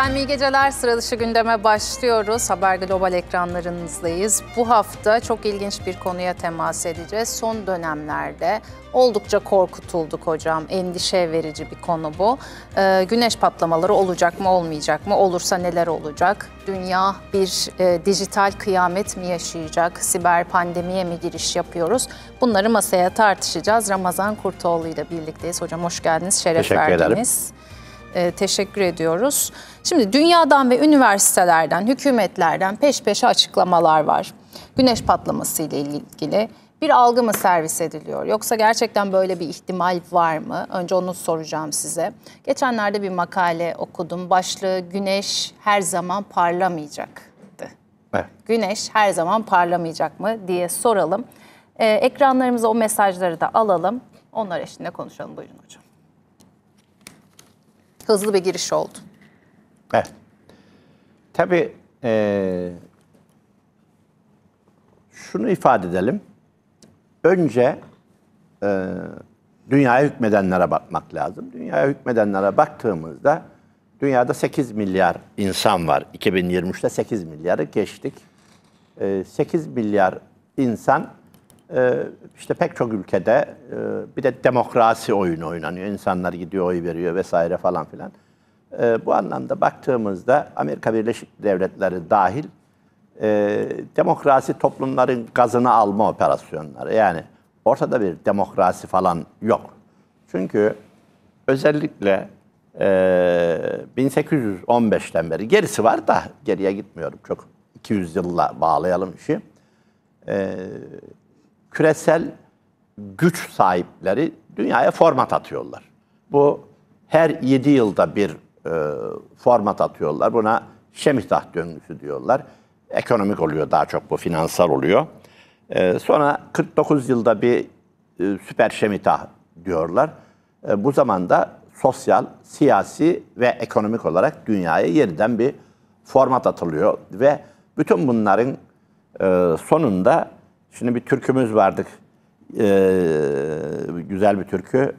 Efendim iyi geceler. Sıra gündeme başlıyoruz. Haber Global ekranlarınızdayız. Bu hafta çok ilginç bir konuya temas edeceğiz. Son dönemlerde oldukça korkutulduk hocam. Endişe verici bir konu bu. Ee, güneş patlamaları olacak mı olmayacak mı? Olursa neler olacak? Dünya bir e, dijital kıyamet mi yaşayacak? Siber pandemiye mi giriş yapıyoruz? Bunları masaya tartışacağız. Ramazan Kurtoğlu ile birlikteyiz. Hocam hoş geldiniz. Şeref Teşekkür verdiniz. Ederim e, teşekkür ediyoruz. Şimdi dünyadan ve üniversitelerden, hükümetlerden peş peşe açıklamalar var. Güneş patlaması ile ilgili bir algı mı servis ediliyor? Yoksa gerçekten böyle bir ihtimal var mı? Önce onu soracağım size. Geçenlerde bir makale okudum. Başlığı Güneş her zaman parlamayacaktı. Evet. Güneş her zaman parlamayacak mı diye soralım. Ee, ekranlarımıza o mesajları da alalım. Onlar eşliğinde konuşalım. Buyurun hocam hızlı bir giriş oldu. Evet. Tabii e, şunu ifade edelim. Önce e, dünyaya hükmedenlere bakmak lazım. Dünyaya hükmedenlere baktığımızda dünyada 8 milyar insan var. 2023'te 8 milyarı geçtik. E, 8 milyar insan ee, işte pek çok ülkede e, bir de demokrasi oyunu oynanıyor. İnsanlar gidiyor oy veriyor vesaire falan filan. Ee, bu anlamda baktığımızda Amerika Birleşik Devletleri dahil e, demokrasi toplumların gazını alma operasyonları. Yani ortada bir demokrasi falan yok. Çünkü özellikle 1815'ten e, beri gerisi var da geriye gitmiyorum çok 200 yılla bağlayalım işi küresel güç sahipleri dünyaya format atıyorlar. Bu her 7 yılda bir e, format atıyorlar. Buna şemitah döngüsü diyorlar. Ekonomik oluyor daha çok bu, finansal oluyor. E, sonra 49 yılda bir e, süper şemitah diyorlar. E, bu zamanda sosyal, siyasi ve ekonomik olarak dünyaya yeniden bir format atılıyor ve bütün bunların e, sonunda Şimdi bir türkümüz vardı. Ee, güzel bir türkü.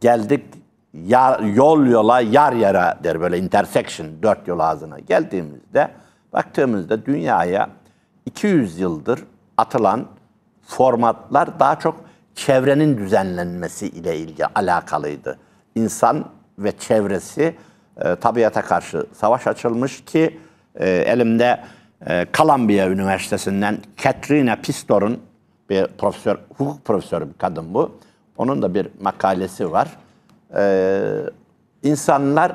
Geldik ya, yol yola yar yara der böyle intersection dört yol ağzına geldiğimizde baktığımızda dünyaya 200 yıldır atılan formatlar daha çok çevrenin düzenlenmesi ile ilgili alakalıydı. İnsan ve çevresi e, tabiata karşı savaş açılmış ki e, elimde ee, Columbia Üniversitesi'nden Katrina Pistor'un bir profesör, hukuk profesörü bir kadın bu. Onun da bir makalesi var. Ee, insanlar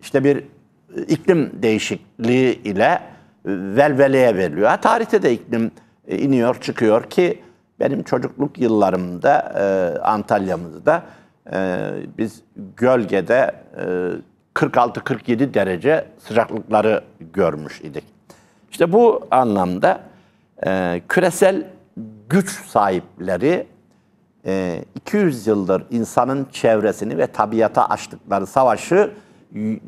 işte bir e, iklim değişikliği ile velveleye veriliyor. tarihte de iklim e, iniyor çıkıyor ki benim çocukluk yıllarımda e, Antalya'mızda e, biz gölgede e, 46-47 derece sıcaklıkları görmüş idik. İşte bu anlamda e, küresel güç sahipleri e, 200 yıldır insanın çevresini ve tabiata açtıkları savaşı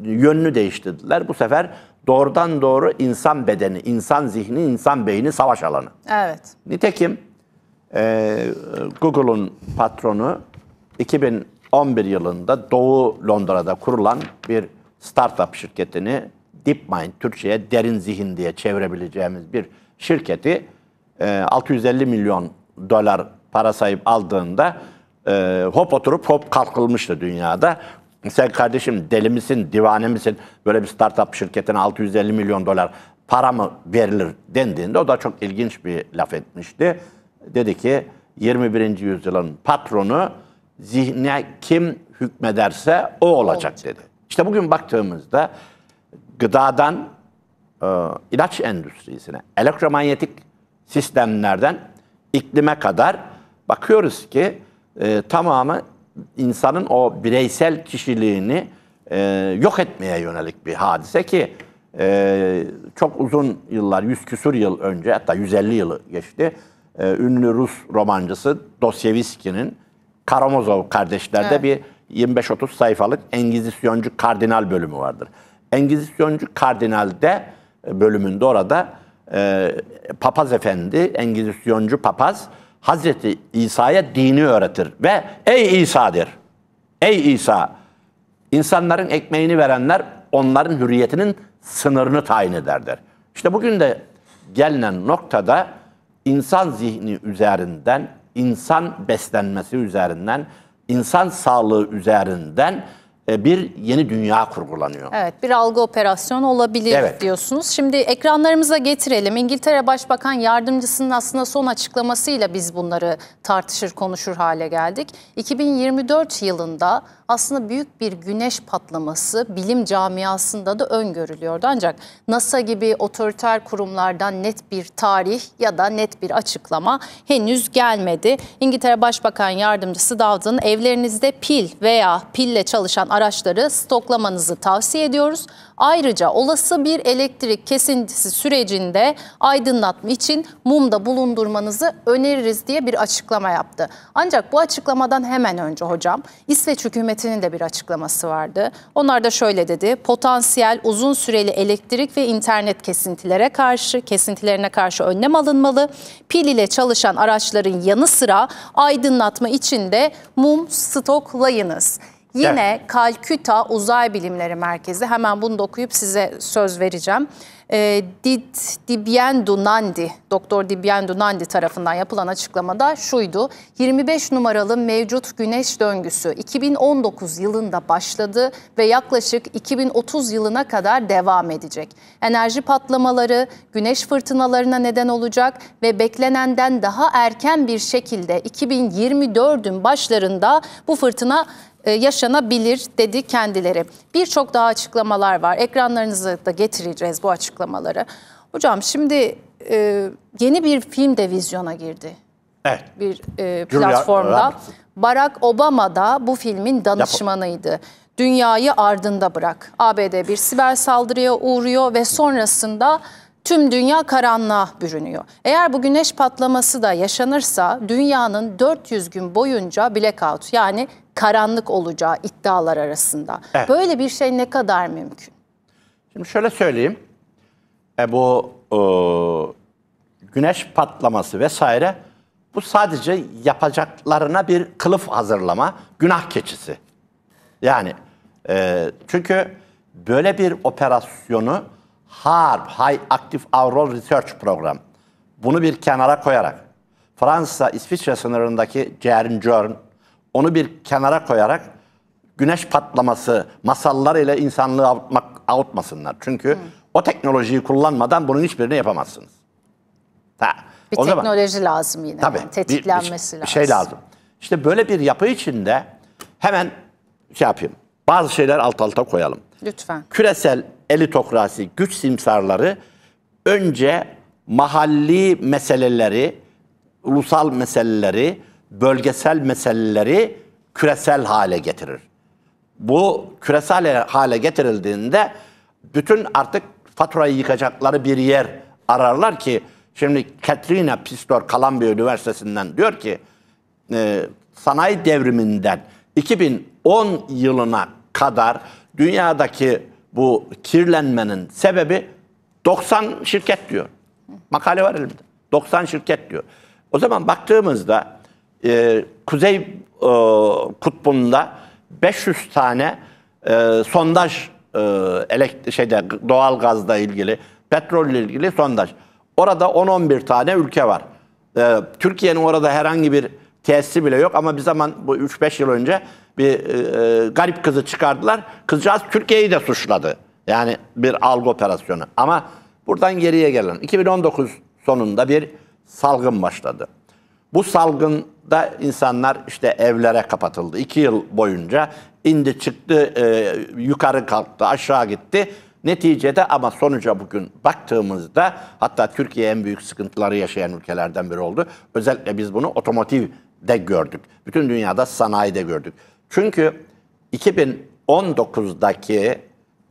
yönünü değiştirdiler. Bu sefer doğrudan doğru insan bedeni, insan zihni, insan beyni savaş alanı. Evet. Nitekim e, Google'un patronu 2011 yılında Doğu Londra'da kurulan bir startup şirketini DeepMind, Türkçe'ye derin zihin diye çevirebileceğimiz bir şirketi 650 e, milyon dolar para sayıp aldığında e, hop oturup hop kalkılmıştı dünyada. Sen kardeşim deli misin, divane misin? Böyle bir startup şirketine 650 milyon dolar para mı verilir dendiğinde o da çok ilginç bir laf etmişti. Dedi ki 21. yüzyılın patronu zihne kim hükmederse o olacak dedi. İşte bugün baktığımızda gıdadan e, ilaç endüstrisine, elektromanyetik sistemlerden iklime kadar bakıyoruz ki e, tamamı insanın o bireysel kişiliğini e, yok etmeye yönelik bir hadise ki e, çok uzun yıllar, yüz küsur yıl önce hatta 150 yılı geçti. E, ünlü Rus romancısı Dostoyevski'nin Karamazov kardeşlerde evet. bir 25-30 sayfalık Engizisyoncu kardinal bölümü vardır. Engizisyoncu Kardinal de e, bölümünde orada e, papaz efendi, engizisyoncu papaz Hazreti İsa'ya dini öğretir ve ey İsa der. Ey İsa insanların ekmeğini verenler onların hürriyetinin sınırını tayin ederler. İşte bugün de gelinen noktada insan zihni üzerinden, insan beslenmesi üzerinden, insan sağlığı üzerinden e, bir yeni dünya kurgulanıyor. Evet bir algı operasyonu olabilir evet. diyorsunuz. Şimdi ekranlarımıza getirelim. İngiltere Başbakan Yardımcısının aslında son açıklamasıyla biz bunları tartışır konuşur hale geldik. 2024 yılında aslında büyük bir güneş patlaması bilim camiasında da öngörülüyordu. Ancak NASA gibi otoriter kurumlardan net bir tarih ya da net bir açıklama henüz gelmedi. İngiltere Başbakan Yardımcısı Dowd'ın evlerinizde pil veya pille çalışan araçları stoklamanızı tavsiye ediyoruz. Ayrıca olası bir elektrik kesintisi sürecinde aydınlatma için mumda bulundurmanızı öneririz diye bir açıklama yaptı. Ancak bu açıklamadan hemen önce hocam İsveç hükümetinin de bir açıklaması vardı. Onlar da şöyle dedi. Potansiyel uzun süreli elektrik ve internet kesintilere karşı kesintilerine karşı önlem alınmalı. Pil ile çalışan araçların yanı sıra aydınlatma için de mum stoklayınız. Yine evet. Kalküta Uzay Bilimleri Merkezi hemen bunu da okuyup size söz vereceğim. E, ee, Did, Dibiendu Nandi, Doktor Dibiendu Nandi tarafından yapılan açıklamada şuydu. 25 numaralı mevcut güneş döngüsü 2019 yılında başladı ve yaklaşık 2030 yılına kadar devam edecek. Enerji patlamaları güneş fırtınalarına neden olacak ve beklenenden daha erken bir şekilde 2024'ün başlarında bu fırtına e, yaşanabilir dedi kendileri. Birçok daha açıklamalar var. Ekranlarınızı da getireceğiz bu açıklamaları. Hocam şimdi e, yeni bir film de vizyona girdi. Evet. Bir e, platformda. Barack Obama da bu filmin danışmanıydı. Dünyayı ardında bırak. ABD bir siber saldırıya uğruyor ve sonrasında tüm dünya karanlığa bürünüyor. Eğer bu güneş patlaması da yaşanırsa dünyanın 400 gün boyunca blackout yani karanlık olacağı iddialar arasında. Evet. Böyle bir şey ne kadar mümkün? Şimdi şöyle söyleyeyim. E bu e, güneş patlaması vesaire bu sadece yapacaklarına bir kılıf hazırlama, günah keçisi. Yani e, çünkü böyle bir operasyonu HARP, High Active Avro Research Program. Bunu bir kenara koyarak, Fransa, İsviçre sınırındaki Cernjörn, onu bir kenara koyarak güneş patlaması masallarıyla insanlığı avutmak, avutmasınlar. Çünkü Hı. o teknolojiyi kullanmadan bunun hiçbirini yapamazsınız. Ha. Bir o teknoloji zaman, lazım yine. Tabii. Yani, tetiklenmesi bir, bir, şey lazım. Bir şey lazım. İşte böyle bir yapı içinde hemen şey yapayım. Bazı şeyler alt alta koyalım. Lütfen. Küresel elitokrasi, güç simsarları önce mahalli meseleleri, ulusal meseleleri, bölgesel meseleleri küresel hale getirir. Bu küresel hale getirildiğinde bütün artık faturayı yıkacakları bir yer ararlar ki şimdi Katrina Pistor Columbia Üniversitesi'nden diyor ki e, sanayi devriminden 2010 yılına kadar dünyadaki bu kirlenmenin sebebi 90 şirket diyor. Makale var elimde. 90 şirket diyor. O zaman baktığımızda e, Kuzey e, Kutbu'nda 500 tane e, sondaj e, elekt şeyde doğal gazla ilgili, petrolle ilgili sondaj. Orada 10-11 tane ülke var. E, Türkiye'nin orada herhangi bir tesisi bile yok ama bir zaman bu 3-5 yıl önce bir e, e, garip kızı çıkardılar. Kızcağız Türkiye'yi de suçladı. Yani bir algı operasyonu. Ama buradan geriye gelen 2019 sonunda bir salgın başladı. Bu salgında insanlar işte evlere kapatıldı. İki yıl boyunca indi çıktı, e, yukarı kalktı, aşağı gitti. Neticede ama sonuca bugün baktığımızda hatta Türkiye en büyük sıkıntıları yaşayan ülkelerden biri oldu. Özellikle biz bunu otomotiv de gördük. Bütün dünyada sanayide gördük. Çünkü 2019'daki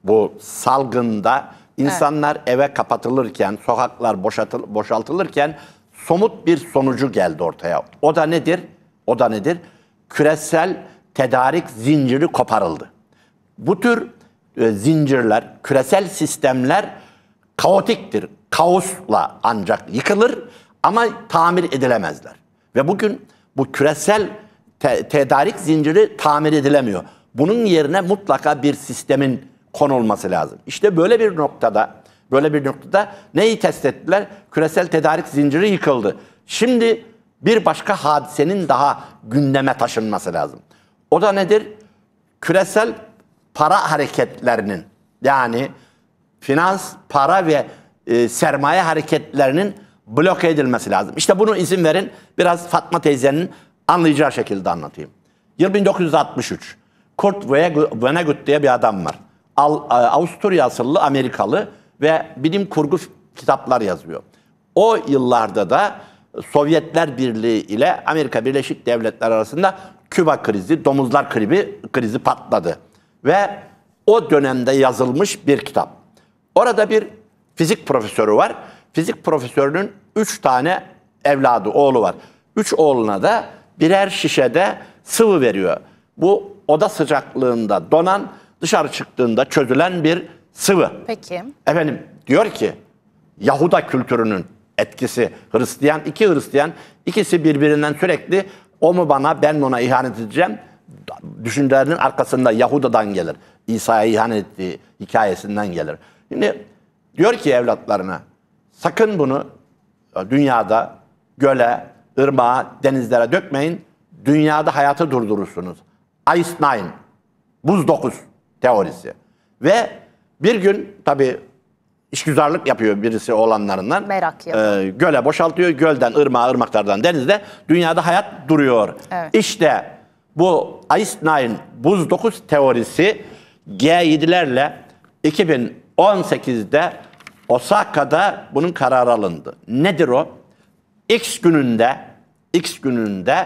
bu salgında insanlar evet. eve kapatılırken, sokaklar boşaltıl boşaltılırken somut bir sonucu geldi ortaya. O da nedir? O da nedir? Küresel tedarik zinciri koparıldı. Bu tür e, zincirler, küresel sistemler kaotiktir. Kaosla ancak yıkılır ama tamir edilemezler. Ve bugün bu küresel te- tedarik zinciri tamir edilemiyor. Bunun yerine mutlaka bir sistemin konulması lazım. İşte böyle bir noktada, böyle bir noktada neyi test ettiler? Küresel tedarik zinciri yıkıldı. Şimdi bir başka hadisenin daha gündeme taşınması lazım. O da nedir? Küresel para hareketlerinin yani finans, para ve e, sermaye hareketlerinin bloke edilmesi lazım. İşte bunu izin verin. Biraz Fatma teyzenin Anlayacağı şekilde anlatayım. Yıl 1963. Kurt Vonnegut diye bir adam var. E, Avusturya asıllı Amerikalı ve bilim kurgu kitaplar yazıyor. O yıllarda da Sovyetler Birliği ile Amerika Birleşik Devletleri arasında Küba krizi, domuzlar krizi krizi patladı. Ve o dönemde yazılmış bir kitap. Orada bir fizik profesörü var. Fizik profesörünün üç tane evladı, oğlu var. Üç oğluna da birer şişede sıvı veriyor. Bu oda sıcaklığında donan, dışarı çıktığında çözülen bir sıvı. Peki. Efendim diyor ki Yahuda kültürünün etkisi Hristiyan, iki Hristiyan ikisi birbirinden sürekli o mu bana ben ona ihanet edeceğim düşüncelerinin arkasında Yahuda'dan gelir. İsa'ya ihanet ettiği hikayesinden gelir. Şimdi diyor ki evlatlarına sakın bunu dünyada göle, ırmağa, denizlere dökmeyin. Dünyada hayatı durdurursunuz. Ice Nine, buz dokuz teorisi. Ve bir gün tabii işgüzarlık yapıyor birisi olanlarından. Merak e, yapıyor. Ee, göle boşaltıyor. Gölden, ırmağa, ırmaklardan, denizde dünyada hayat duruyor. Evet. İşte bu Ice Nine buz dokuz teorisi G7'lerle 2018'de Osaka'da bunun kararı alındı. Nedir o? X gününde X gününde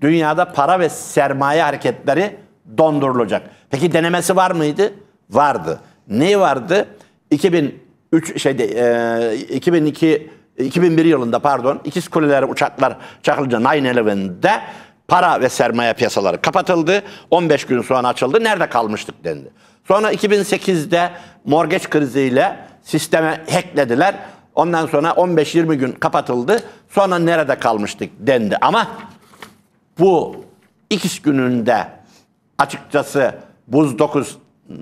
dünyada para ve sermaye hareketleri dondurulacak. Peki denemesi var mıydı? Vardı. Ne vardı? 2003 şeyde 2002 e, 2001 yılında pardon ikiz kuleler uçaklar çakılınca 9-11'de para ve sermaye piyasaları kapatıldı. 15 gün sonra açıldı. Nerede kalmıştık dendi. Sonra 2008'de mortgage kriziyle sisteme hacklediler. Ondan sonra 15-20 gün kapatıldı. Sonra nerede kalmıştık dendi. Ama bu ikiz gününde açıkçası Buz 9 ıı,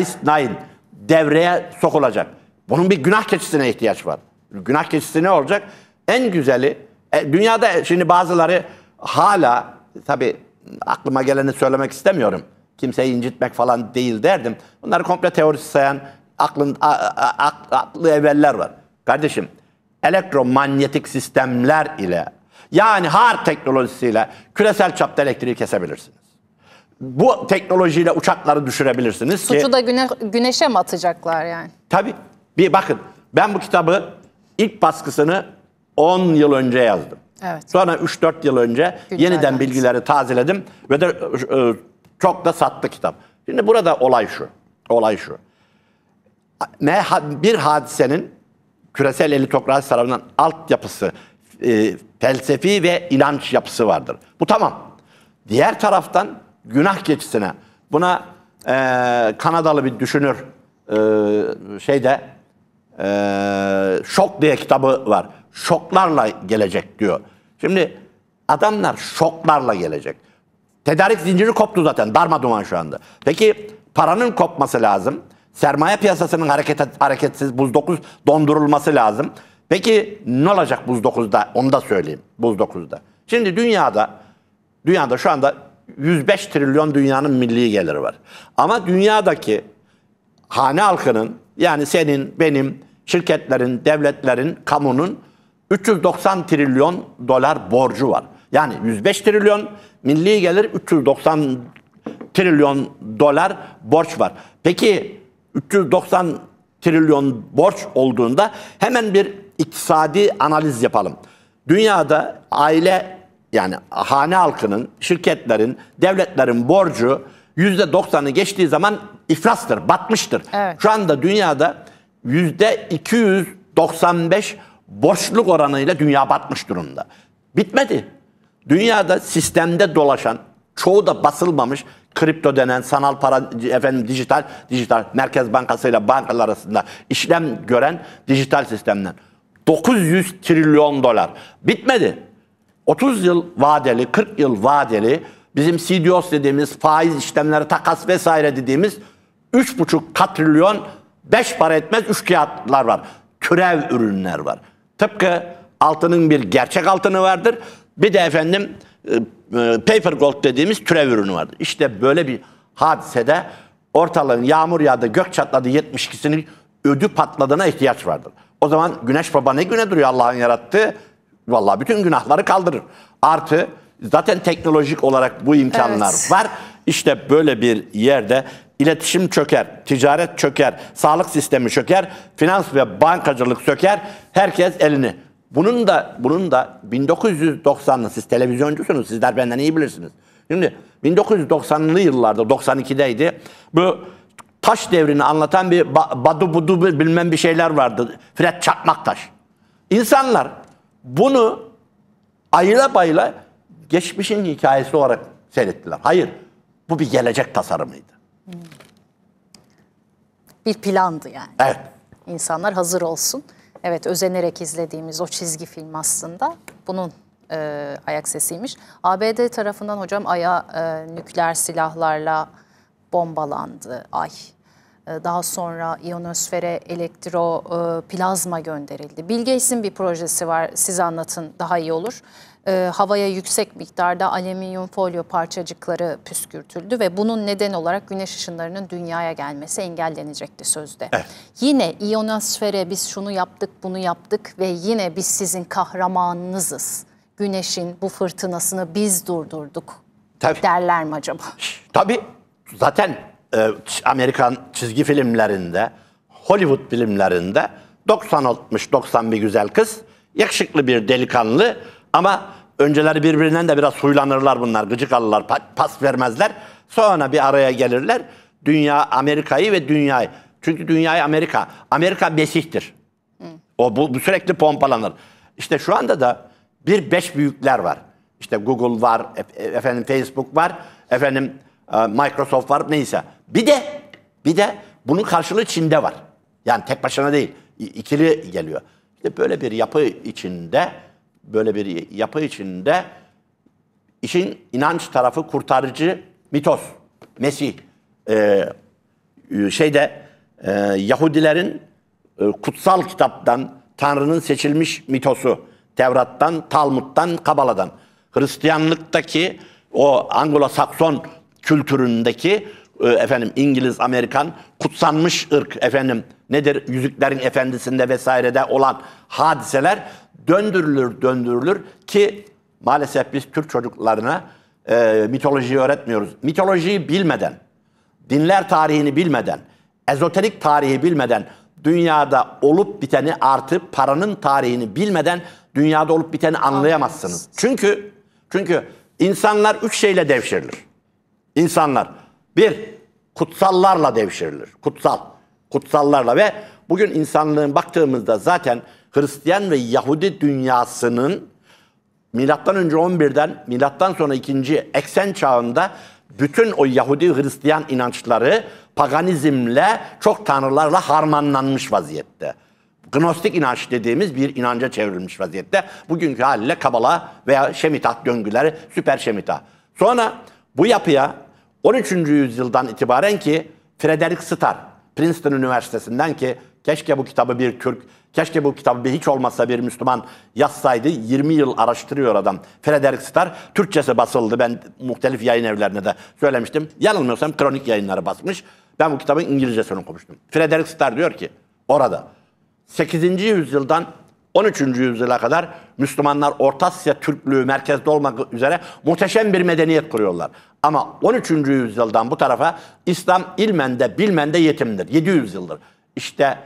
Ice 9 devreye sokulacak. Bunun bir günah keçisine ihtiyaç var. Günah keçisi ne olacak? En güzeli e, dünyada şimdi bazıları hala tabii aklıma geleni söylemek istemiyorum. Kimseyi incitmek falan değil derdim. Bunları komple teorisi sayan aklın, aklı evveller var. Kardeşim elektromanyetik sistemler ile yani HAR teknolojisiyle küresel çapta elektriği kesebilirsiniz. Bu teknolojiyle uçakları düşürebilirsiniz Suçu ki... da güne, güneşe mi atacaklar yani? Tabii. Bir bakın ben bu kitabı ilk baskısını 10 yıl önce yazdım. Evet. Sonra 3-4 yıl önce Güncel yeniden evet. bilgileri tazeledim ve de e, çok da sattı kitap. Şimdi burada olay şu. Olay şu. Ne bir hadisenin küresel elitokrasi tarafından altyapısı, e, felsefi ve inanç yapısı vardır. Bu tamam. Diğer taraftan günah geçisine, buna e, Kanadalı bir düşünür e, şeyde e, Şok diye kitabı var. Şoklarla gelecek diyor. Şimdi adamlar şoklarla gelecek. Tedarik zinciri koptu zaten darma duman şu anda. Peki paranın kopması lazım. Sermaye piyasasının hareket, hareketsiz buz 9 dondurulması lazım. Peki ne olacak buz 9'da? Onu da söyleyeyim buz 9'da. Şimdi dünyada dünyada şu anda 105 trilyon dünyanın milli geliri var. Ama dünyadaki hane halkının yani senin, benim, şirketlerin, devletlerin, kamunun 390 trilyon dolar borcu var. Yani 105 trilyon milli gelir 390 trilyon dolar borç var. Peki 390 trilyon borç olduğunda hemen bir iktisadi analiz yapalım. Dünyada aile yani hane halkının, şirketlerin, devletlerin borcu %90'ı geçtiği zaman iflastır, batmıştır. Evet. Şu anda dünyada %295 borçluk oranıyla dünya batmış durumda. Bitmedi. Dünyada sistemde dolaşan, çoğu da basılmamış kripto denen sanal para efendim dijital dijital Merkez bankasıyla bankalar arasında işlem gören dijital sistemler. 900 trilyon dolar. Bitmedi. 30 yıl vadeli, 40 yıl vadeli bizim CDOS dediğimiz faiz işlemleri, takas vesaire dediğimiz 3,5 katrilyon 5 para etmez 3 kağıtlar var. Türev ürünler var. Tıpkı altının bir gerçek altını vardır. Bir de efendim e, e, paper gold dediğimiz türev ürünü vardı. İşte böyle bir hadisede ortalığın yağmur yağdı, gök çatladı 72'sinin ödü patladığına ihtiyaç vardır. O zaman güneş baba ne güne duruyor Allah'ın yarattığı? Vallahi bütün günahları kaldırır. Artı zaten teknolojik olarak bu imkanlar evet. var. İşte böyle bir yerde iletişim çöker, ticaret çöker, sağlık sistemi çöker, finans ve bankacılık çöker. Herkes elini bunun da bunun da 1990'lı siz televizyoncusunuz sizler benden iyi bilirsiniz. Şimdi 1990'lı yıllarda 92'deydi. Bu taş devrini anlatan bir badu budu bilmem bir şeyler vardı. Fred Çakmaktaş. İnsanlar bunu ayıla bayıla geçmişin hikayesi olarak seyrettiler. Hayır. Bu bir gelecek tasarımıydı. Hmm. Bir plandı yani. Evet. İnsanlar hazır olsun. Evet özenerek izlediğimiz o çizgi film aslında bunun e, ayak sesiymiş. ABD tarafından hocam aya e, nükleer silahlarla bombalandı ay. E, daha sonra iyonosfere elektro e, plazma gönderildi. Bill bir projesi var siz anlatın daha iyi olur e, havaya yüksek miktarda alüminyum folyo parçacıkları püskürtüldü ve bunun neden olarak güneş ışınlarının dünyaya gelmesi engellenecekti sözde. Evet. Yine iyonosfere biz şunu yaptık bunu yaptık ve yine biz sizin kahramanınızız. Güneşin bu fırtınasını biz durdurduk Tabii. derler mi acaba? Tabii zaten e, Amerikan çizgi filmlerinde, Hollywood filmlerinde 90-60-91 güzel kız, yakışıklı bir delikanlı ama önceleri birbirinden de biraz huylanırlar bunlar. Gıcık alırlar, pas vermezler. Sonra bir araya gelirler. Dünya Amerika'yı ve dünyayı. Çünkü dünyayı Amerika. Amerika besiktir O bu, bu sürekli pompalanır. İşte şu anda da bir beş büyükler var. İşte Google var, e, efendim Facebook var, efendim e, Microsoft var neyse. Bir de bir de bunun karşılığı Çin'de var. Yani tek başına değil, ikili geliyor. İşte böyle bir yapı içinde böyle bir yapı içinde işin inanç tarafı kurtarıcı mitos, Mesih. Ee, şeyde e, Yahudilerin e, kutsal kitaptan, Tanrı'nın seçilmiş mitosu, Tevrat'tan, Talmud'dan, Kabala'dan. Hristiyanlıktaki o Anglo-Sakson kültüründeki e, efendim İngiliz, Amerikan kutsanmış ırk efendim nedir Yüzüklerin Efendisi'nde vesairede olan hadiseler döndürülür döndürülür ki maalesef biz Türk çocuklarına e, mitolojiyi öğretmiyoruz. Mitolojiyi bilmeden, dinler tarihini bilmeden, ezoterik tarihi bilmeden, dünyada olup biteni artı paranın tarihini bilmeden dünyada olup biteni anlayamazsınız. Çünkü çünkü insanlar üç şeyle devşirilir. İnsanlar bir kutsallarla devşirilir. Kutsal, kutsallarla ve bugün insanlığın baktığımızda zaten Hristiyan ve Yahudi dünyasının milattan önce 11'den milattan sonra 2. eksen çağında bütün o Yahudi Hristiyan inançları paganizmle çok tanrılarla harmanlanmış vaziyette. Gnostik inanç dediğimiz bir inanca çevrilmiş vaziyette. Bugünkü haliyle Kabala veya Şemitat döngüleri, Süper Şemitah. Sonra bu yapıya 13. yüzyıldan itibaren ki Frederick Starr, Princeton Üniversitesi'nden ki keşke bu kitabı bir Türk Keşke bu kitabı bir hiç olmazsa bir Müslüman yazsaydı. 20 yıl araştırıyor adam. Frederick Starr Türkçesi basıldı. Ben muhtelif yayın evlerine de söylemiştim. Yanılmıyorsam kronik yayınları basmış. Ben bu kitabın İngilizcesini okumuştum. Frederick Starr diyor ki orada 8. yüzyıldan 13. yüzyıla kadar Müslümanlar Orta Asya Türklüğü merkezde olmak üzere muhteşem bir medeniyet kuruyorlar. Ama 13. yüzyıldan bu tarafa İslam ilmende de yetimdir. 700 yıldır. İşte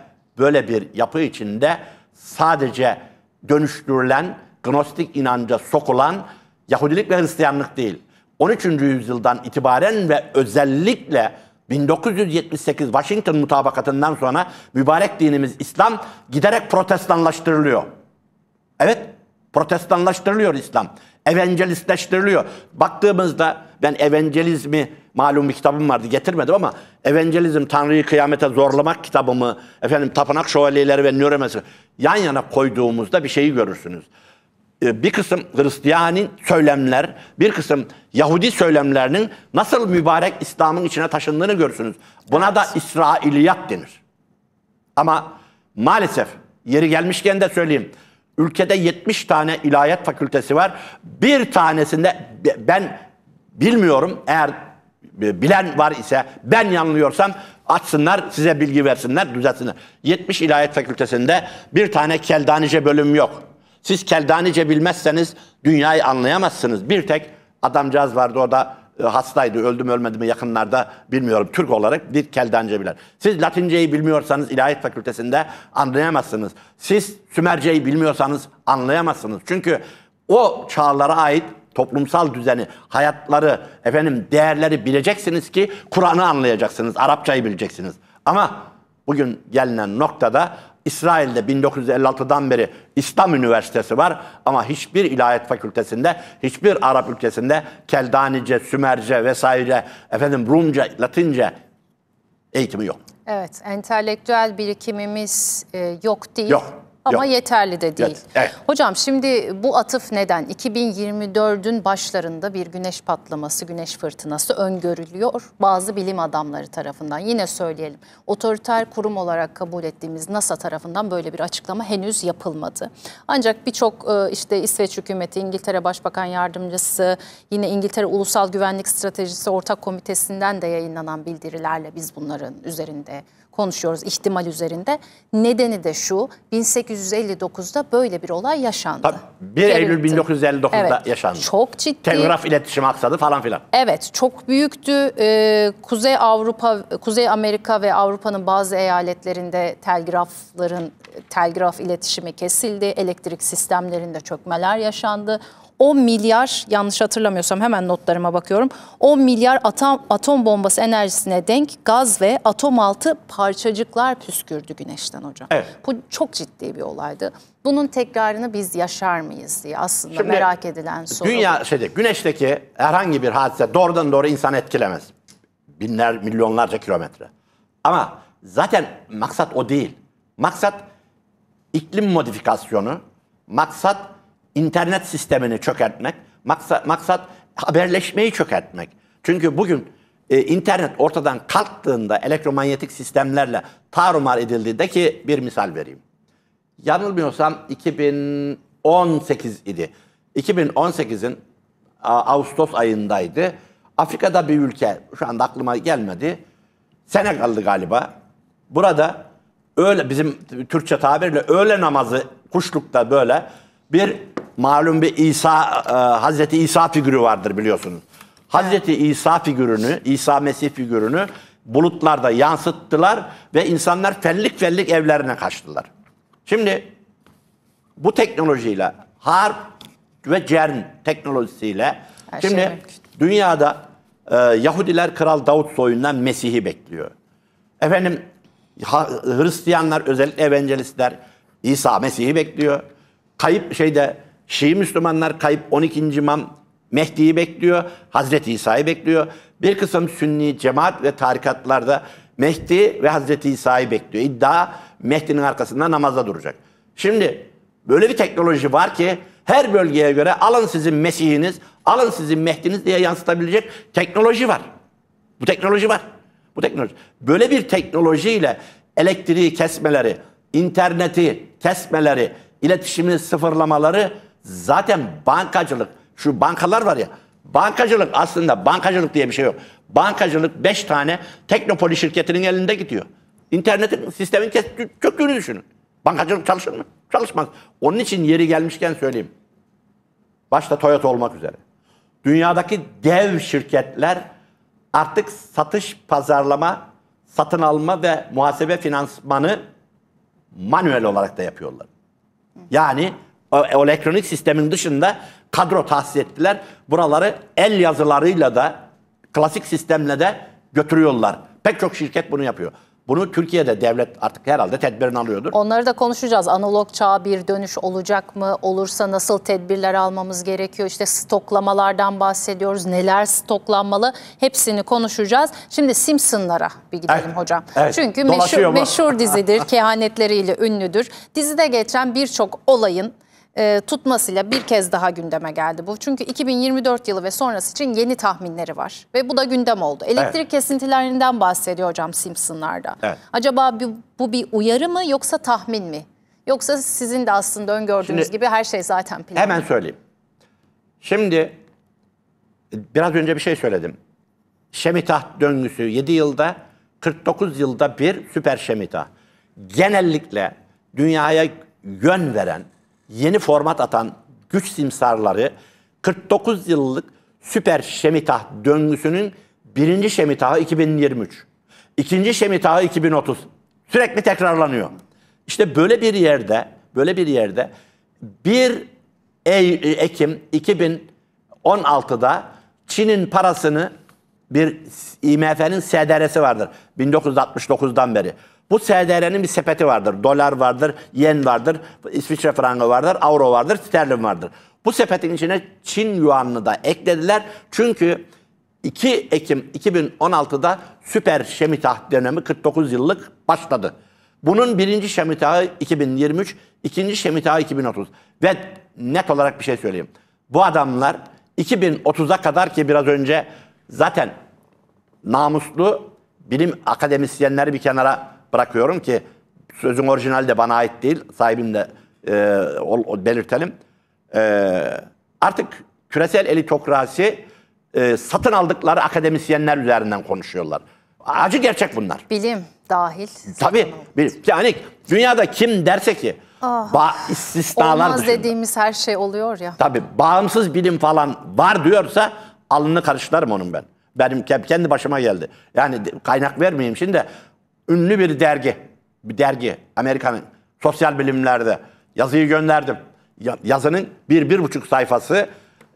böyle bir yapı içinde sadece dönüştürülen, gnostik inanca sokulan Yahudilik ve Hristiyanlık değil. 13. yüzyıldan itibaren ve özellikle 1978 Washington mutabakatından sonra mübarek dinimiz İslam giderek protestanlaştırılıyor. Evet, protestanlaştırılıyor İslam. Evangelistleştiriliyor. Baktığımızda ben evangelizmi malum bir kitabım vardı getirmedim ama Evangelizm Tanrı'yı kıyamete zorlamak kitabımı efendim tapınak şövalyeleri ve nöremesi yan yana koyduğumuzda bir şeyi görürsünüz. Ee, bir kısım Hristiyani söylemler, bir kısım Yahudi söylemlerinin nasıl mübarek İslam'ın içine taşındığını görürsünüz. Buna evet. da İsrailiyat denir. Ama maalesef yeri gelmişken de söyleyeyim. Ülkede 70 tane ilahiyat fakültesi var. Bir tanesinde ben bilmiyorum eğer bilen var ise ben yanılıyorsam açsınlar size bilgi versinler düzelsinler. 70 İlahiyat Fakültesinde bir tane keldanice bölüm yok. Siz keldanice bilmezseniz dünyayı anlayamazsınız. Bir tek adamcağız vardı o da e, hastaydı öldü ölmedi mi yakınlarda bilmiyorum Türk olarak bir keldanice bilen. Siz Latinceyi bilmiyorsanız İlahiyat Fakültesinde anlayamazsınız. Siz Sümerceyi bilmiyorsanız anlayamazsınız. Çünkü o çağlara ait toplumsal düzeni, hayatları, efendim değerleri bileceksiniz ki Kur'an'ı anlayacaksınız, Arapçayı bileceksiniz. Ama bugün gelinen noktada İsrail'de 1956'dan beri İslam Üniversitesi var ama hiçbir ilahiyat fakültesinde, hiçbir Arap ülkesinde Keldanice, Sümerce vesaire, efendim Rumca, Latince eğitimi yok. Evet, entelektüel birikimimiz e, yok değil. Yok. Ama Yok. yeterli de değil. Evet, evet. Hocam şimdi bu atıf neden? 2024'ün başlarında bir güneş patlaması, güneş fırtınası öngörülüyor bazı bilim adamları tarafından. Yine söyleyelim otoriter kurum olarak kabul ettiğimiz NASA tarafından böyle bir açıklama henüz yapılmadı. Ancak birçok e, işte İsveç hükümeti, İngiltere Başbakan Yardımcısı, yine İngiltere Ulusal Güvenlik Stratejisi Ortak Komitesi'nden de yayınlanan bildirilerle biz bunların üzerinde konuşuyoruz ihtimal üzerinde. Nedeni de şu 1859'da böyle bir olay yaşandı. Tabii, 1 Eylül 1959'da evet, yaşandı. Çok ciddi. Telgraf iletişim aksadı falan filan. Evet çok büyüktü. Ee, Kuzey Avrupa, Kuzey Amerika ve Avrupa'nın bazı eyaletlerinde telgrafların telgraf iletişimi kesildi. Elektrik sistemlerinde çökmeler yaşandı. 10 milyar yanlış hatırlamıyorsam hemen notlarıma bakıyorum. 10 milyar atom, atom bombası enerjisine denk gaz ve atom altı parçacıklar püskürdü güneşten hocam. Evet. Bu çok ciddi bir olaydı. Bunun tekrarını biz yaşar mıyız diye aslında Şimdi, merak edilen soru. Dünya şeyde güneşteki herhangi bir hadise doğrudan doğru insan etkilemez. Binler, milyonlarca kilometre. Ama zaten maksat o değil. Maksat iklim modifikasyonu, maksat internet sistemini çökertmek, maksat, maksat haberleşmeyi çökertmek. Çünkü bugün e, internet ortadan kalktığında elektromanyetik sistemlerle tarumar edildiğinde ki bir misal vereyim. Yanılmıyorsam 2018 idi. 2018'in Ağustos ayındaydı. Afrika'da bir ülke, şu anda aklıma gelmedi. Senegal'dı galiba. Burada öyle bizim Türkçe tabirle öğle namazı kuşlukta böyle bir malum bir İsa, e, Hazreti İsa figürü vardır biliyorsunuz. Hazreti İsa figürünü, İsa Mesih figürünü bulutlarda yansıttılar ve insanlar fellik fellik evlerine kaçtılar. Şimdi bu teknolojiyle harp ve CERN teknolojisiyle Her şey şimdi şey dünyada e, Yahudiler Kral Davut soyundan Mesih'i bekliyor. Efendim Hristiyanlar özellikle evangelistler İsa Mesih'i bekliyor. Kayıp şeyde Şii Müslümanlar kayıp 12. imam Mehdi'yi bekliyor, Hazreti İsa'yı bekliyor. Bir kısım Sünni cemaat ve tarikatlarda Mehdi ve Hazreti İsa'yı bekliyor. İddia Mehdi'nin arkasında namaza duracak. Şimdi böyle bir teknoloji var ki her bölgeye göre alın sizin Mesih'iniz, alın sizin Mehdi'niz diye yansıtabilecek teknoloji var. Bu teknoloji var. Bu teknoloji. Böyle bir teknolojiyle elektriği kesmeleri, interneti kesmeleri, iletişimini sıfırlamaları Zaten bankacılık, şu bankalar var ya, bankacılık aslında bankacılık diye bir şey yok. Bankacılık 5 tane teknopoli şirketinin elinde gidiyor. İnternetin sistemin çöktüğünü düşünün. Bankacılık çalışır mı? Çalışmaz. Onun için yeri gelmişken söyleyeyim. Başta Toyota olmak üzere. Dünyadaki dev şirketler artık satış, pazarlama, satın alma ve muhasebe finansmanı manuel olarak da yapıyorlar. Yani o elektronik sistemin dışında kadro tahsis ettiler. Buraları el yazılarıyla da klasik sistemle de götürüyorlar. Pek çok şirket bunu yapıyor. Bunu Türkiye'de devlet artık herhalde tedbirini alıyordur. Onları da konuşacağız. Analog çağa bir dönüş olacak mı? Olursa nasıl tedbirler almamız gerekiyor? İşte stoklamalardan bahsediyoruz. Neler stoklanmalı? Hepsini konuşacağız. Şimdi Simpsonlara bir gidelim evet. Eh, hocam. Evet. Çünkü meşhur, meşhur dizidir. kehanetleriyle ünlüdür. Dizide geçen birçok olayın e, tutmasıyla bir kez daha gündeme geldi bu. Çünkü 2024 yılı ve sonrası için yeni tahminleri var ve bu da gündem oldu. Elektrik evet. kesintilerinden bahsediyor hocam Simpson'larda. Evet. Acaba bu, bu bir uyarı mı yoksa tahmin mi? Yoksa sizin de aslında öngördüğünüz Şimdi, gibi her şey zaten planlı. Hemen söyleyeyim. Şimdi e, biraz önce bir şey söyledim. Şemitah döngüsü 7 yılda 49 yılda bir süper şemitah. Genellikle dünyaya yön veren yeni format atan güç simsarları 49 yıllık süper şemitah döngüsünün birinci şemitahı 2023. ikinci şemitahı 2030. Sürekli tekrarlanıyor. İşte böyle bir yerde, böyle bir yerde 1 e, Ekim 2016'da Çin'in parasını bir IMF'nin SDR'si vardır 1969'dan beri. Bu SDR'nin bir sepeti vardır. Dolar vardır, yen vardır, İsviçre frangı vardır, avro vardır, sterlin vardır. Bu sepetin içine Çin yuanını da eklediler. Çünkü 2 Ekim 2016'da süper şemitah dönemi 49 yıllık başladı. Bunun birinci şemitahı 2023, ikinci şemitahı 2030. Ve net olarak bir şey söyleyeyim. Bu adamlar 2030'a kadar ki biraz önce zaten namuslu bilim akademisyenleri bir kenara bırakıyorum ki sözün orijinali de bana ait değil. Sahibim de e, o, o belirtelim. E, artık küresel elitokrasi e, satın aldıkları akademisyenler üzerinden konuşuyorlar. Acı gerçek bunlar. Bilim dahil. Tabii. Bilim. Yani dünyada kim derse ki Ah, ba istisnalar Olmaz dışında. dediğimiz her şey oluyor ya. Tabii bağımsız bilim falan var diyorsa alnını karıştırırım onun ben. Benim kendi başıma geldi. Yani kaynak vermeyeyim şimdi de ünlü bir dergi, bir dergi Amerika'nın sosyal bilimlerde yazıyı gönderdim. yazının bir, bir buçuk sayfası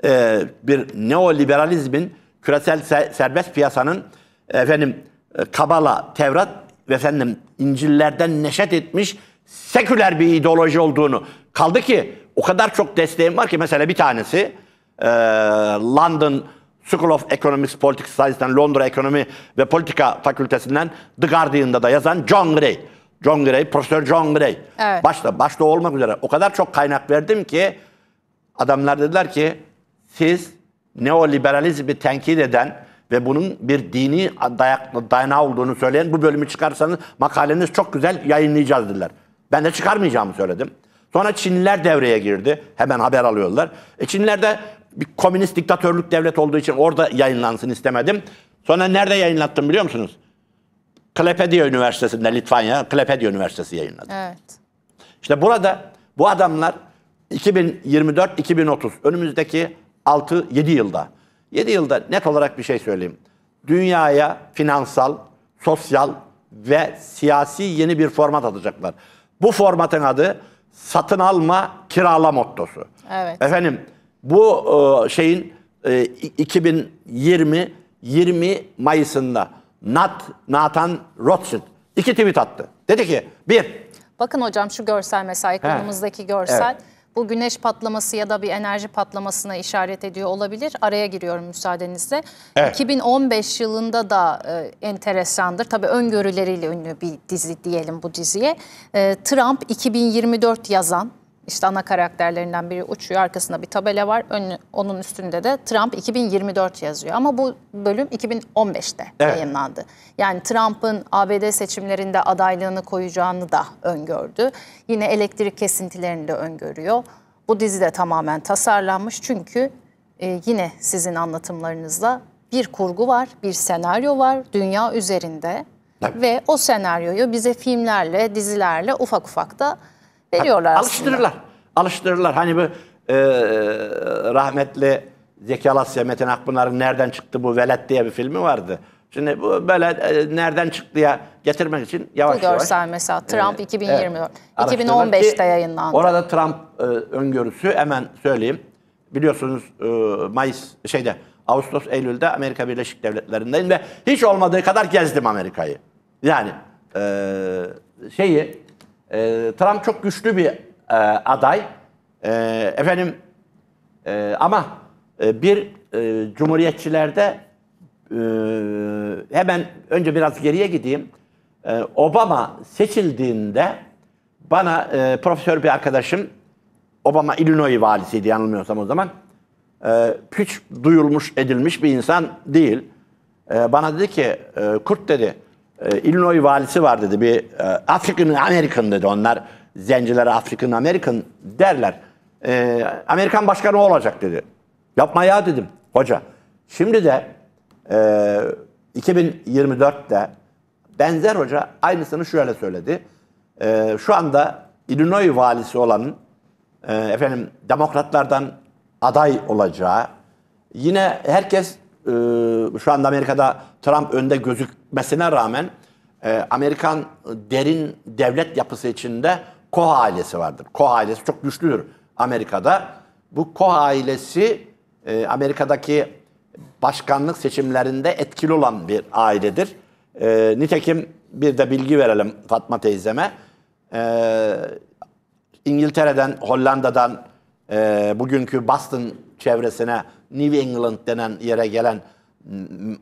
e, bir neoliberalizmin, küresel serbest piyasanın efendim e, Kabala, Tevrat ve efendim İncil'lerden neşet etmiş seküler bir ideoloji olduğunu. Kaldı ki o kadar çok desteğim var ki mesela bir tanesi e, London School of Economics, Politics Studies'ten Londra Ekonomi ve Politika Fakültesinden The Guardian'da da yazan John Gray. John Gray, Profesör John Gray. Evet. Başta, başta olmak üzere o kadar çok kaynak verdim ki adamlar dediler ki siz neoliberalizmi tenkit eden ve bunun bir dini dayak, dayanağı olduğunu söyleyen bu bölümü çıkarsanız makaleniz çok güzel yayınlayacağız dediler. Ben de çıkarmayacağımı söyledim. Sonra Çinliler devreye girdi. Hemen haber alıyorlar. E Çinliler de bir komünist diktatörlük devlet olduğu için orada yayınlansın istemedim. Sonra nerede yayınlattım biliyor musunuz? Klepedia Üniversitesi'nde Litvanya, Klepedia Üniversitesi yayınladı. Evet. İşte burada bu adamlar 2024-2030 önümüzdeki 6-7 yılda 7 yılda net olarak bir şey söyleyeyim. Dünyaya finansal, sosyal ve siyasi yeni bir format atacaklar. Bu formatın adı satın alma kiralama mottosu. Evet. Efendim bu e, şeyin e, 2020 20 Mayıs'ında Nat Nathan Rothschild iki tweet attı. Dedi ki bir. Bakın hocam şu görsel mesela ekranımızdaki görsel. Evet. Bu güneş patlaması ya da bir enerji patlamasına işaret ediyor olabilir. Araya giriyorum müsaadenizle. Evet. 2015 yılında da e, enteresandır. Tabii öngörüleriyle ünlü bir dizi diyelim bu diziye. E, Trump 2024 yazan işte ana karakterlerinden biri uçuyor. Arkasında bir tabela var. Ön, onun üstünde de Trump 2024 yazıyor. Ama bu bölüm 2015'te evet. yayınlandı. Yani Trump'ın ABD seçimlerinde adaylığını koyacağını da öngördü. Yine elektrik kesintilerini de öngörüyor. Bu dizi de tamamen tasarlanmış. Çünkü e, yine sizin anlatımlarınızla bir kurgu var, bir senaryo var dünya üzerinde. Tabii. Ve o senaryoyu bize filmlerle, dizilerle ufak ufak da Veriyorlar ha, Alıştırırlar. Aslında. Alıştırırlar. Hani bu e, rahmetli Zeki Alasya, Metin Akpınar'ın Nereden Çıktı Bu Velet diye bir filmi vardı. Şimdi bu böyle e, nereden ya getirmek için yavaş yavaş. bu yavaş. görsel mesela Trump e, 2024, evet, 2015'te yayınlandı. Orada Trump e, öngörüsü hemen söyleyeyim. Biliyorsunuz e, Mayıs şeyde Ağustos Eylül'de Amerika Birleşik Devletleri'ndeyim ve hiç olmadığı kadar gezdim Amerika'yı. Yani e, şeyi e, Trump çok güçlü bir e, aday. E, efendim e, ama e, bir e, cumhuriyetçilerde e, hemen önce biraz geriye gideyim. E, Obama seçildiğinde bana e, profesör bir arkadaşım Obama Illinois valisiydi yanılmıyorsam o zaman. E, hiç duyulmuş edilmiş bir insan değil. E, bana dedi ki e, Kurt dedi ee, Illinois valisi var dedi bir e, African American dedi onlar zencilere African American derler. E, Amerikan başkanı olacak dedi. Yapma ya dedim hoca. Şimdi de e, 2024'te benzer hoca aynısını şöyle söyledi. E, şu anda Illinois valisi olan e, efendim demokratlardan aday olacağı yine herkes e, şu anda Amerika'da Trump önde gözükmesine rağmen e, Amerikan derin devlet yapısı içinde koh ailesi vardır. Koh ailesi çok güçlüdür Amerika'da. Bu koh ailesi e, Amerika'daki başkanlık seçimlerinde etkili olan bir ailedir. E, nitekim bir de bilgi verelim Fatma teyzeme. E, İngiltere'den, Hollanda'dan, e, bugünkü Boston çevresine New England denen yere gelen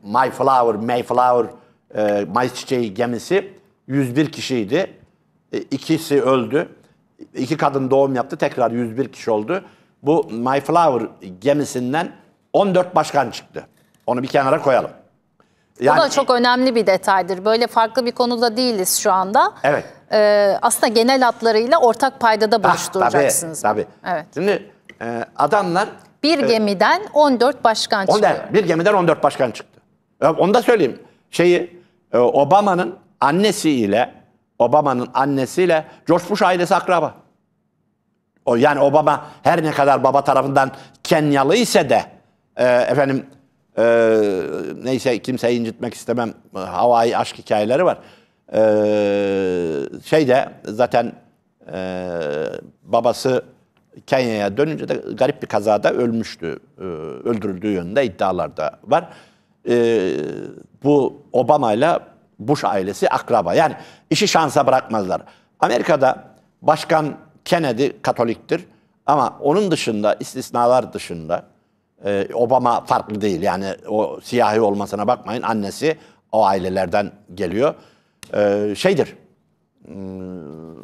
Mayflower, Mayflower e, Mayıs çiçeği gemisi 101 kişiydi. E, ikisi öldü. İki kadın doğum yaptı. Tekrar 101 kişi oldu. Bu Mayflower gemisinden 14 başkan çıktı. Onu bir kenara koyalım. Yani, Bu da çok önemli bir detaydır. Böyle farklı bir konuda değiliz şu anda. Evet. Ee, aslında genel hatlarıyla ortak paydada buluşturacaksınız. Ah, tabii, tabii. Evet. Şimdi e, adamlar bir gemiden 14 başkan çıktı. bir gemiden 14 başkan çıktı. E, Onu da söyleyeyim. Şeyi e, Obama'nın annesiyle Obama'nın annesiyle George Bush ailesi akraba. O yani Obama her ne kadar baba tarafından Kenyalı ise de e, efendim e, neyse kimseyi incitmek istemem. Havai aşk hikayeleri var. E, şeyde zaten e, babası Kenya'ya dönünce de garip bir kazada ölmüştü. Ee, öldürüldüğü yönünde iddialar da var. Ee, bu Obama ile Bush ailesi akraba. Yani işi şansa bırakmazlar. Amerika'da Başkan Kennedy Katoliktir. Ama onun dışında istisnalar dışında e, Obama farklı değil. Yani o siyahi olmasına bakmayın. Annesi o ailelerden geliyor. Ee, şeydir. Hmm,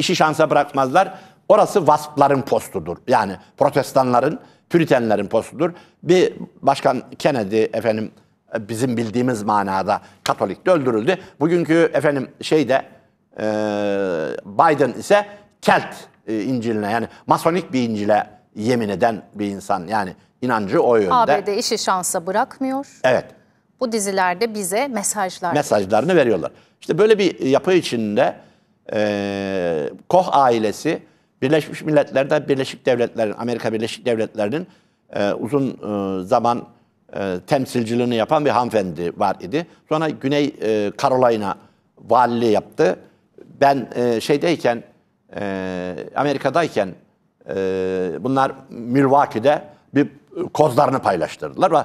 işi şansa bırakmazlar. Orası vaspların postudur. Yani protestanların, püritenlerin postudur. Bir başkan Kennedy efendim bizim bildiğimiz manada Katolik de öldürüldü. Bugünkü efendim şeyde e, Biden ise Kelt e, İncil'ine yani Masonik bir İncil'e yemin eden bir insan. Yani inancı o yönde. ABD işi şansa bırakmıyor. Evet. Bu dizilerde bize mesajlar mesajlarını veriyorlar. İşte böyle bir yapı içinde e, Koch ailesi Birleşmiş Milletler'de Birleşik Devletler'in, Amerika Birleşik Devletleri'nin e, uzun e, zaman e, temsilciliğini yapan bir hanımefendi var idi. Sonra Güney e, Carolina valiliği yaptı. Ben e, şeydeyken, e, Amerika'dayken e, bunlar Milwaukee'de bir kozlarını paylaştırdılar ve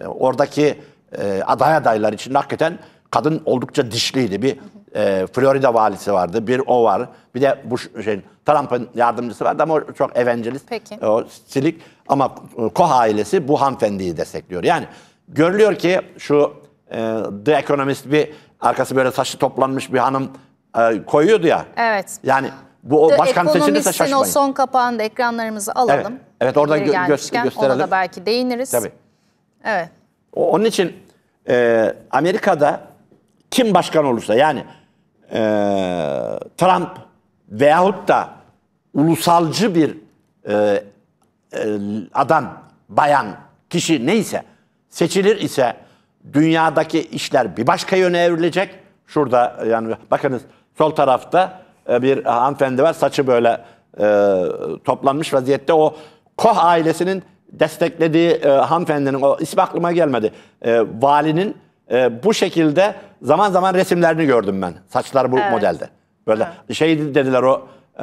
e, oradaki e, aday adaylar için hakikaten kadın oldukça dişliydi. Bir e, Florida valisi vardı, bir o var. Bir de bu şeyin Trump'ın yardımcısı vardı ama o çok evangelist. Peki. O silik ama e, Koch ailesi bu hanımefendiyi destekliyor. Yani görülüyor ki şu e, The Economist bir arkası böyle saçlı toplanmış bir hanım e, koyuyordu ya. Evet. Yani bu o The başkan seçilirse şaşmayın. o son kapağında ekranlarımızı alalım. Evet, evet orada gö gö gösterelim. Ona da belki değiniriz. Tabii. Evet. O, onun için e, Amerika'da kim başkan olursa yani e, Trump veyahut da ulusalcı bir e, e, adam, bayan, kişi neyse seçilir ise dünyadaki işler bir başka yöne evrilecek. Şurada e, yani bakınız sol tarafta e, bir e, hanımefendi var. Saçı böyle e, toplanmış vaziyette. O Koh ailesinin desteklediği e, hanımefendinin, o isim aklıma gelmedi, e, valinin e, bu şekilde zaman zaman resimlerini gördüm ben. Saçlar bu evet. modelde. Böyle evet. şey dediler o e,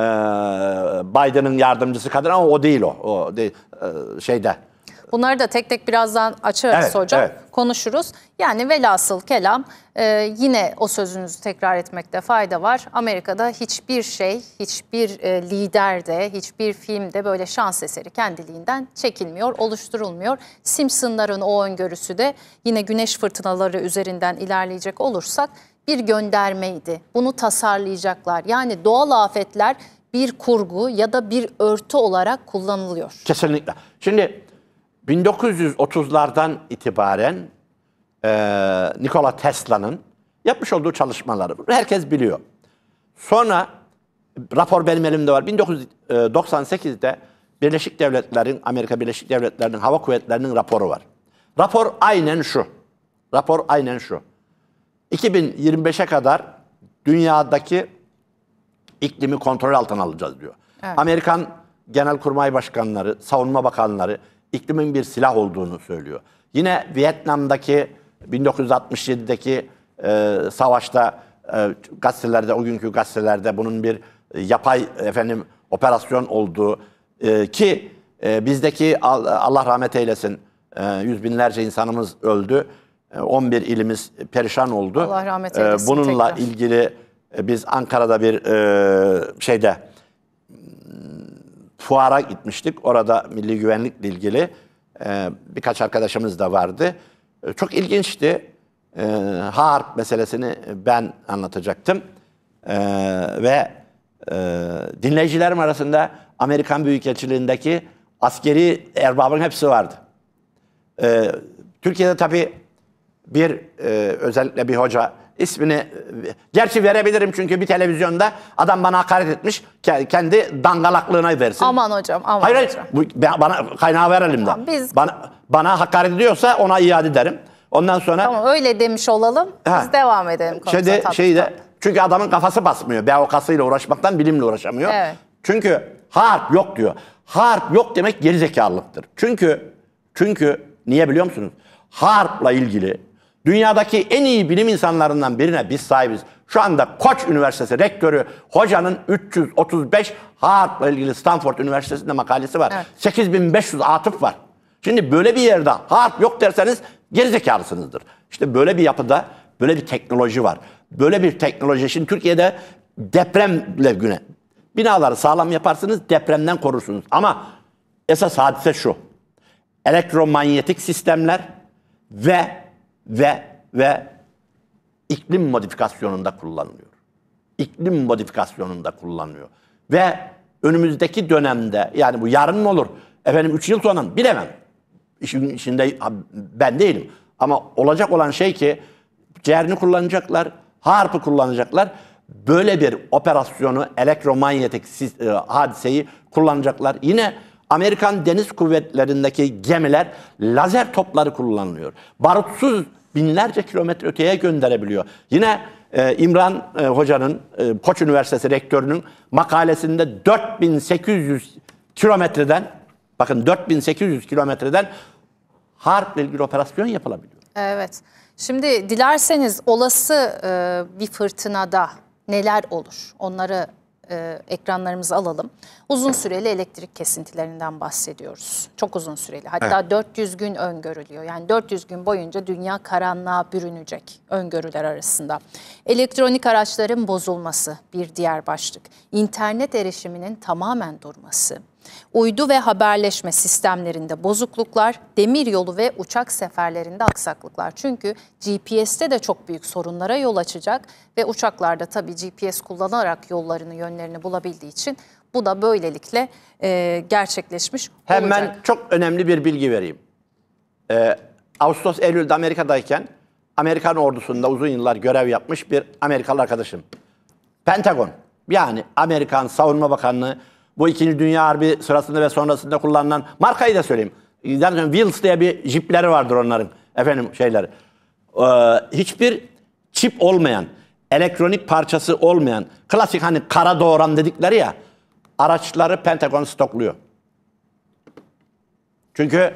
Biden'ın yardımcısı kadar ama o değil o. O değil, e, şeyde Bunları da tek tek birazdan açarız Evet, hocam. evet. Konuşuruz. Yani velhasıl kelam e, yine o sözünüzü tekrar etmekte fayda var. Amerika'da hiçbir şey, hiçbir e, lider de, hiçbir filmde böyle şans eseri kendiliğinden çekilmiyor, oluşturulmuyor. Simpsonların o öngörüsü de yine güneş fırtınaları üzerinden ilerleyecek olursak bir göndermeydi. Bunu tasarlayacaklar. Yani doğal afetler bir kurgu ya da bir örtü olarak kullanılıyor. Kesinlikle. Şimdi 1930'lardan itibaren e, Nikola Tesla'nın yapmış olduğu çalışmaları herkes biliyor. Sonra rapor benim elimde var. 1998'de Birleşik Devletler'in, Amerika Birleşik Devletleri'nin Hava Kuvvetleri'nin raporu var. Rapor aynen şu. Rapor aynen şu. 2025'e kadar dünyadaki iklimi kontrol altına alacağız diyor. Evet. Amerikan Genelkurmay Başkanları, Savunma Bakanları iklimin bir silah olduğunu söylüyor. Yine Vietnam'daki 1967'deki e, savaşta e, gazetelerde, o günkü gazetelerde bunun bir e, yapay efendim operasyon olduğu e, ki e, bizdeki Allah rahmet eylesin e, yüz binlerce insanımız öldü. 11 ee, ilimiz perişan oldu. Allah rahmet eylesin. Ee, bununla tekrar. ilgili e, biz Ankara'da bir e, şeyde mm, fuara gitmiştik. Orada milli güvenlikle ilgili e, birkaç arkadaşımız da vardı. Çok ilginçti. Harp meselesini ben anlatacaktım. Ve dinleyicilerim arasında Amerikan Büyükelçiliğindeki askeri erbabın hepsi vardı. Türkiye'de tabii bir e, özellikle bir hoca ismini e, gerçi verebilirim çünkü bir televizyonda adam bana hakaret etmiş kendi dangalaklığına versin. Aman hocam aman hayır, hayır, Bu, bana kaynağı verelim de. biz... Bana, bana hakaret ediyorsa ona iade ederim. Ondan sonra... Tamam öyle demiş olalım ha, biz devam edelim. Şeyde, şeyde, çünkü adamın kafası basmıyor. BOK'sıyla uğraşmaktan bilimle uğraşamıyor. Evet. Çünkü harp yok diyor. Harp yok demek gerizekalılıktır. Çünkü çünkü niye biliyor musunuz? Harpla ilgili Dünyadaki en iyi bilim insanlarından birine biz sahibiz. Şu anda Koç Üniversitesi rektörü hocanın 335 Harp'la ilgili Stanford Üniversitesi'nde makalesi var. Evet. 8500 atıf var. Şimdi böyle bir yerde harp yok derseniz gerizekalısınızdır. İşte böyle bir yapıda böyle bir teknoloji var. Böyle bir teknoloji. Şimdi Türkiye'de depremle güne binaları sağlam yaparsınız depremden korursunuz. Ama esas hadise şu. Elektromanyetik sistemler ve ve ve iklim modifikasyonunda kullanılıyor. İklim modifikasyonunda kullanılıyor. Ve önümüzdeki dönemde yani bu yarın mı olur? Efendim 3 yıl sonra Bilemem. İşin içinde ben değilim. Ama olacak olan şey ki CERN'i kullanacaklar, HARP'ı kullanacaklar. Böyle bir operasyonu, elektromanyetik e, hadiseyi kullanacaklar. Yine Amerikan Deniz Kuvvetleri'ndeki gemiler lazer topları kullanılıyor. Barutsuz binlerce kilometre öteye gönderebiliyor. Yine e, İmran e, Hoca'nın, e, Koç Üniversitesi rektörünün makalesinde 4800 kilometreden, bakın 4800 kilometreden harp ilgili operasyon yapılabiliyor. Evet. Şimdi dilerseniz olası e, bir fırtınada neler olur? Onları e, ekranlarımızı alalım. Uzun süreli elektrik kesintilerinden bahsediyoruz. Çok uzun süreli. Hatta evet. 400 gün öngörülüyor. Yani 400 gün boyunca dünya karanlığa bürünecek öngörüler arasında. Elektronik araçların bozulması bir diğer başlık. İnternet erişiminin tamamen durması Uydu ve haberleşme sistemlerinde bozukluklar, demiryolu ve uçak seferlerinde aksaklıklar. Çünkü GPS'te de çok büyük sorunlara yol açacak ve uçaklarda tabii GPS kullanarak yollarını, yönlerini bulabildiği için bu da böylelikle e, gerçekleşmiş Hemen olacak. Hemen çok önemli bir bilgi vereyim. Ee, Ağustos, Eylül'de Amerika'dayken Amerikan ordusunda uzun yıllar görev yapmış bir Amerikalı arkadaşım. Pentagon yani Amerikan Savunma Bakanlığı bu 2. Dünya Harbi sırasında ve sonrasında kullanılan markayı da söyleyeyim. Zaten Wheels diye bir jipleri vardır onların. Efendim şeyleri. Ee, hiçbir çip olmayan, elektronik parçası olmayan, klasik hani kara doğran dedikleri ya, araçları Pentagon stokluyor. Çünkü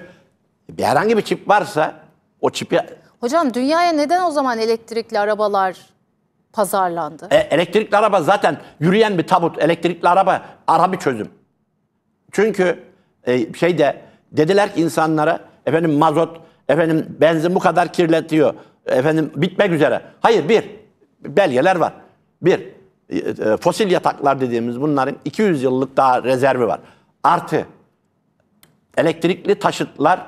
bir herhangi bir çip varsa o çipi... Hocam dünyaya neden o zaman elektrikli arabalar pazarlandı. E, elektrikli araba zaten yürüyen bir tabut. Elektrikli araba ara bir çözüm. Çünkü e, şeyde dediler ki insanlara efendim mazot, efendim benzin bu kadar kirletiyor. Efendim bitmek üzere. Hayır bir belgeler var. Bir e, e fosil yataklar dediğimiz bunların 200 yıllık daha rezervi var. Artı elektrikli taşıtlar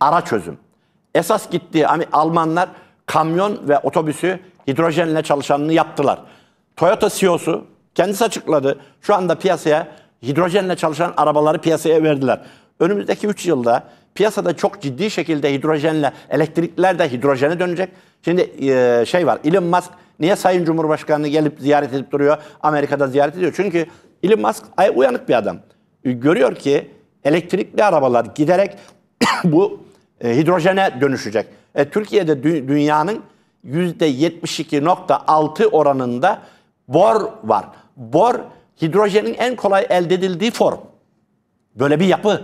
ara çözüm. Esas gittiği hani Almanlar kamyon ve otobüsü Hidrojenle çalışanını yaptılar. Toyota CEO'su kendisi açıkladı. Şu anda piyasaya hidrojenle çalışan arabaları piyasaya verdiler. Önümüzdeki 3 yılda piyasada çok ciddi şekilde hidrojenle, elektrikler de hidrojene dönecek. Şimdi e, şey var, Elon Musk niye Sayın cumhurbaşkanı gelip ziyaret edip duruyor, Amerika'da ziyaret ediyor? Çünkü Elon Musk ay, uyanık bir adam. E, görüyor ki elektrikli arabalar giderek bu e, hidrojene dönüşecek. E, Türkiye'de dünyanın %72.6 oranında bor var. Bor hidrojenin en kolay elde edildiği form. Böyle bir yapı.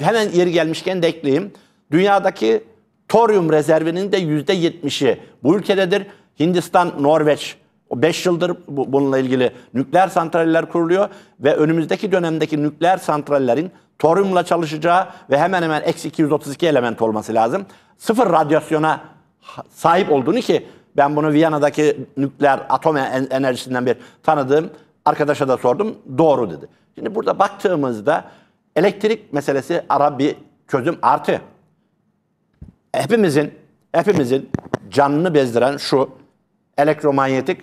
Hemen yeri gelmişken de ekleyeyim. Dünyadaki toryum rezervinin de %70'i bu ülkededir. Hindistan, Norveç, o 5 yıldır bununla ilgili nükleer santraller kuruluyor ve önümüzdeki dönemdeki nükleer santrallerin toryumla çalışacağı ve hemen hemen eksi 232 element olması lazım. Sıfır radyasyona sahip olduğunu ki ben bunu Viyana'daki nükleer atom enerjisinden bir tanıdığım arkadaşa da sordum. Doğru dedi. Şimdi burada baktığımızda elektrik meselesi ara bir çözüm artı. Hepimizin hepimizin canını bezdiren şu elektromanyetik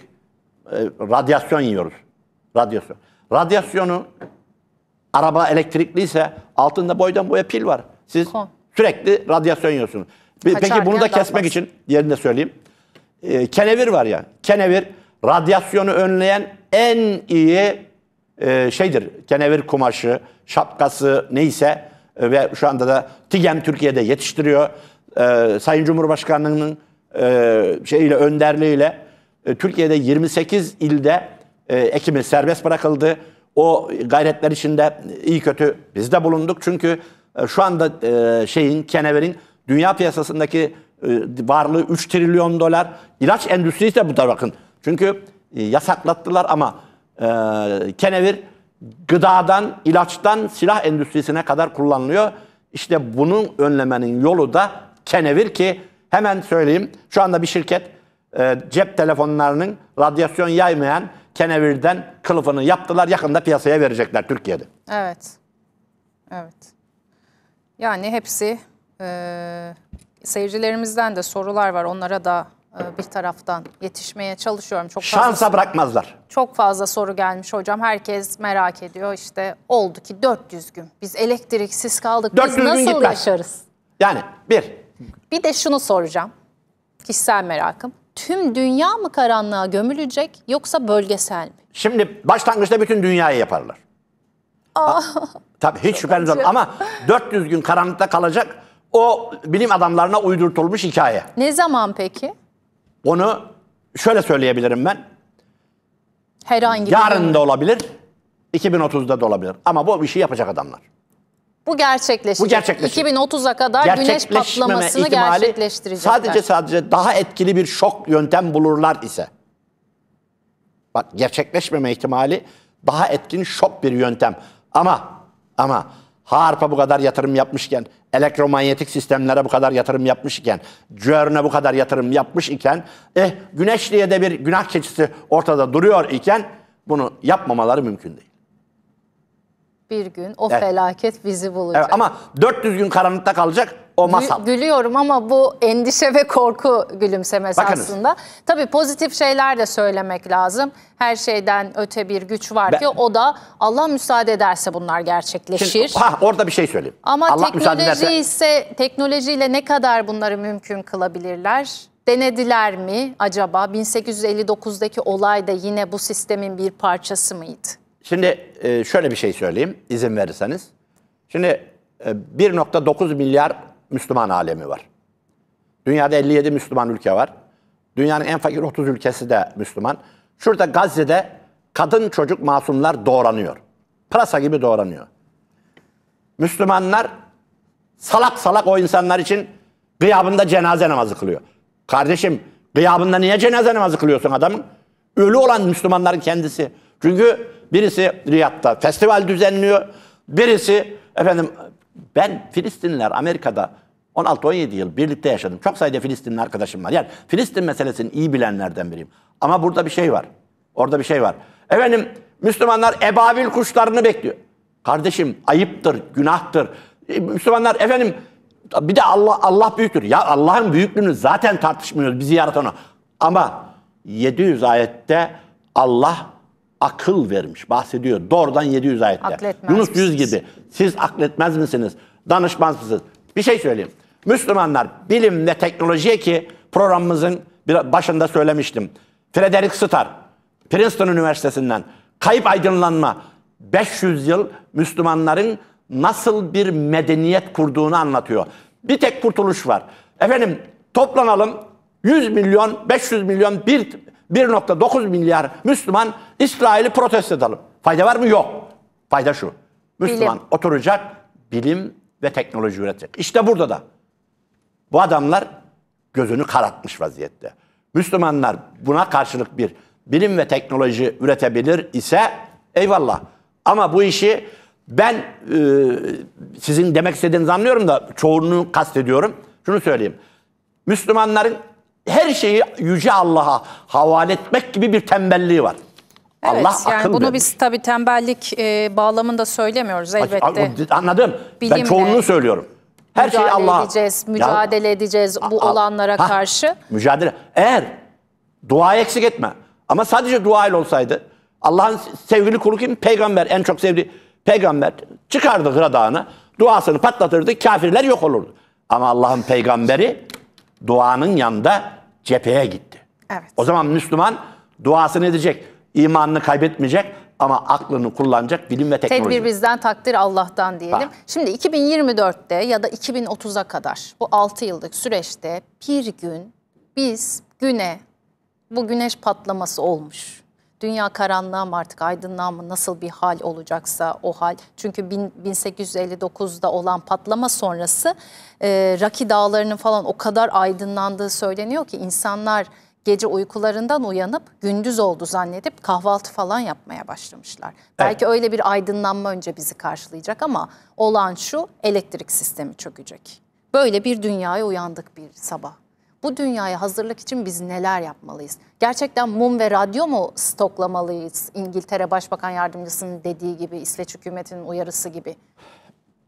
e, radyasyon yiyoruz. Radyasyon. Radyasyonu araba elektrikliyse altında boydan boya pil var. Siz sürekli radyasyon yiyorsunuz. Kaçarken Peki bunu da kesmek için yerinde söyleyeyim. E, kenevir var ya. Kenevir radyasyonu önleyen en iyi e, şeydir. Kenevir kumaşı, şapkası neyse e, ve şu anda da TİGEM Türkiye'de yetiştiriyor. E, Sayın Cumhurbaşkanlığının e, şeyiyle önderliğiyle e, Türkiye'de 28 ilde e, ekimi serbest bırakıldı. O gayretler içinde iyi kötü biz de bulunduk. Çünkü e, şu anda e, şeyin kenevirin Dünya piyasasındaki e, varlığı 3 trilyon dolar. İlaç endüstrisi de bu da bakın. Çünkü e, yasaklattılar ama e, kenevir gıdadan, ilaçtan silah endüstrisine kadar kullanılıyor. İşte bunun önlemenin yolu da kenevir ki hemen söyleyeyim. Şu anda bir şirket e, cep telefonlarının radyasyon yaymayan kenevirden kılıfını yaptılar. Yakında piyasaya verecekler Türkiye'de. Evet. Evet. Yani hepsi ee, seyircilerimizden de sorular var. Onlara da e, bir taraftan yetişmeye çalışıyorum. Çok fazla, Şansa bırakmazlar. Çok fazla soru gelmiş hocam. Herkes merak ediyor. İşte oldu ki 400 gün. Biz elektriksiz kaldık. Biz nasıl gitmez. yaşarız? Yani bir. Bir de şunu soracağım. Kişisel merakım. Tüm dünya mı karanlığa gömülecek yoksa bölgesel mi? Şimdi başlangıçta bütün dünyayı yaparlar. Aa. Tabii hiç şüphemiz olmaz ama 400 gün karanlıkta kalacak o bilim adamlarına uydurtulmuş hikaye. Ne zaman peki? Onu şöyle söyleyebilirim ben. Herhangi Yarın da olabilir, 2030'da da olabilir. Ama bu işi yapacak adamlar. Bu gerçekleşecek. Bu gerçekleşecek. 2030'a kadar güneş patlamasını gerçekleştirecekler. Sadece sadece daha etkili bir şok yöntem bulurlar ise. Bak gerçekleşmeme ihtimali daha etkin şok bir yöntem. Ama ama Harp'a bu kadar yatırım yapmışken, elektromanyetik sistemlere bu kadar yatırım yapmışken, iken, CERN'e bu kadar yatırım yapmış iken, eh güneş diye de bir günah keçisi ortada duruyor iken bunu yapmamaları mümkün değil bir gün o Evet. felaket bizi bulacak. Evet, ama 400 gün karanlıkta kalacak o Gü- masal. Gülüyorum ama bu endişe ve korku gülümsemesi Bakınız. aslında. Tabii pozitif şeyler de söylemek lazım. Her şeyden öte bir güç var Ben- ki o da Allah müsaade ederse bunlar gerçekleşir. Şimdi- ha, orada bir şey söyleyeyim. Ama Allah teknoloji ederse ise teknolojiyle ne kadar bunları mümkün kılabilirler? Denediler mi acaba? 1859'daki olay da yine bu sistemin bir parçası mıydı? Şimdi e, şöyle bir şey söyleyeyim izin verirseniz. Şimdi 1.9 e, milyar Müslüman alemi var. Dünyada 57 Müslüman ülke var. Dünyanın en fakir 30 ülkesi de Müslüman. Şurada Gazze'de kadın çocuk masumlar doğranıyor. Pırasa gibi doğranıyor. Müslümanlar salak salak o insanlar için gıyabında cenaze namazı kılıyor. Kardeşim gıyabında niye cenaze namazı kılıyorsun adamın? Ölü olan Müslümanların kendisi. Çünkü birisi Riyad'da festival düzenliyor. Birisi efendim ben Filistinler Amerika'da 16-17 yıl birlikte yaşadım. Çok sayıda Filistinli arkadaşım var. Yani Filistin meselesini iyi bilenlerden biriyim. Ama burada bir şey var. Orada bir şey var. Efendim Müslümanlar ebabil kuşlarını bekliyor. Kardeşim ayıptır, günahtır. E, Müslümanlar efendim bir de Allah Allah büyüktür. Ya Allah'ın büyüklüğünü zaten tartışmıyoruz. Bizi yaratan o. Ama 700 ayette Allah akıl vermiş. Bahsediyor. Doğrudan 700 ayette. Yunus 100 gibi. Siz akletmez misiniz? Danışmaz mısınız? Bir şey söyleyeyim. Müslümanlar bilim ve teknolojiye ki programımızın başında söylemiştim. Frederick Starr, Princeton Üniversitesi'nden kayıp aydınlanma 500 yıl Müslümanların nasıl bir medeniyet kurduğunu anlatıyor. Bir tek kurtuluş var. Efendim toplanalım 100 milyon 500 milyon bir 1.9 milyar Müslüman İsrail'i protesto edelim. Fayda var mı? Yok. Fayda şu. Müslüman bilim. oturacak, bilim ve teknoloji üretecek. İşte burada da. Bu adamlar gözünü karartmış vaziyette. Müslümanlar buna karşılık bir bilim ve teknoloji üretebilir ise eyvallah. Ama bu işi ben e, sizin demek istediğinizi anlıyorum da çoğunu kastediyorum. Şunu söyleyeyim. Müslümanların her şeyi yüce Allah'a havale etmek gibi bir tembelliği var. Evet, Allah yani akıl bunu vermiş. biz tabi tembellik e, bağlamında söylemiyoruz elbette. Anladım. Bilimle ben çoğunluğu söylüyorum. Her şeyi Allah'a. edeceğiz, mücadele ya, edeceğiz bu a, olanlara ha, karşı. Mücadele. Eğer dua eksik etme. Ama sadece dua ile olsaydı Allah'ın sevgili kulu kim? Peygamber en çok sevdiği peygamber çıkardı Hıra Dağı'na. Duasını patlatırdı. Kafirler yok olurdu. Ama Allah'ın peygamberi duanın yanında cepheye gitti. Evet. O zaman Müslüman duasını edecek, imanını kaybetmeyecek ama aklını kullanacak bilim ve teknoloji. Tedbir bizden, takdir Allah'tan diyelim. Ha. Şimdi 2024'te ya da 2030'a kadar bu 6 yıllık süreçte bir gün biz güne bu güneş patlaması olmuş dünya karanlığa mı artık aydınlığa mı nasıl bir hal olacaksa o hal. Çünkü 1859'da olan patlama sonrası e, Raki dağlarının falan o kadar aydınlandığı söyleniyor ki insanlar gece uykularından uyanıp gündüz oldu zannedip kahvaltı falan yapmaya başlamışlar. Evet. Belki öyle bir aydınlanma önce bizi karşılayacak ama olan şu elektrik sistemi çökecek. Böyle bir dünyaya uyandık bir sabah bu dünyaya hazırlık için biz neler yapmalıyız? Gerçekten mum ve radyo mu stoklamalıyız İngiltere Başbakan Yardımcısının dediği gibi, İsveç hükümetinin uyarısı gibi?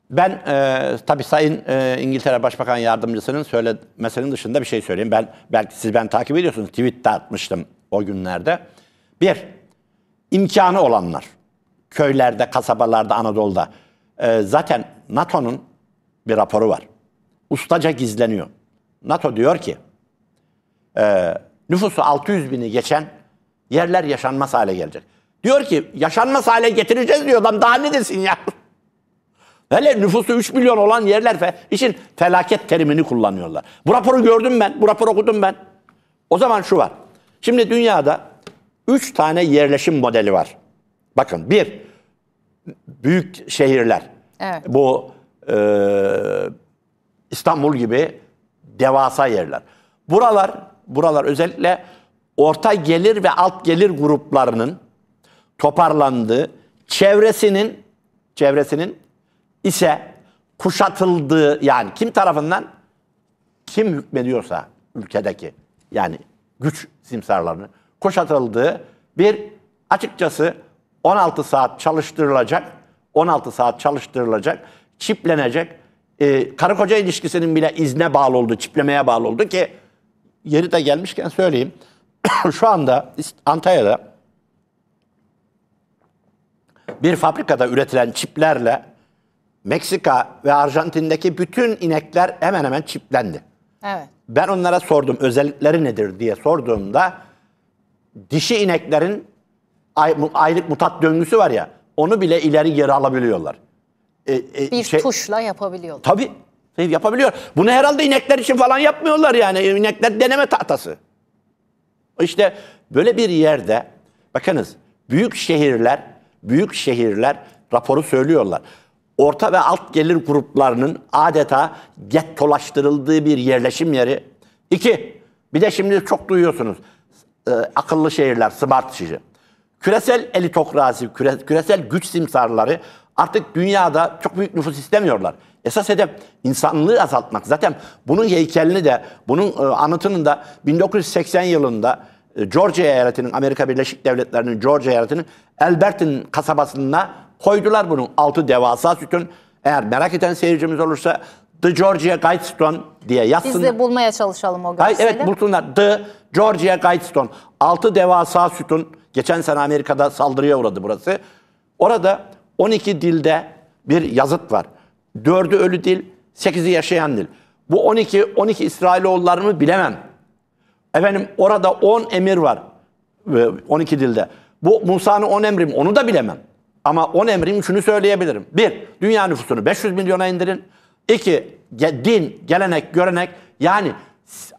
Ben e, tabii Sayın e, İngiltere Başbakan Yardımcısının söylemesinin dışında bir şey söyleyeyim. Ben belki siz ben takip ediyorsunuz. Tweet'te atmıştım o günlerde. Bir, imkanı olanlar köylerde, kasabalarda, Anadolu'da e, zaten NATO'nun bir raporu var. Ustaca gizleniyor. NATO diyor ki e, nüfusu 600 bini geçen yerler yaşanmaz hale gelecek. Diyor ki yaşanmaz hale getireceğiz diyor adam daha ne desin ya? Hele nüfusu 3 milyon olan yerler fe, için felaket terimini kullanıyorlar. Bu raporu gördüm ben, bu raporu okudum ben. O zaman şu var. Şimdi dünyada 3 tane yerleşim modeli var. Bakın bir, büyük şehirler. Evet. Bu e, İstanbul gibi devasa yerler. Buralar, buralar özellikle orta gelir ve alt gelir gruplarının toparlandığı, çevresinin çevresinin ise kuşatıldığı yani kim tarafından kim hükmediyorsa ülkedeki yani güç simsarlarını kuşatıldığı bir açıkçası 16 saat çalıştırılacak 16 saat çalıştırılacak, çiplenecek, e, karı koca ilişkisinin bile izne bağlı oldu, çiplemeye bağlı oldu ki yeri de gelmişken söyleyeyim. Şu anda Antalya'da bir fabrikada üretilen çiplerle Meksika ve Arjantin'deki bütün inekler hemen hemen çiplendi. Evet. Ben onlara sordum özellikleri nedir diye sorduğumda dişi ineklerin ay, aylık mutat döngüsü var ya onu bile ileri geri alabiliyorlar e, e, bir şey, tuşla yapabiliyorlar. Tabii yapabiliyor. Bunu herhalde inekler için falan yapmıyorlar yani. İnekler deneme tahtası. İşte böyle bir yerde bakınız büyük şehirler büyük şehirler raporu söylüyorlar. Orta ve alt gelir gruplarının adeta gettolaştırıldığı bir yerleşim yeri. İki, bir de şimdi çok duyuyorsunuz e, akıllı şehirler, smart şehir. Küresel elitokrasi, küre, küresel güç simsarları Artık dünyada çok büyük nüfus istemiyorlar. Esas hedef insanlığı azaltmak. Zaten bunun heykelini de, bunun e, anıtının da 1980 yılında e, Georgia eyaletinin, Amerika Birleşik Devletleri'nin Georgia eyaletinin Albertin kasabasına koydular bunun altı devasa sütun. Eğer merak eden seyircimiz olursa The Georgia Guidestone diye yazsın. Biz de bulmaya çalışalım o gazeteyi. Evet bulsunlar. The Georgia Guidestone. Altı devasa sütun. Geçen sene Amerika'da saldırıya uğradı burası. Orada 12 dilde bir yazıt var. 4'ü ölü dil, 8'i yaşayan dil. Bu 12, 12 İsrailoğullarını bilemem. Efendim orada 10 emir var. 12 e, dilde. Bu Musa'nın 10 emrim onu da bilemem. Ama 10 emrim şunu söyleyebilirim. 1. dünya nüfusunu 500 milyona indirin. 2. din, gelenek, görenek. Yani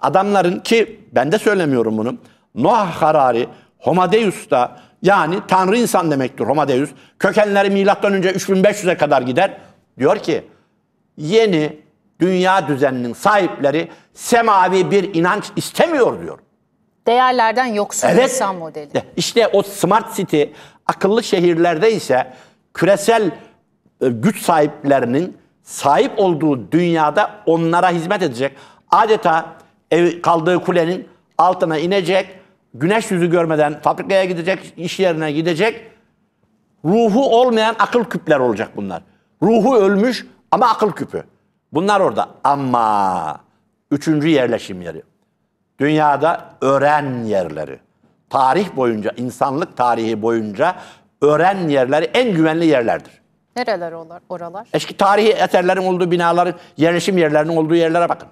adamların ki ben de söylemiyorum bunu. Noah Harari, Homadeus'ta, yani Tanrı insan demektir Roma Deus. Kökenleri milattan önce 3500'e kadar gider. Diyor ki yeni dünya düzeninin sahipleri semavi bir inanç istemiyor diyor. Değerlerden yoksun evet. insan modeli. İşte o smart city akıllı şehirlerde ise küresel e, güç sahiplerinin sahip olduğu dünyada onlara hizmet edecek. Adeta ev, kaldığı kulenin altına inecek güneş yüzü görmeden fabrikaya gidecek, iş yerine gidecek. Ruhu olmayan akıl küpler olacak bunlar. Ruhu ölmüş ama akıl küpü. Bunlar orada. Ama üçüncü yerleşim yeri. Dünyada öğren yerleri. Tarih boyunca, insanlık tarihi boyunca öğren yerleri en güvenli yerlerdir. Nereler olar, oralar? Eski tarihi eserlerin olduğu binaların, yerleşim yerlerinin olduğu yerlere bakın.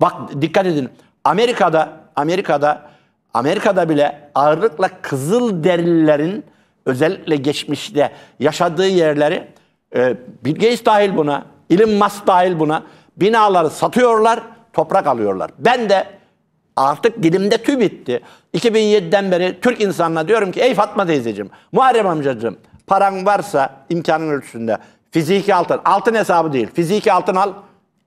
Bak dikkat edin. Amerika'da Amerika'da Amerika'da bile ağırlıkla kızıl derlilerin özellikle geçmişte yaşadığı yerleri e, Bill Gates dahil buna, Elon Musk dahil buna binaları satıyorlar, toprak alıyorlar. Ben de artık dilimde tüy bitti. 2007'den beri Türk insanına diyorum ki ey Fatma teyzeciğim, Muharrem amcacığım paran varsa imkanın ölçüsünde fiziki altın, altın hesabı değil fiziki altın al,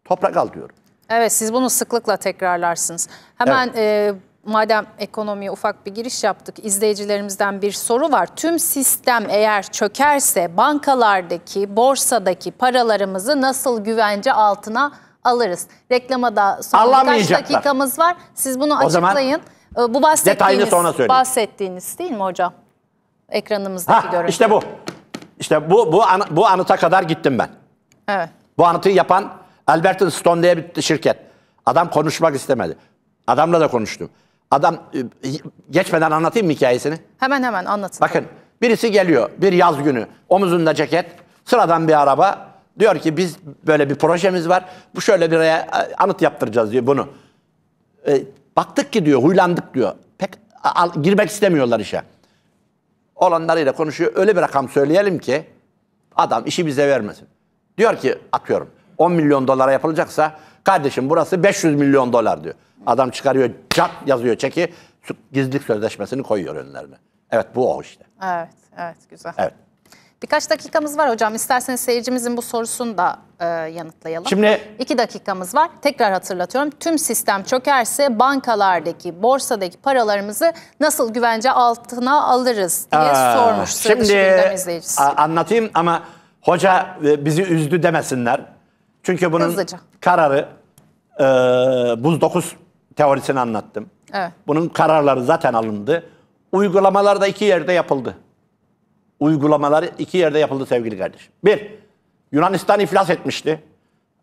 toprak al diyorum. Evet siz bunu sıklıkla tekrarlarsınız. Hemen evet. e, madem ekonomiye ufak bir giriş yaptık izleyicilerimizden bir soru var. Tüm sistem eğer çökerse bankalardaki, borsadaki paralarımızı nasıl güvence altına alırız? Reklama da son birkaç dakikamız var. Siz bunu o açıklayın. Ee, bu bahsettiğiniz, sonra söyleyeyim. bahsettiğiniz değil mi hocam? Ekranımızdaki ha, görüntü. İşte bu. İşte bu, bu, an, bu anıta kadar gittim ben. Evet. Bu anıtı yapan Albert Stone diye bir şirket. Adam konuşmak istemedi. Adamla da konuştum. Adam e, geçmeden anlatayım mı hikayesini? Hemen hemen anlatın. Bakın birisi geliyor bir yaz günü omuzunda ceket sıradan bir araba. Diyor ki biz böyle bir projemiz var. Bu şöyle bir e, anıt yaptıracağız diyor bunu. E, baktık ki diyor huylandık diyor. Pek al, girmek istemiyorlar işe. Olanlarıyla konuşuyor. Öyle bir rakam söyleyelim ki adam işi bize vermesin. Diyor ki atıyorum 10 milyon dolara yapılacaksa kardeşim burası 500 milyon dolar diyor. Adam çıkarıyor, cat yazıyor çeki, gizlilik sözleşmesini koyuyor önlerine. Evet bu o işte. Evet, evet güzel. Evet. Birkaç dakikamız var hocam. İsterseniz seyircimizin bu sorusunu da e, yanıtlayalım. Şimdi iki dakikamız var. Tekrar hatırlatıyorum. Tüm sistem çökerse bankalardaki, borsadaki paralarımızı nasıl güvence altına alırız diye ee, sormuş. Şimdi anlatayım ama hoca e, bizi üzdü demesinler. Çünkü bunun Hızlıca. kararı e, buz 9 teorisini anlattım. Evet. Bunun kararları zaten alındı. Uygulamalar da iki yerde yapıldı. Uygulamalar iki yerde yapıldı sevgili kardeşim. Bir, Yunanistan iflas etmişti.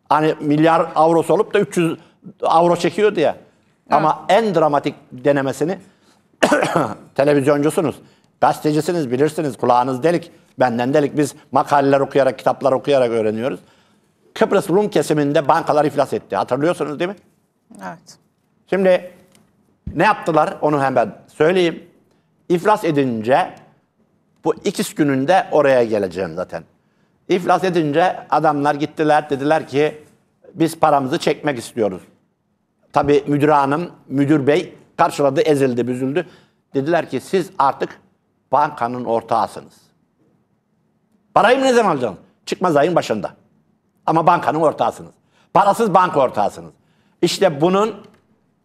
Hani milyar avrosu olup da 300 avro çekiyordu ya. Evet. Ama en dramatik denemesini televizyoncusunuz, gazetecisiniz bilirsiniz, kulağınız delik, benden delik. Biz makaleler okuyarak, kitaplar okuyarak öğreniyoruz. Kıbrıs Rum kesiminde bankalar iflas etti. Hatırlıyorsunuz değil mi? Evet. Şimdi ne yaptılar onu hemen söyleyeyim. İflas edince bu ikiz gününde oraya geleceğim zaten. İflas edince adamlar gittiler dediler ki biz paramızı çekmek istiyoruz. Tabi müdür hanım, müdür bey karşıladı, ezildi, büzüldü. Dediler ki siz artık bankanın ortağısınız. Parayı mı ne zaman alacaksın? Çıkmaz ayın başında. Ama bankanın ortağısınız. Parasız banka ortağısınız. İşte bunun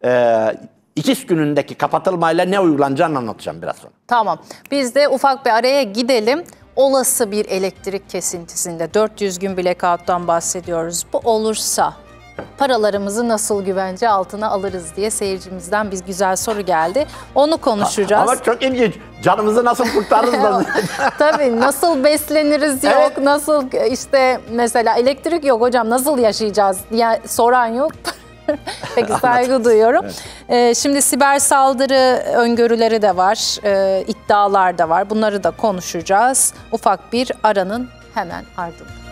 e, ee, İkiz günündeki kapatılmayla ne uygulanacağını anlatacağım biraz sonra. Tamam. Biz de ufak bir araya gidelim. Olası bir elektrik kesintisinde 400 gün blackout'tan bahsediyoruz. Bu olursa paralarımızı nasıl güvence altına alırız diye seyircimizden biz güzel soru geldi. Onu konuşacağız. Ama çok ilginç. Canımızı nasıl kurtarırız? Tabii nasıl besleniriz yok, evet. nasıl işte mesela elektrik yok hocam nasıl yaşayacağız diye soran yok. Peki saygı duyuyorum. Evet. Ee, şimdi siber saldırı öngörüleri de var, e, iddialar da var. Bunları da konuşacağız. Ufak bir aranın hemen ardından.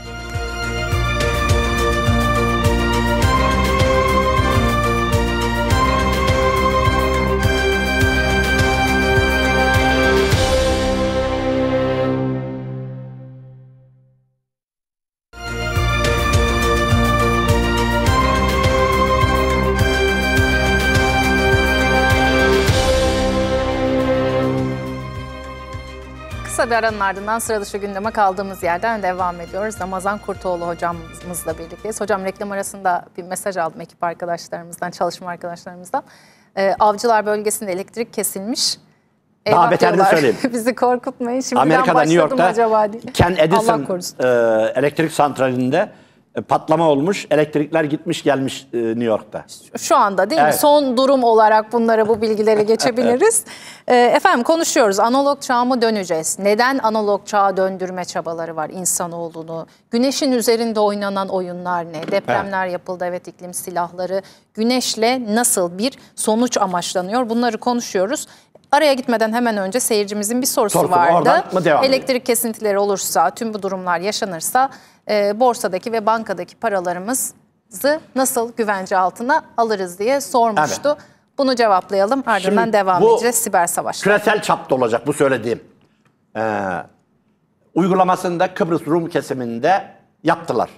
Kısa bir aranın ardından sıra dışı gündeme kaldığımız yerden devam ediyoruz. Ramazan Kurtoğlu hocamızla birlikteyiz. Hocam reklam arasında bir mesaj aldım ekip arkadaşlarımızdan, çalışma arkadaşlarımızdan. Ee, avcılar bölgesinde elektrik kesilmiş. Eyvah Daha beterini söyleyeyim. Bizi korkutmayın. Şimdiden Amerika'da New York'ta acaba Ken Edison e, elektrik santralinde e, patlama olmuş, elektrikler gitmiş gelmiş e, New York'ta. Şu anda değil evet. mi? Son durum olarak bunlara bu bilgilere geçebiliriz. evet. E, efendim konuşuyoruz. Analog çağa mı döneceğiz? Neden analog çağa döndürme çabaları var insanoğlunu? Güneşin üzerinde oynanan oyunlar ne? Depremler evet. yapıldı, evet iklim silahları. Güneşle nasıl bir sonuç amaçlanıyor? Bunları konuşuyoruz. Araya gitmeden hemen önce seyircimizin bir sorusu Sorkum, vardı. Elektrik edelim. kesintileri olursa, tüm bu durumlar yaşanırsa e, borsadaki ve bankadaki paralarımızı nasıl güvence altına alırız diye sormuştu. Evet. Bunu cevaplayalım ardından Şimdi devam edeceğiz siber savaş. Küresel çapta olacak bu söylediğim. Ee, uygulamasında Kıbrıs Rum kesiminde yaptılar.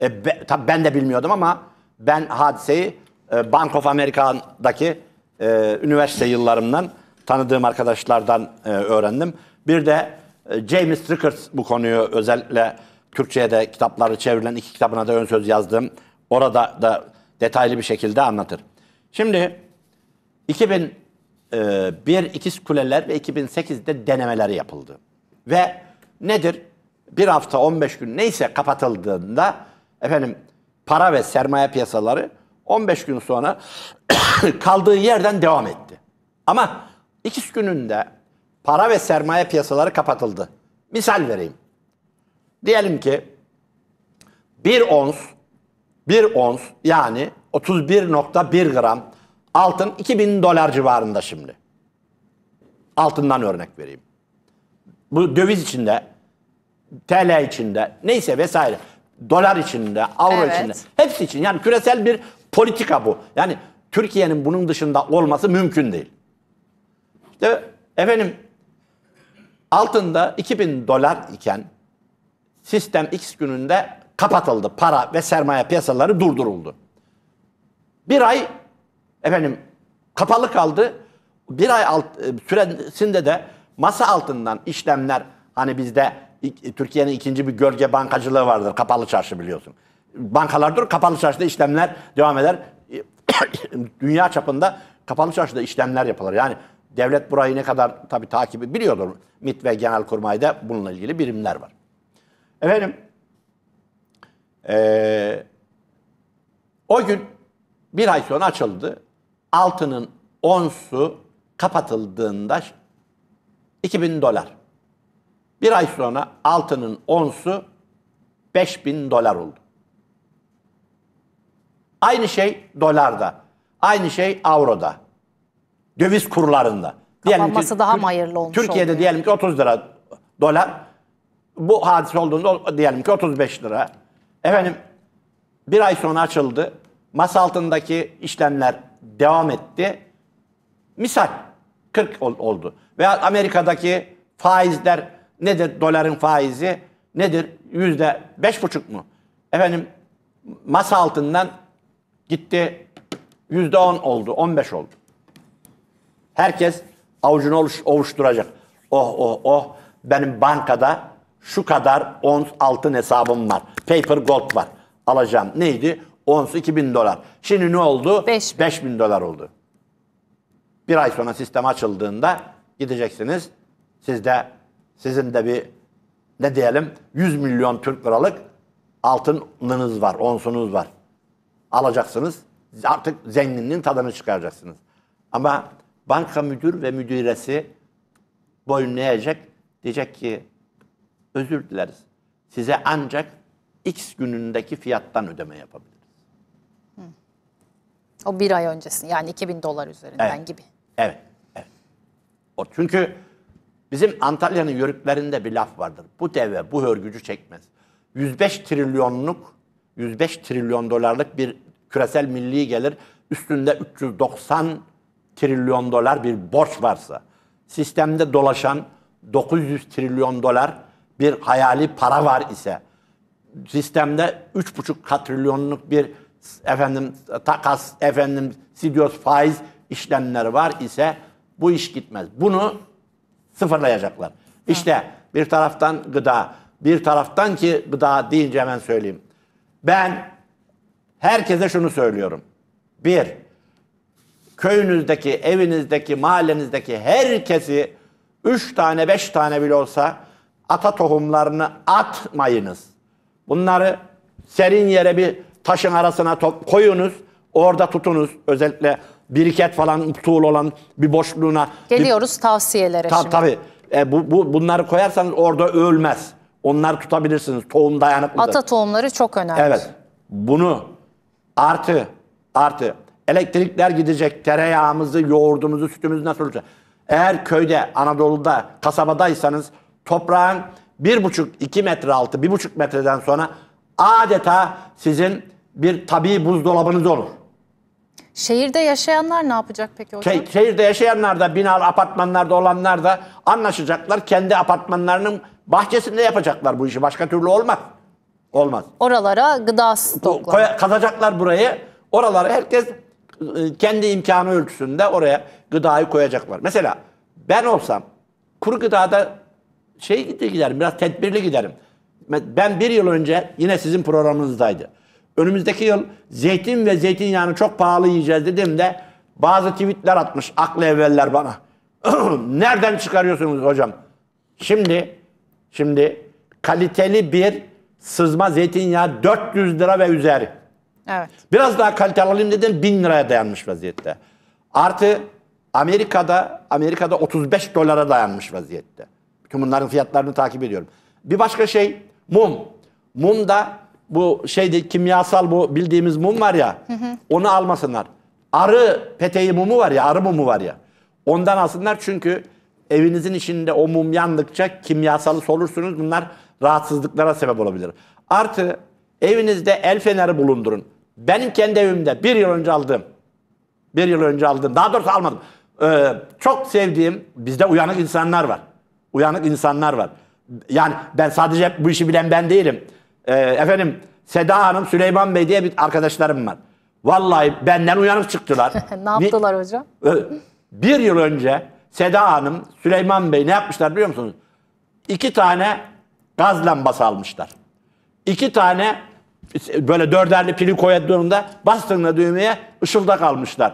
E, be, tabii ben de bilmiyordum ama ben hadiseyi e, Bank of America'daki e, üniversite yıllarımdan tanıdığım arkadaşlardan e, öğrendim. Bir de e, James Rickers bu konuyu özellikle Türkçe'ye de kitapları çevrilen iki kitabına da ön söz yazdım. Orada da detaylı bir şekilde anlatır. Şimdi 2001 e, ikiz kuleler ve 2008'de denemeleri yapıldı. Ve nedir? Bir hafta 15 gün neyse kapatıldığında efendim para ve sermaye piyasaları 15 gün sonra kaldığı yerden devam etti. Ama ikiz gününde para ve sermaye piyasaları kapatıldı. Misal vereyim. Diyelim ki 1 ons 1 ons yani 31.1 gram altın 2000 dolar civarında şimdi. Altından örnek vereyim. Bu döviz içinde, TL içinde, neyse vesaire. Dolar içinde, avro evet. içinde. Hepsi için yani küresel bir politika bu. Yani Türkiye'nin bunun dışında olması mümkün değil. İşte efendim altında 2000 dolar iken sistem X gününde kapatıldı. Para ve sermaye piyasaları durduruldu. Bir ay efendim kapalı kaldı. Bir ay alt, e, süresinde de masa altından işlemler hani bizde e, Türkiye'nin ikinci bir gölge bankacılığı vardır. Kapalı çarşı biliyorsun. Bankalar dur, kapalı çarşıda işlemler devam eder. Dünya çapında kapalı çarşıda işlemler yapılır. Yani devlet burayı ne kadar tabii takibi biliyordur. MIT ve Genel Kurmay'da bununla ilgili birimler var. Efendim ee, o gün bir ay sonra açıldı. Altının onsu kapatıldığında 2000 dolar. Bir ay sonra altının onsu 5000 dolar oldu. Aynı şey dolarda. Aynı şey avroda. Döviz kurlarında. Kapanması diyelim ki, daha mı hayırlı olmuş Türkiye'de oluyor? diyelim ki 30 lira dolar bu hadise olduğunda diyelim ki 35 lira. Efendim bir ay sonra açıldı. Masa altındaki işlemler devam etti. Misal 40 oldu. Veya Amerika'daki faizler nedir? Doların faizi nedir? Yüzde beş buçuk mu? Efendim masa altından gitti yüzde on oldu, on beş oldu. Herkes avucunu avuç, ovuşturacak. Oh oh oh benim bankada şu kadar ons altın hesabım var. Paper gold var. Alacağım. Neydi? Ons 2000 dolar. Şimdi ne oldu? 5000. 5000 dolar oldu. Bir ay sonra sistem açıldığında gideceksiniz. Siz de sizin de bir ne diyelim 100 milyon Türk liralık altınınız var, onsunuz var. Alacaksınız. Artık zenginliğin tadını çıkaracaksınız. Ama banka müdür ve boyun eğecek, Diyecek ki özür dileriz. Size ancak X günündeki fiyattan ödeme yapabiliriz. Hı. O bir ay öncesi yani 2000 dolar üzerinden evet. gibi. Evet. evet. O çünkü bizim Antalya'nın yörüklerinde bir laf vardır. Bu deve bu hörgücü çekmez. 105 trilyonluk 105 trilyon dolarlık bir küresel milli gelir üstünde 390 trilyon dolar bir borç varsa sistemde dolaşan 900 trilyon dolar bir hayali para var ise sistemde 3,5 katrilyonluk bir efendim takas, efendim sidios faiz işlemleri var ise bu iş gitmez. Bunu sıfırlayacaklar. İşte bir taraftan gıda, bir taraftan ki gıda deyince hemen söyleyeyim. Ben herkese şunu söylüyorum. Bir, köyünüzdeki, evinizdeki, mahallenizdeki herkesi üç tane, beş tane bile olsa ata tohumlarını atmayınız. Bunları serin yere bir taşın arasına koyunuz. Orada tutunuz. Özellikle biriket falan tuğul olan bir boşluğuna. Geliyoruz bir, tavsiyelere ta, şimdi. Tabii. E, bu, bu, bunları koyarsanız orada ölmez. Onları tutabilirsiniz. Tohum dayanıklıdır. Ata tohumları çok önemli. Evet. Bunu artı artı elektrikler gidecek. Tereyağımızı, yoğurdumuzu, sütümüzü nasıl olacak? Eğer köyde, Anadolu'da, kasabadaysanız toprağın 1,5-2 metre altı, 1,5 metreden sonra adeta sizin bir tabi buzdolabınız olur. Şehirde yaşayanlar ne yapacak peki hocam? Şey- şehirde yaşayanlar da binalı apartmanlarda olanlar da anlaşacaklar. Kendi apartmanlarının bahçesinde yapacaklar bu işi. Başka türlü olmaz. Olmaz. Oralara gıda Bu- stokları. Kazacaklar burayı. Oralara herkes ıı, kendi imkanı ölçüsünde oraya gıdayı koyacaklar. Mesela ben olsam kuru gıdada şey gitti giderim. Biraz tedbirli giderim. Ben bir yıl önce yine sizin programınızdaydı. Önümüzdeki yıl zeytin ve zeytinyağını çok pahalı yiyeceğiz dedim de bazı tweetler atmış aklı evveller bana. Nereden çıkarıyorsunuz hocam? Şimdi şimdi kaliteli bir sızma zeytinyağı 400 lira ve üzeri. Evet. Biraz daha kaliteli alayım dedim 1000 liraya dayanmış vaziyette. Artı Amerika'da Amerika'da 35 dolara dayanmış vaziyette. Kumunların fiyatlarını takip ediyorum. Bir başka şey mum. Mum da bu şeyde kimyasal bu bildiğimiz mum var ya hı hı. onu almasınlar. Arı peteği mumu var ya arı mumu var ya ondan alsınlar çünkü evinizin içinde o mum yandıkça kimyasalı solursunuz bunlar rahatsızlıklara sebep olabilir. Artı evinizde el feneri bulundurun. Benim kendi evimde bir yıl önce aldım. Bir yıl önce aldım. Daha doğrusu almadım. Ee, çok sevdiğim bizde uyanık insanlar var uyanık insanlar var. Yani ben sadece bu işi bilen ben değilim. Ee, efendim Seda Hanım, Süleyman Bey diye bir arkadaşlarım var. Vallahi benden uyanık çıktılar. ne yaptılar hocam? Ee, bir yıl önce Seda Hanım, Süleyman Bey ne yapmışlar biliyor musunuz? İki tane gaz lambası almışlar. İki tane böyle dörderli pili koyduğunda bastığında düğmeye ışılda almışlar.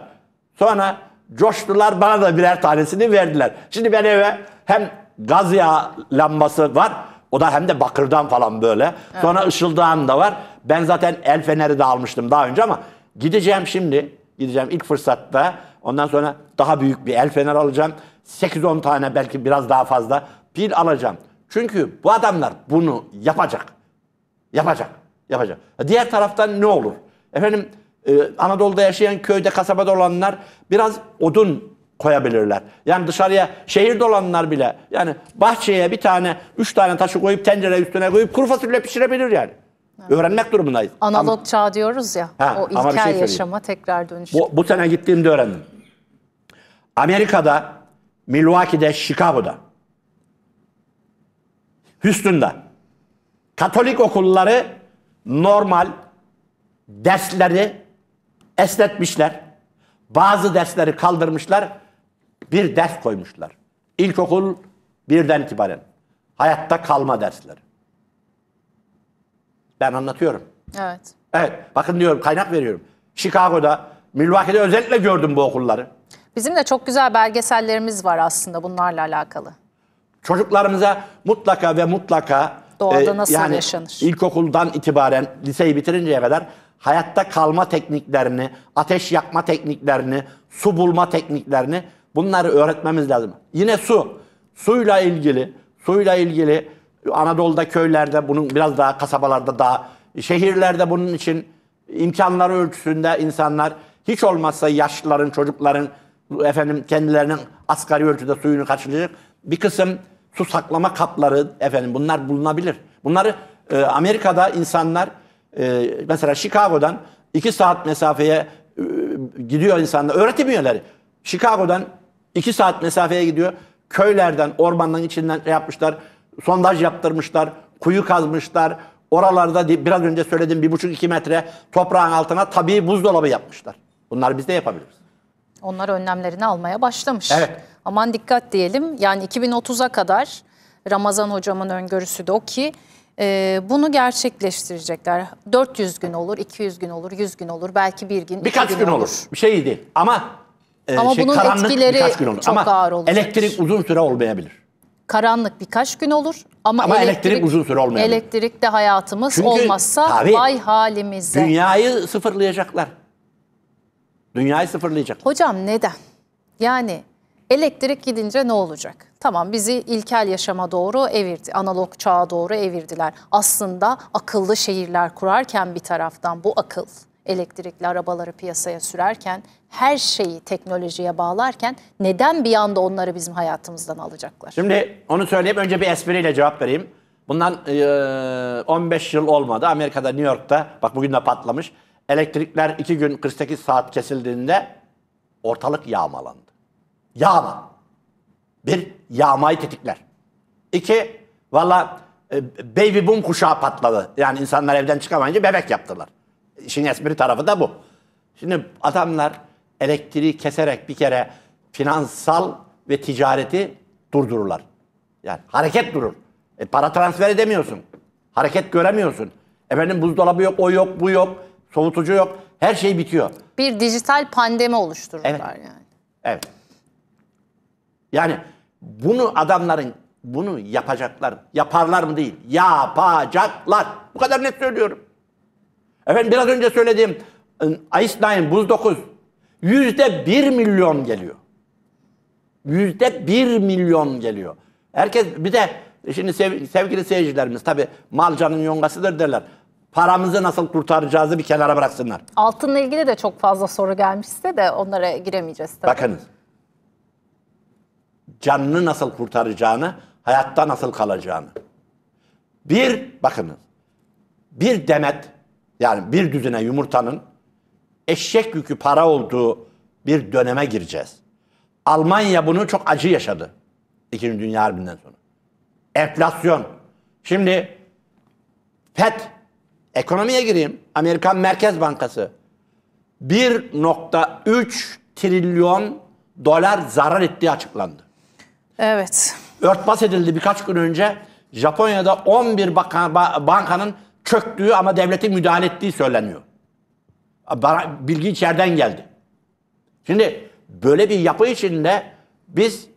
Sonra coştular bana da birer tanesini verdiler. Şimdi ben eve hem gaz yağı lambası var. O da hem de bakırdan falan böyle. Evet. Sonra ışıldağım da var. Ben zaten el feneri de almıştım daha önce ama gideceğim şimdi. Gideceğim ilk fırsatta. Ondan sonra daha büyük bir el fener alacağım. 8-10 tane belki biraz daha fazla pil alacağım. Çünkü bu adamlar bunu yapacak. Yapacak. Yapacak. Diğer taraftan ne olur? Efendim e, Anadolu'da yaşayan köyde kasabada olanlar biraz odun koyabilirler. Yani dışarıya şehir dolanlar bile yani bahçeye bir tane üç tane taşı koyup tencere üstüne koyup kuru fasulye pişirebilir yani. Evet. Öğrenmek durumundayız. Analog ama, çağ diyoruz ya. Ha, o şey ilkel şey yaşama tekrar dönüşüyor. Bu, bu sene gittiğimde öğrendim. Amerika'da, Milwaukee'de, Chicago'da, Houston'da Katolik okulları normal dersleri esnetmişler. Bazı dersleri kaldırmışlar bir ders koymuşlar. İlkokul birden itibaren. Hayatta kalma dersleri. Ben anlatıyorum. Evet. Evet. Bakın diyorum kaynak veriyorum. Chicago'da, Milwaukee'de özellikle gördüm bu okulları. Bizim de çok güzel belgesellerimiz var aslında bunlarla alakalı. Çocuklarımıza mutlaka ve mutlaka doğada e, nasıl yani yaşanır? İlkokuldan itibaren liseyi bitirinceye kadar hayatta kalma tekniklerini, ateş yakma tekniklerini, su bulma tekniklerini Bunları öğretmemiz lazım. Yine su. Suyla ilgili, suyla ilgili Anadolu'da köylerde bunun biraz daha kasabalarda daha şehirlerde bunun için imkanları ölçüsünde insanlar hiç olmazsa yaşlıların, çocukların efendim kendilerinin asgari ölçüde suyunu kaçıracak bir kısım su saklama kapları efendim bunlar bulunabilir. Bunları e, Amerika'da insanlar e, mesela Chicago'dan 2 saat mesafeye e, gidiyor insanlar öğretim Chicago'dan 2 saat mesafeye gidiyor. Köylerden, ormandan içinden şey yapmışlar. Sondaj yaptırmışlar. Kuyu kazmışlar. Oralarda biraz önce söylediğim bir buçuk iki metre toprağın altına tabii buzdolabı yapmışlar. Bunlar biz de yapabiliriz. Onlar önlemlerini almaya başlamış. Evet. Aman dikkat diyelim. Yani 2030'a kadar Ramazan hocamın öngörüsü de o ki e, bunu gerçekleştirecekler. 400 gün olur, 200 gün olur, 100 gün olur, belki bir gün, Birkaç gün, gün olur. olur. Bir şey değil. Ama e, Ama şey, bunun karanlık etkileri birkaç gün olur. çok Ama ağır olacak. elektrik uzun süre olmayabilir. Karanlık birkaç gün olur ama, ama elektrik, elektrik uzun süre olmayabilir. Elektrikte hayatımız Çünkü, olmazsa tabii, vay halimize. Dünyayı sıfırlayacaklar. Dünyayı sıfırlayacak. Hocam neden? Yani elektrik gidince ne olacak? Tamam bizi ilkel yaşama doğru evirdi, analog çağa doğru evirdiler. Aslında akıllı şehirler kurarken bir taraftan bu akıl elektrikli arabaları piyasaya sürerken her şeyi teknolojiye bağlarken neden bir anda onları bizim hayatımızdan alacaklar? Şimdi onu söyleyip önce bir espriyle cevap vereyim. Bundan e, 15 yıl olmadı. Amerika'da New York'ta bak bugün de patlamış. Elektrikler 2 gün 48 saat kesildiğinde ortalık yağmalandı. Yağma. Bir, yağmayı tetikler. İki, valla e, baby boom kuşağı patladı. Yani insanlar evden çıkamayınca bebek yaptılar. İşin espri tarafı da bu. Şimdi adamlar elektriği keserek bir kere finansal ve ticareti durdururlar. Yani hareket durur. E, para transfer edemiyorsun. Hareket göremiyorsun. Efendim buzdolabı yok, o yok, bu yok, soğutucu yok. Her şey bitiyor. Bir dijital pandemi oluştururlar evet. yani. Evet. Yani bunu adamların bunu yapacaklar. Yaparlar mı değil. Yapacaklar. Bu kadar net söylüyorum. Efendim biraz önce söylediğim ice ıı, nine buz 9, Yüzde bir milyon geliyor. Yüzde bir milyon geliyor. Herkes bir de şimdi sev, sevgili seyircilerimiz tabi malcanın yongasıdır derler. Paramızı nasıl kurtaracağızı bir kenara bıraksınlar. Altınla ilgili de çok fazla soru gelmişse de onlara giremeyeceğiz tabii. Bakınız. Canını nasıl kurtaracağını, hayatta nasıl kalacağını. Bir, bakınız. Bir demet yani bir düzine yumurtanın eşek yükü para olduğu bir döneme gireceğiz. Almanya bunu çok acı yaşadı. İkinci Dünya Harbi'nden sonra. Enflasyon. Şimdi FED, ekonomiye gireyim. Amerikan Merkez Bankası 1.3 trilyon dolar zarar ettiği açıklandı. Evet. Örtbas edildi birkaç gün önce. Japonya'da 11 bakan, bankanın çöktüğü ama devletin müdahale ettiği söyleniyor. Bana bilgi içeriden geldi. Şimdi böyle bir yapı içinde biz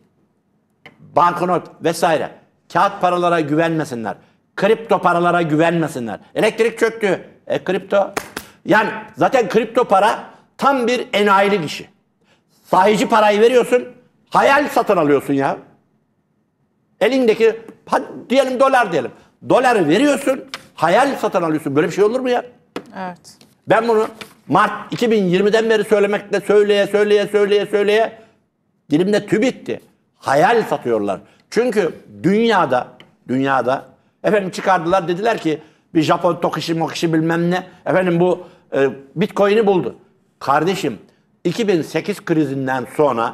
banknot vesaire kağıt paralara güvenmesinler. Kripto paralara güvenmesinler. Elektrik çöktü. E kripto yani zaten kripto para tam bir enayilik işi. Sahici parayı veriyorsun, hayal satın alıyorsun ya. Elindeki diyelim dolar diyelim. Doları veriyorsun, hayal satın alıyorsun. Böyle bir şey olur mu ya? Evet. Ben bunu Mart 2020'den beri söylemekle söyleye söyleye söyleye söyleye dilimde tü bitti. Hayal satıyorlar. Çünkü dünyada dünyada efendim çıkardılar dediler ki bir Japon tokişi mokişi bilmem ne efendim bu e, Bitcoin'i buldu. Kardeşim 2008 krizinden sonra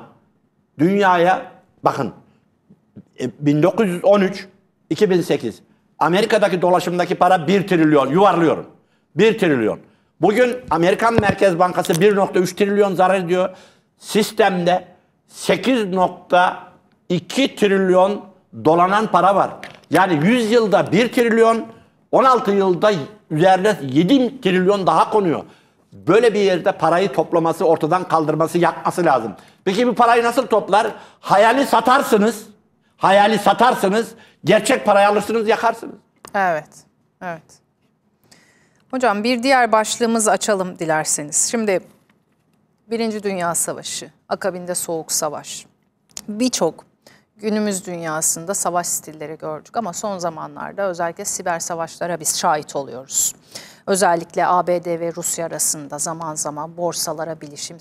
dünyaya bakın 1913 e, 2008 Amerika'daki dolaşımdaki para 1 trilyon yuvarlıyorum. 1 trilyon. Bugün Amerikan Merkez Bankası 1.3 trilyon zarar ediyor. Sistemde 8.2 trilyon dolanan para var. Yani 100 yılda 1 trilyon, 16 yılda üzerinde 7 trilyon daha konuyor. Böyle bir yerde parayı toplaması, ortadan kaldırması, yakması lazım. Peki bu parayı nasıl toplar? Hayali satarsınız. Hayali satarsınız. Gerçek parayı alırsınız, yakarsınız. Evet. Evet. Hocam bir diğer başlığımız açalım dilerseniz. Şimdi Birinci Dünya Savaşı, akabinde Soğuk Savaş. Birçok günümüz dünyasında savaş stilleri gördük ama son zamanlarda özellikle siber savaşlara biz şahit oluyoruz. Özellikle ABD ve Rusya arasında zaman zaman borsalara, bilişim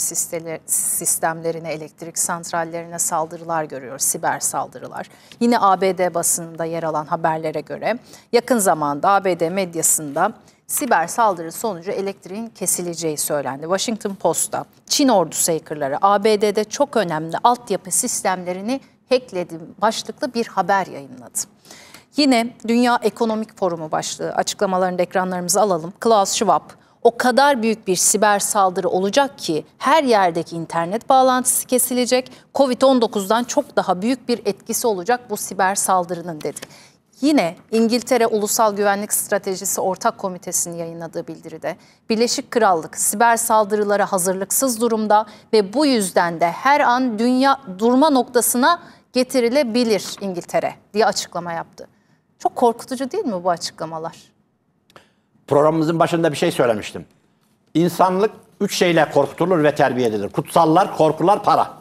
sistemlerine, elektrik santrallerine saldırılar görüyoruz, siber saldırılar. Yine ABD basınında yer alan haberlere göre yakın zamanda ABD medyasında siber saldırı sonucu elektriğin kesileceği söylendi. Washington Post'ta Çin ordusu hackerları ABD'de çok önemli altyapı sistemlerini hackledi başlıklı bir haber yayınladı. Yine Dünya Ekonomik Forumu başlığı açıklamalarını ekranlarımızı alalım. Klaus Schwab o kadar büyük bir siber saldırı olacak ki her yerdeki internet bağlantısı kesilecek. Covid-19'dan çok daha büyük bir etkisi olacak bu siber saldırının dedi. Yine İngiltere Ulusal Güvenlik Stratejisi Ortak Komitesi'nin yayınladığı bildiride Birleşik Krallık siber saldırılara hazırlıksız durumda ve bu yüzden de her an dünya durma noktasına getirilebilir İngiltere diye açıklama yaptı. Çok korkutucu değil mi bu açıklamalar? Programımızın başında bir şey söylemiştim. İnsanlık üç şeyle korkutulur ve terbiye edilir. Kutsallar, korkular, para.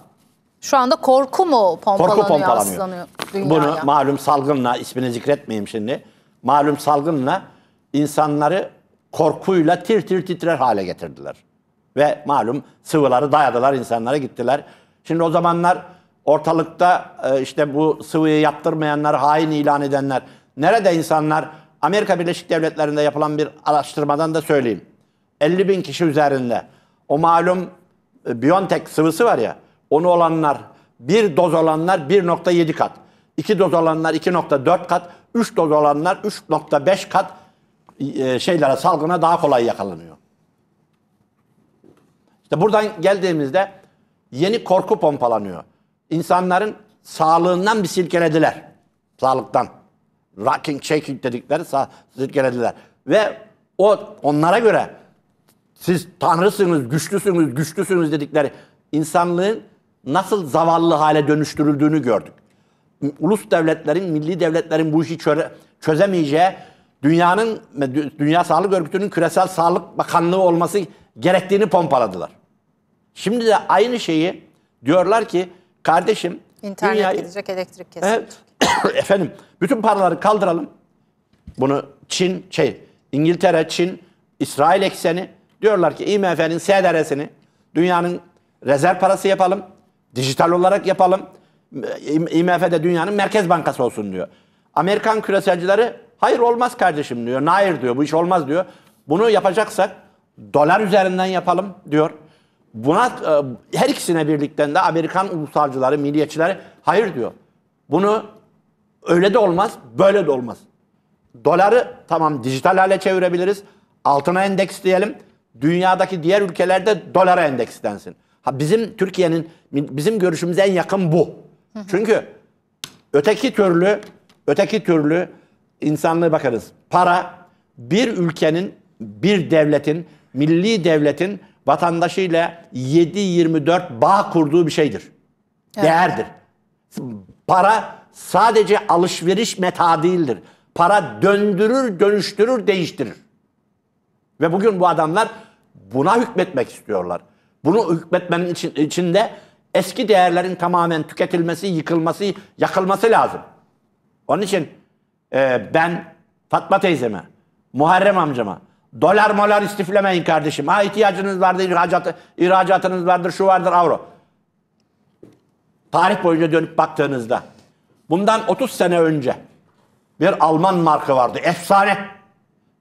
Şu anda korku mu pompalanıyor, Korku pompalanıyor. Bunu malum salgınla, ismini zikretmeyeyim şimdi. Malum salgınla insanları korkuyla tir tir titrer hale getirdiler. Ve malum sıvıları dayadılar, insanlara gittiler. Şimdi o zamanlar ortalıkta e, işte bu sıvıyı yaptırmayanlar, hain ilan edenler. Nerede insanlar? Amerika Birleşik Devletleri'nde yapılan bir araştırmadan da söyleyeyim. 50 bin kişi üzerinde. O malum e, Biontech sıvısı var ya. Onu olanlar, bir doz olanlar 1.7 kat. 2 doz olanlar 2.4 kat. 3 doz olanlar 3.5 kat ee, şeylere, salgına daha kolay yakalanıyor. İşte buradan geldiğimizde yeni korku pompalanıyor. İnsanların sağlığından bir silkelediler. Sağlıktan. Rocking, shaking dedikleri sağ, silkelediler. Ve o onlara göre siz tanrısınız, güçlüsünüz, güçlüsünüz dedikleri insanlığın nasıl zavallı hale dönüştürüldüğünü gördük. Ulus devletlerin, milli devletlerin bu işi çöre, çözemeyeceği dünyanın Dünya Sağlık Örgütü'nün küresel sağlık bakanlığı olması gerektiğini pompaladılar. Şimdi de aynı şeyi diyorlar ki kardeşim internet dünyayı, gidecek elektrik kesilecek. Evet, efendim bütün paraları kaldıralım. Bunu Çin şey İngiltere, Çin, İsrail ekseni diyorlar ki IMF'nin SDR'sini dünyanın rezerv parası yapalım. Dijital olarak yapalım. IMF'de dünyanın merkez bankası olsun diyor. Amerikan küreselcileri hayır olmaz kardeşim diyor. Hayır diyor bu iş olmaz diyor. Bunu yapacaksak dolar üzerinden yapalım diyor. Buna e, her ikisine birlikte de Amerikan ulusalcıları, milliyetçileri hayır diyor. Bunu öyle de olmaz, böyle de olmaz. Doları tamam dijital hale çevirebiliriz. Altına endeks diyelim. Dünyadaki diğer ülkelerde dolara endekslensin. Ha bizim Türkiye'nin bizim görüşümüze en yakın bu. Çünkü öteki türlü öteki türlü insanlığı bakarız. Para bir ülkenin, bir devletin, milli devletin vatandaşıyla 7-24 bağ kurduğu bir şeydir. Değerdir. Para sadece alışveriş meta değildir. Para döndürür, dönüştürür, değiştirir. Ve bugün bu adamlar buna hükmetmek istiyorlar. Bunu hükmetmenin için, içinde eski değerlerin tamamen tüketilmesi, yıkılması, yakılması lazım. Onun için e, ben Fatma teyzeme, Muharrem amcama, dolar molar istiflemeyin kardeşim. Ha ihtiyacınız vardır, ihracatı, ihracatınız vardır, şu vardır, avro. Tarih boyunca dönüp baktığınızda bundan 30 sene önce bir Alman markı vardı. Efsane.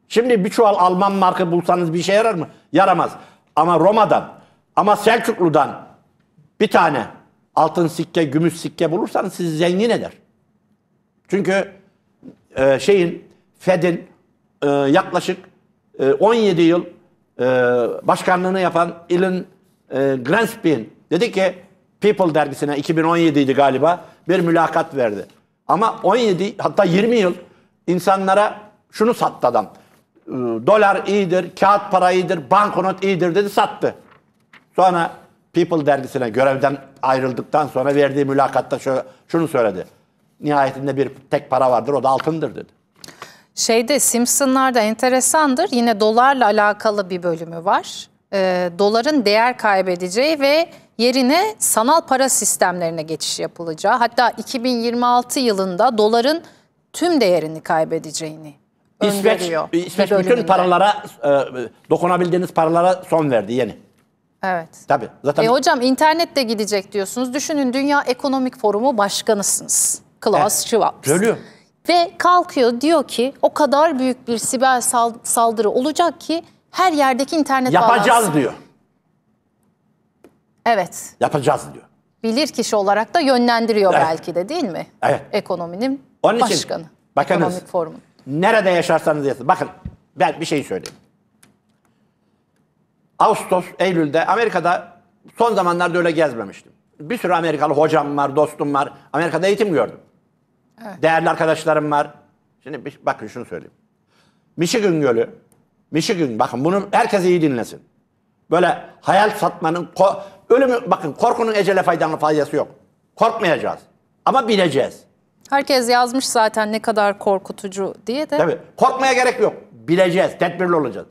Şimdi bir çuval Alman markı bulsanız bir şey yarar mı? Yaramaz. Ama Roma'dan ama Selçuklu'dan bir tane altın sikke, gümüş sikke bulursanız siz zengin eder. Çünkü e, şeyin, Fed'in e, yaklaşık e, 17 yıl e, başkanlığını yapan Ilin e, Greenspan dedi ki People dergisine 2017 idi galiba bir mülakat verdi. Ama 17 hatta 20 yıl insanlara şunu sattı adam. E, dolar iyidir, kağıt para iyidir, banknot iyidir dedi sattı. Sonra People dergisine görevden ayrıldıktan sonra verdiği mülakatta şu, şunu söyledi. Nihayetinde bir tek para vardır o da altındır dedi. Şeyde Simpsonlarda enteresandır yine dolarla alakalı bir bölümü var. E, doların değer kaybedeceği ve yerine sanal para sistemlerine geçiş yapılacağı. Hatta 2026 yılında doların tüm değerini kaybedeceğini İsveç, İsveç bütün paralara e, e, dokunabildiğiniz paralara son verdi yeni. Evet. Tabii. Zaten... E hocam internet de gidecek diyorsunuz. Düşünün Dünya Ekonomik Forumu başkanısınız. Klaus evet. Schwab. Söylüyor. Ve kalkıyor diyor ki o kadar büyük bir siber saldırı olacak ki her yerdeki internet Yapacağız bağlantısı. diyor. Evet. Yapacağız diyor. Bilir kişi olarak da yönlendiriyor evet. belki de değil mi? Evet. Ekonominin Onun için, başkanı. Bakınız. Ekonomik forumun. Nerede yaşarsanız yaşasın. Bakın ben bir şey söyleyeyim. Ağustos, Eylül'de Amerika'da son zamanlarda öyle gezmemiştim. Bir sürü Amerikalı hocam var, dostum var. Amerika'da eğitim gördüm. Evet. Değerli arkadaşlarım var. Şimdi bir, bakın şunu söyleyeyim. Michigan Gölü, Michigan bakın bunu herkes iyi dinlesin. Böyle hayal satmanın, ko, ölümü bakın korkunun ecele faydanlı faydası yok. Korkmayacağız ama bileceğiz. Herkes yazmış zaten ne kadar korkutucu diye de. Tabii korkmaya gerek yok. Bileceğiz, tedbirli olacağız.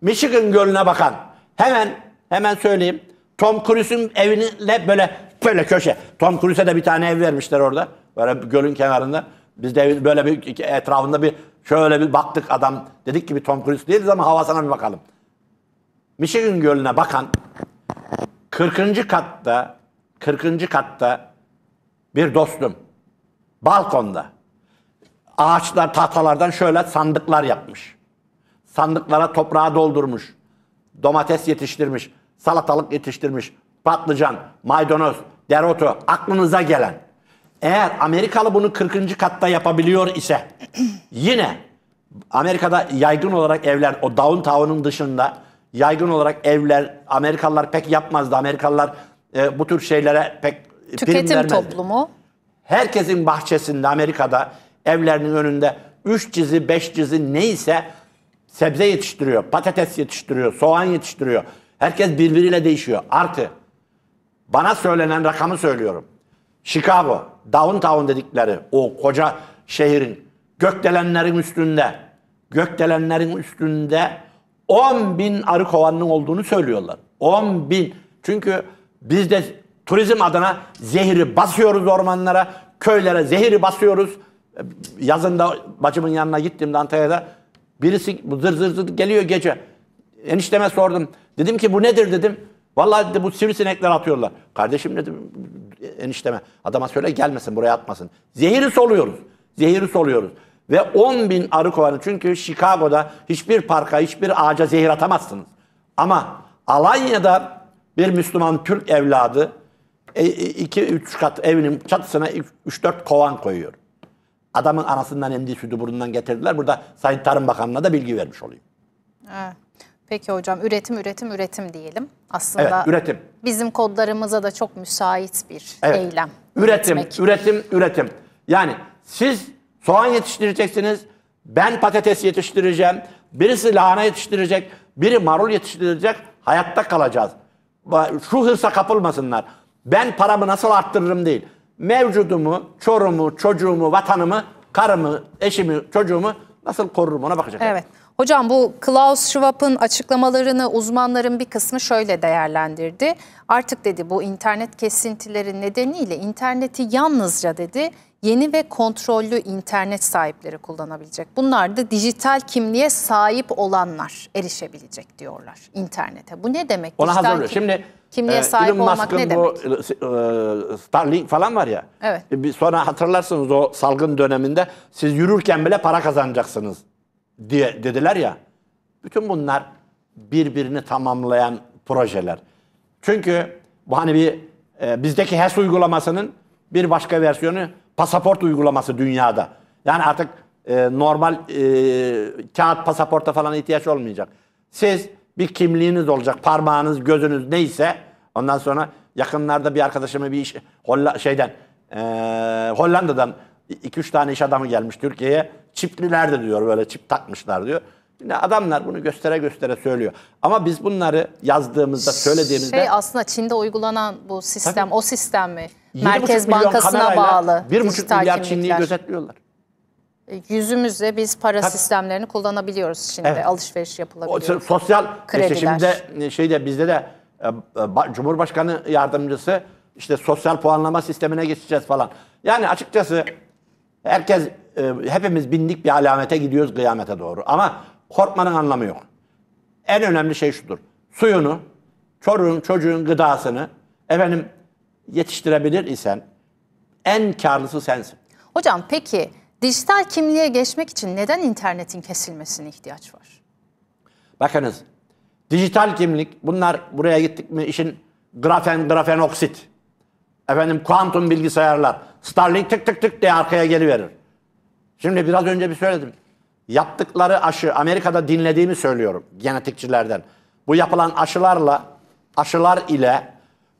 Michigan Gölü'ne bakan. Hemen hemen söyleyeyim. Tom Cruise'un evine böyle böyle köşe. Tom Cruise'e de bir tane ev vermişler orada. Böyle gölün kenarında. Biz de böyle bir etrafında bir şöyle bir baktık adam. Dedik ki bir Tom Cruise değiliz ama havasına bir bakalım. Michigan Gölü'ne bakan 40. katta 40. katta bir dostum balkonda ağaçlar tahtalardan şöyle sandıklar yapmış sandıklara toprağa doldurmuş. Domates yetiştirmiş, salatalık yetiştirmiş, patlıcan, maydanoz, dereotu aklınıza gelen. Eğer Amerikalı bunu 40. katta yapabiliyor ise yine Amerika'da yaygın olarak evler o downtown'un dışında yaygın olarak evler Amerikalılar pek yapmazdı. Amerikalılar e, bu tür şeylere pek e, tüketim prim vermezdi. toplumu. Herkesin bahçesinde Amerika'da evlerinin önünde 3 cizi 5 cizi neyse sebze yetiştiriyor, patates yetiştiriyor, soğan yetiştiriyor. Herkes birbiriyle değişiyor. Artı bana söylenen rakamı söylüyorum. Chicago, downtown dedikleri o koca şehrin gökdelenlerin üstünde, gökdelenlerin üstünde 10 bin arı kovanının olduğunu söylüyorlar. 10 bin. Çünkü biz de turizm adına zehri basıyoruz ormanlara, köylere zehri basıyoruz. Yazında bacımın yanına gittiğimde Antalya'da Birisi zır zır zır geliyor gece. Enişteme sordum. Dedim ki bu nedir dedim. Vallahi dedi bu sivrisinekler atıyorlar. Kardeşim dedim enişteme. Adama söyle gelmesin buraya atmasın. Zehiri soluyoruz. Zehiri soluyoruz. Ve 10 bin arı kovanı. Çünkü Chicago'da hiçbir parka, hiçbir ağaca zehir atamazsınız. Ama Alanya'da bir Müslüman Türk evladı 2-3 e, e, kat evinin çatısına 3-4 kovan koyuyor. Adamın anasından emdiği sütü burnundan getirdiler. Burada Sayın Tarım Bakanı'na da bilgi vermiş olayım. Evet. Peki hocam üretim üretim üretim diyelim. Aslında evet, üretim. bizim kodlarımıza da çok müsait bir evet. eylem. Üretim, üretmek. üretim, üretim. Yani siz soğan yetiştireceksiniz, ben patates yetiştireceğim, birisi lahana yetiştirecek, biri marul yetiştirecek, hayatta kalacağız. Şu hırsa kapılmasınlar. Ben paramı nasıl arttırırım değil mevcudumu, çorumu, çocuğumu, vatanımı, karımı, eşimi, çocuğumu nasıl korurum ona bakacak. Evet. Hocam bu Klaus Schwab'ın açıklamalarını uzmanların bir kısmı şöyle değerlendirdi. Artık dedi bu internet kesintileri nedeniyle interneti yalnızca dedi yeni ve kontrollü internet sahipleri kullanabilecek. Bunlar da dijital kimliğe sahip olanlar erişebilecek diyorlar internete. Bu ne demek? Ona dijital hazırlıyor. Kimliğe, Şimdi kimliğe e, sahip Elon olmak ne demek? Bu, e, e, Starlink falan var ya. Evet. E, sonra hatırlarsınız o salgın döneminde siz yürürken bile para kazanacaksınız diye dediler ya. Bütün bunlar birbirini tamamlayan projeler. Çünkü bu hani bir e, bizdeki HES uygulamasının bir başka versiyonu pasaport uygulaması dünyada. Yani artık e, normal e, kağıt pasaporta falan ihtiyaç olmayacak. Siz bir kimliğiniz olacak, parmağınız, gözünüz neyse. Ondan sonra yakınlarda bir arkadaşımı bir iş Holla, şeyden e, Hollanda'dan 2-3 tane iş adamı gelmiş Türkiye'ye. Çiftliler de diyor böyle çip takmışlar diyor. Şimdi adamlar bunu göstere göstere söylüyor. Ama biz bunları yazdığımızda, şey, söylediğimizde... Şey aslında Çin'de uygulanan bu sistem, Tabii. o sistem mi? Merkez Bankası'na bağlı. 1,5 milyar Çinli'yi gözetliyorlar. E, Yüzümüzle biz para Tabii. sistemlerini kullanabiliyoruz şimdi. Evet. Alışveriş yapılabiliyor. O, sosyal krediler. şimdi şeyde bizde de e, e, Cumhurbaşkanı yardımcısı işte sosyal puanlama sistemine geçeceğiz falan. Yani açıkçası herkes hepimiz bindik bir alamete gidiyoruz kıyamete doğru. Ama korkmanın anlamı yok. En önemli şey şudur. Suyunu, çocuğun, çocuğun gıdasını, efendim yetiştirebilir isen en karlısı sensin. Hocam peki dijital kimliğe geçmek için neden internetin kesilmesine ihtiyaç var? Bakınız dijital kimlik bunlar buraya gittik mi işin grafen grafen oksit. Efendim kuantum bilgisayarlar. Starlink tık tık tık diye arkaya geri verir. Şimdi biraz önce bir söyledim. Yaptıkları aşı Amerika'da dinlediğimi söylüyorum genetikçilerden. Bu yapılan aşılarla aşılar ile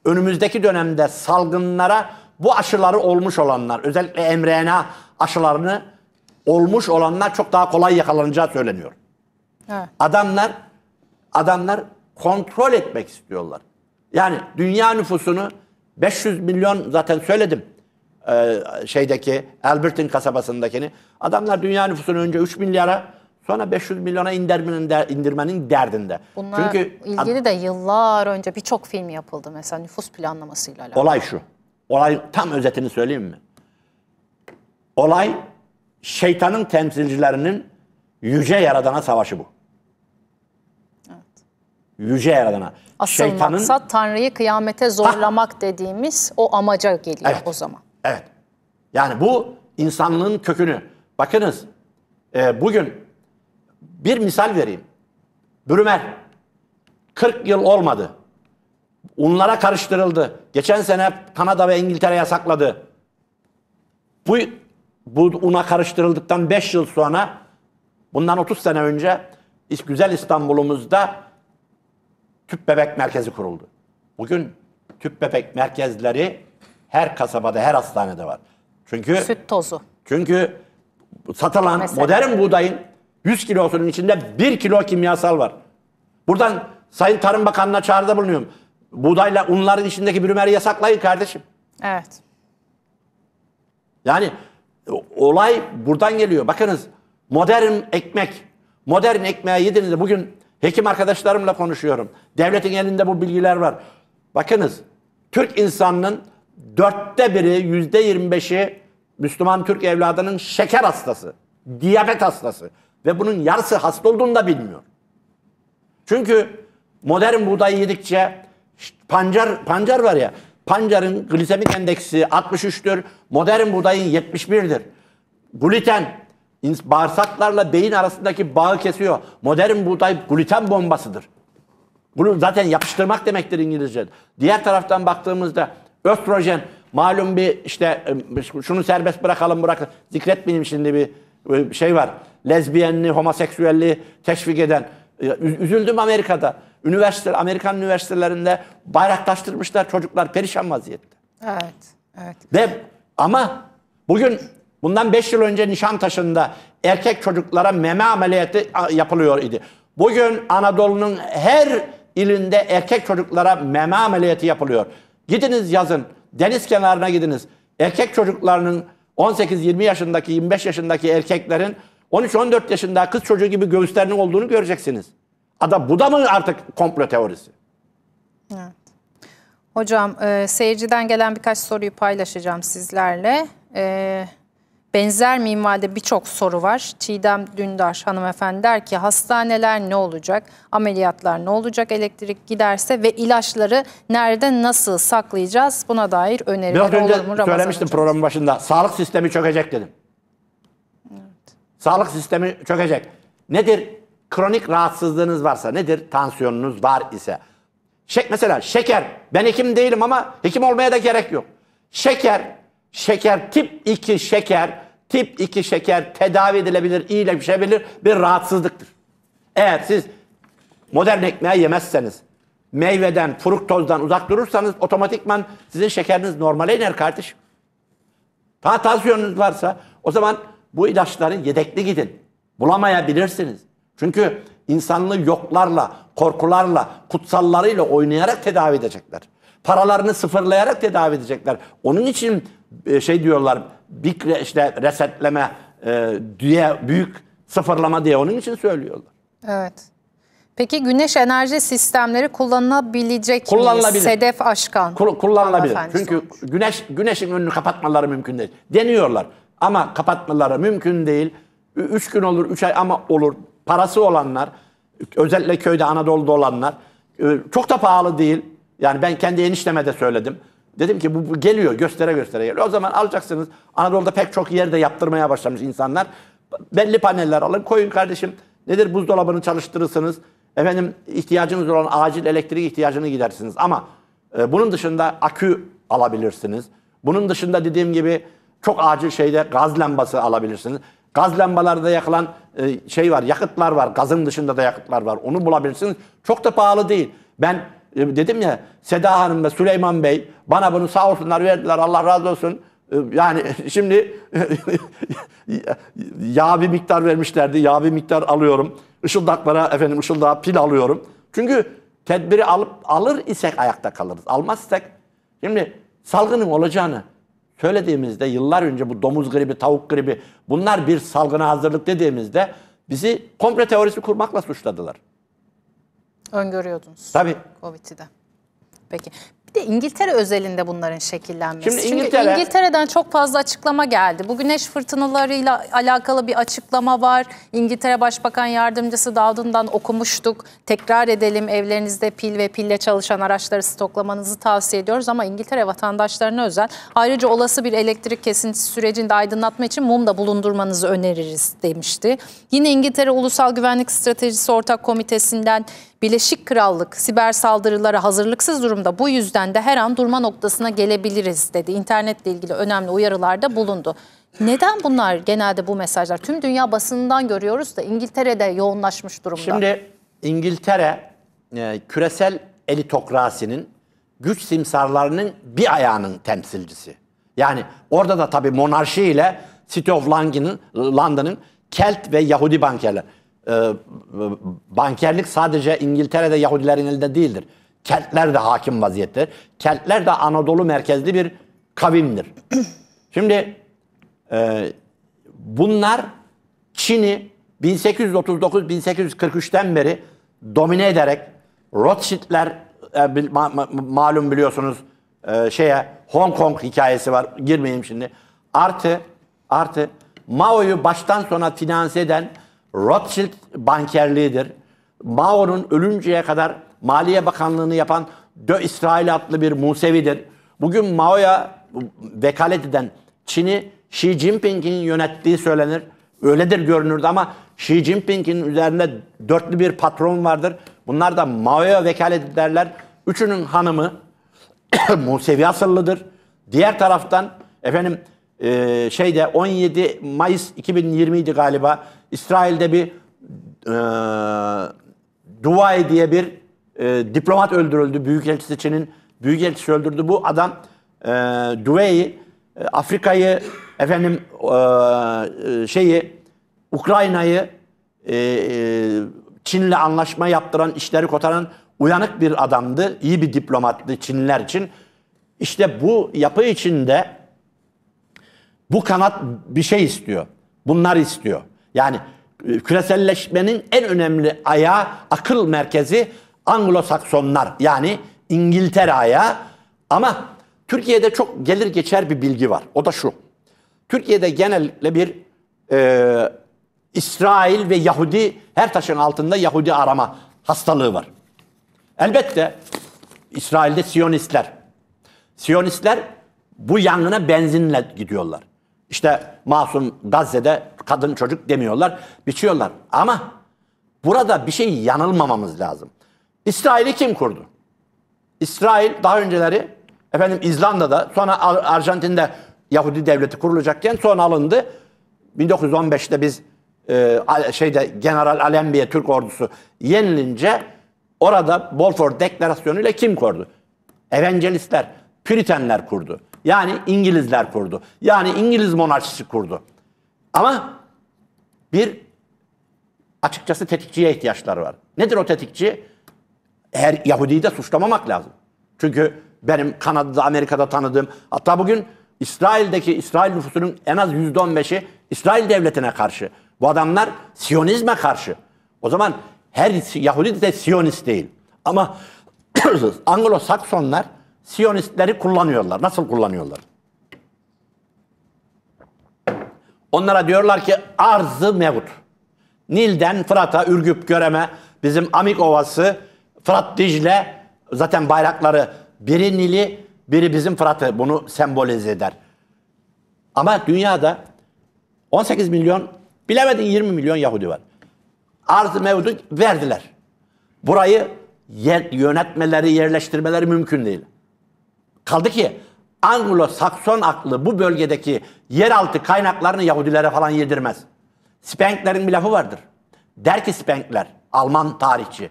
önümüzdeki dönemde salgınlara bu aşıları olmuş olanlar, özellikle mRNA aşılarını olmuş olanlar çok daha kolay yakalanacağı söyleniyor. Evet. Adamlar adamlar kontrol etmek istiyorlar. Yani dünya nüfusunu 500 milyon zaten söyledim. E, şeydeki Albert'in kasabasındakini. Adamlar dünya nüfusunu önce 3 milyara Sonra 500 milyona indirmenin, der, indirmenin derdinde. Bunlar Çünkü ilgili de yıllar önce birçok film yapıldı mesela nüfus planlamasıyla alakalı. Olay şu. Olay tam özetini söyleyeyim mi? Olay şeytanın temsilcilerinin yüce yaradana savaşı bu. Evet. Yüce yaradana. Asıl şeytanın, maksat Tanrı'yı kıyamete zorlamak ha. Ah! dediğimiz o amaca geliyor evet. o zaman. Evet. Yani bu insanlığın kökünü. Bakınız e, bugün bir misal vereyim. Brümer 40 yıl olmadı. Unlara karıştırıldı. Geçen sene Kanada ve İngiltere yasakladı. Bu, bu una karıştırıldıktan 5 yıl sonra bundan 30 sene önce güzel İstanbul'umuzda tüp bebek merkezi kuruldu. Bugün tüp bebek merkezleri her kasabada, her hastanede var. Çünkü süt tozu. Çünkü satılan Mesela. modern buğdayın 100 kilosunun içinde 1 kilo kimyasal var. Buradan Sayın Tarım Bakanı'na çağrıda bulunuyorum. Buğdayla unların içindeki brümeri yasaklayın kardeşim. Evet. Yani olay buradan geliyor. Bakınız modern ekmek. Modern ekmeği yediğinizde bugün hekim arkadaşlarımla konuşuyorum. Devletin elinde bu bilgiler var. Bakınız Türk insanının dörtte biri, yüzde yirmi beşi Müslüman Türk evladının şeker hastası, diyabet hastası. Ve bunun yarısı hasta olduğunu da bilmiyor. Çünkü modern buğdayı yedikçe pancar pancar var ya. Pancarın glisemik endeksi 63'tür. Modern buğdayın 71'dir. Gluten bağırsaklarla beyin arasındaki bağı kesiyor. Modern buğday gluten bombasıdır. Bunu zaten yapıştırmak demektir İngilizce. Diğer taraftan baktığımızda östrojen malum bir işte şunu serbest bırakalım bırakın. Zikretmeyeyim şimdi bir şey var lezbiyenli, homoseksüelliği teşvik eden. E, üzüldüm Amerika'da. Üniversite, Amerikan üniversitelerinde bayraklaştırmışlar çocuklar perişan vaziyette. Evet, evet. Ve ama bugün bundan 5 yıl önce Nişantaşı'nda erkek çocuklara meme ameliyatı yapılıyor idi. Bugün Anadolu'nun her ilinde erkek çocuklara meme ameliyatı yapılıyor. Gidiniz yazın, deniz kenarına gidiniz. Erkek çocuklarının 18-20 yaşındaki, 25 yaşındaki erkeklerin 13-14 yaşında kız çocuğu gibi göğüslerinin olduğunu göreceksiniz. Ada bu da mı artık komplo teorisi? Evet. Hocam e, seyirciden gelen birkaç soruyu paylaşacağım sizlerle. Evet. Benzer minvalde birçok soru var. Çiğdem Dündar hanımefendi der ki hastaneler ne olacak, ameliyatlar ne olacak, elektrik giderse ve ilaçları nerede nasıl saklayacağız buna dair öneriler Biraz önce söylemiştim programın başında sağlık sistemi çökecek dedim. Sağlık sistemi çökecek. Nedir? Kronik rahatsızlığınız varsa, nedir? Tansiyonunuz var ise. Şek mesela şeker. Ben hekim değilim ama hekim olmaya da gerek yok. Şeker, şeker tip 2 şeker, tip 2 şeker tedavi edilebilir, iyileşebilir bir rahatsızlıktır. Eğer siz modern ekmeği yemezseniz, meyveden, fruktozdan uzak durursanız otomatikman sizin şekeriniz normale iner kardeşim. Ha tansiyonunuz varsa o zaman bu ilaçların yedekli gidin. Bulamayabilirsiniz. Çünkü insanlığı yoklarla, korkularla, kutsallarıyla oynayarak tedavi edecekler. Paralarını sıfırlayarak tedavi edecekler. Onun için e, şey diyorlar, bir işte resetleme e, diye büyük sıfırlama diye onun için söylüyorlar. Evet. Peki güneş enerji sistemleri kullanılabilecek kullanılabilir. mi? Sedef Aşkan. Kul kullanılabilir. Çünkü güneş güneşin önünü kapatmaları mümkün değil. Deniyorlar. Ama kapatmaları mümkün değil. Üç gün olur, üç ay ama olur. Parası olanlar, özellikle köyde Anadolu'da olanlar çok da pahalı değil. Yani ben kendi enişteme de söyledim. Dedim ki bu, geliyor göstere göstere geliyor. O zaman alacaksınız. Anadolu'da pek çok yerde yaptırmaya başlamış insanlar. Belli paneller alın koyun kardeşim. Nedir buzdolabını çalıştırırsınız. Efendim ihtiyacınız olan acil elektrik ihtiyacını gidersiniz. Ama e, bunun dışında akü alabilirsiniz. Bunun dışında dediğim gibi çok acil şeyde gaz lambası alabilirsiniz. Gaz lambalarda yakılan e, şey var, yakıtlar var. Gazın dışında da yakıtlar var. Onu bulabilirsiniz. Çok da pahalı değil. Ben e, dedim ya Seda Hanım ve Süleyman Bey bana bunu sağ olsunlar verdiler. Allah razı olsun. E, yani şimdi yağ bir miktar vermişlerdi. Yağ bir miktar alıyorum. Işıldaklara efendim ışıldağa pil alıyorum. Çünkü tedbiri alıp alır isek ayakta kalırız. Almazsak şimdi salgının olacağını söylediğimizde yıllar önce bu domuz gribi, tavuk gribi bunlar bir salgına hazırlık dediğimizde bizi komple teorisi kurmakla suçladılar. Öngörüyordunuz. Tabii. Covid'i de. Peki de İngiltere özelinde bunların şekillenmesi. Şimdi İngiltere... Çünkü İngiltere'den çok fazla açıklama geldi. Bu güneş fırtınalarıyla alakalı bir açıklama var. İngiltere Başbakan Yardımcısı Dowden'dan okumuştuk. Tekrar edelim evlerinizde pil ve pille çalışan araçları stoklamanızı tavsiye ediyoruz. Ama İngiltere vatandaşlarına özel. Ayrıca olası bir elektrik kesintisi sürecinde aydınlatma için mum da bulundurmanızı öneririz demişti. Yine İngiltere Ulusal Güvenlik Stratejisi Ortak Komitesi'nden Birleşik Krallık siber saldırılara hazırlıksız durumda bu yüzden de her an durma noktasına gelebiliriz dedi. İnternetle ilgili önemli uyarılarda bulundu. Neden bunlar genelde bu mesajlar? Tüm dünya basından görüyoruz da İngiltere'de yoğunlaşmış durumda. Şimdi İngiltere e, küresel elitokrasinin güç simsarlarının bir ayağının temsilcisi. Yani orada da tabii monarşi ile City of London'ın London Kelt ve Yahudi bankerler. E, bankerlik sadece İngiltere'de Yahudilerin elinde değildir. Keltler de hakim vaziyette. Keltler de Anadolu merkezli bir kavimdir. Şimdi e, bunlar Çin'i 1839-1843'ten beri domine ederek Rothschild'ler e, ma, ma, malum biliyorsunuz e, şeye Hong Kong hikayesi var. Girmeyeyim şimdi. Artı artı Mao'yu baştan sona finanse eden Rothschild bankerliğidir. Mao'nun ölünceye kadar Maliye Bakanlığını yapan Dö İsrail adlı bir Musevidir. Bugün Mao'ya vekalet eden Çin'i Xi Jinping'in yönettiği söylenir. Öyledir görünürdü ama Xi Jinping'in üzerinde dörtlü bir patron vardır. Bunlar da Mao'ya vekalet ederler. Üçünün hanımı Musevi asıllıdır. Diğer taraftan efendim e, şeyde 17 Mayıs 2020'ydi galiba İsrail'de bir e, Duvay diye bir e, diplomat öldürüldü. Büyükelçisi Çin'in büyükelçisi öldürdü. Bu adam e, Duvay'i e, Afrika'yı efendim e, şeyi Ukrayna'yı e, e, Çin'le anlaşma yaptıran, işleri kotaran uyanık bir adamdı. İyi bir diplomattı Çinliler için. İşte bu yapı içinde bu kanat bir şey istiyor. Bunlar istiyor. Yani e, küreselleşmenin en önemli ayağı, akıl merkezi Anglo-Saksonlar yani İngiltere ayağı. Ama Türkiye'de çok gelir geçer bir bilgi var. O da şu. Türkiye'de genellikle bir e, İsrail ve Yahudi, her taşın altında Yahudi arama hastalığı var. Elbette İsrail'de Siyonistler. Siyonistler bu yangına benzinle gidiyorlar. İşte masum Gazze'de kadın çocuk demiyorlar, biçiyorlar. Ama burada bir şey yanılmamamız lazım. İsrail'i kim kurdu? İsrail daha önceleri efendim İzlanda'da sonra Arjantin'de Yahudi devleti kurulacakken sonra alındı. 1915'te biz e, şeyde General Alembi'ye Türk ordusu yenilince orada Balfour ile kim kurdu? Evangelistler, Püritenler kurdu. Yani İngilizler kurdu. Yani İngiliz monarşisi kurdu. Ama bir açıkçası tetikçiye ihtiyaçları var. Nedir o tetikçi? Her Yahudi'yi de suçlamamak lazım. Çünkü benim Kanada'da, Amerika'da tanıdığım, hatta bugün İsrail'deki İsrail nüfusunun en az %15'i İsrail devletine karşı. Bu adamlar Siyonizme karşı. O zaman her Yahudi de Siyonist değil. Ama Anglo-Saksonlar Siyonistleri kullanıyorlar. Nasıl kullanıyorlar? Onlara diyorlar ki arzı mevut. Nil'den Fırat'a, Ürgüp, Görem'e, bizim Amik Ovası, Fırat Dicle, zaten bayrakları biri Nil'i, biri bizim Fırat'ı bunu sembolize eder. Ama dünyada 18 milyon, bilemedin 20 milyon Yahudi var. Arzı mevdu verdiler. Burayı yönetmeleri, yerleştirmeleri mümkün değil. Kaldı ki Anglo-Sakson aklı bu bölgedeki yeraltı kaynaklarını Yahudilere falan yedirmez. Spenkler'in bir lafı vardır. Der ki Spenkler, Alman tarihçi.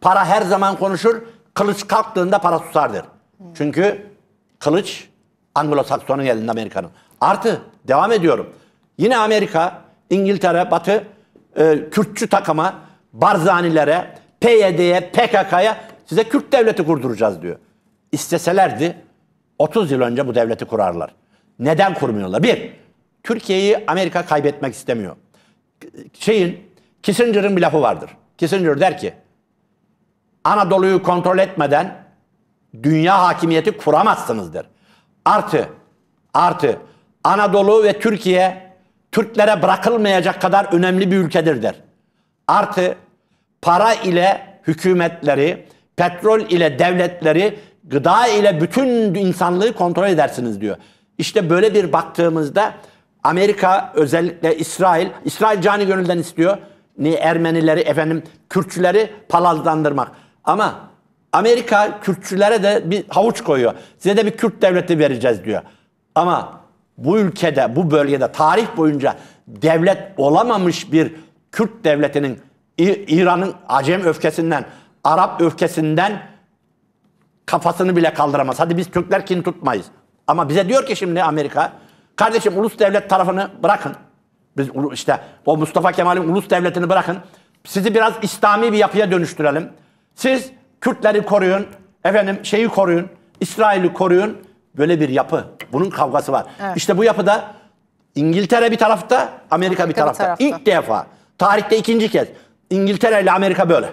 Para her zaman konuşur, kılıç kalktığında para susardır. Çünkü kılıç Anglo-Sakson'un elinde Amerika'nın. Artı devam ediyorum. Yine Amerika, İngiltere, Batı e, Kürtçü takıma, Barzanilere, PYD'ye, PKK'ya size Kürt devleti kurduracağız diyor. İsteselerdi 30 yıl önce bu devleti kurarlar. Neden kurmuyorlar? Bir, Türkiye'yi Amerika kaybetmek istemiyor. Şeyin, Kissinger'ın bir lafı vardır. Kissinger der ki, Anadolu'yu kontrol etmeden dünya hakimiyeti kuramazsınız Artı, artı Anadolu ve Türkiye Türklere bırakılmayacak kadar önemli bir ülkedir der. Artı para ile hükümetleri, petrol ile devletleri gıda ile bütün insanlığı kontrol edersiniz diyor. İşte böyle bir baktığımızda Amerika özellikle İsrail, İsrail cani gönülden istiyor. Ni Ermenileri efendim Kürtçüleri palazlandırmak. Ama Amerika Kürtçülere de bir havuç koyuyor. Size de bir Kürt devleti vereceğiz diyor. Ama bu ülkede, bu bölgede tarih boyunca devlet olamamış bir Kürt devletinin İran'ın Acem öfkesinden, Arap öfkesinden kafasını bile kaldıramaz. Hadi biz Türkler kin tutmayız. Ama bize diyor ki şimdi Amerika, kardeşim ulus devlet tarafını bırakın. Biz işte o Mustafa Kemal'in ulus devletini bırakın. Sizi biraz İslami bir yapıya dönüştürelim. Siz Kürtleri koruyun, efendim şeyi koruyun, İsrail'i koruyun. Böyle bir yapı. Bunun kavgası var. Evet. İşte bu yapıda İngiltere bir tarafta, Amerika, Amerika bir tarafta. Bir tarafta. İlk defa, tarihte ikinci kez İngiltere ile Amerika böyle.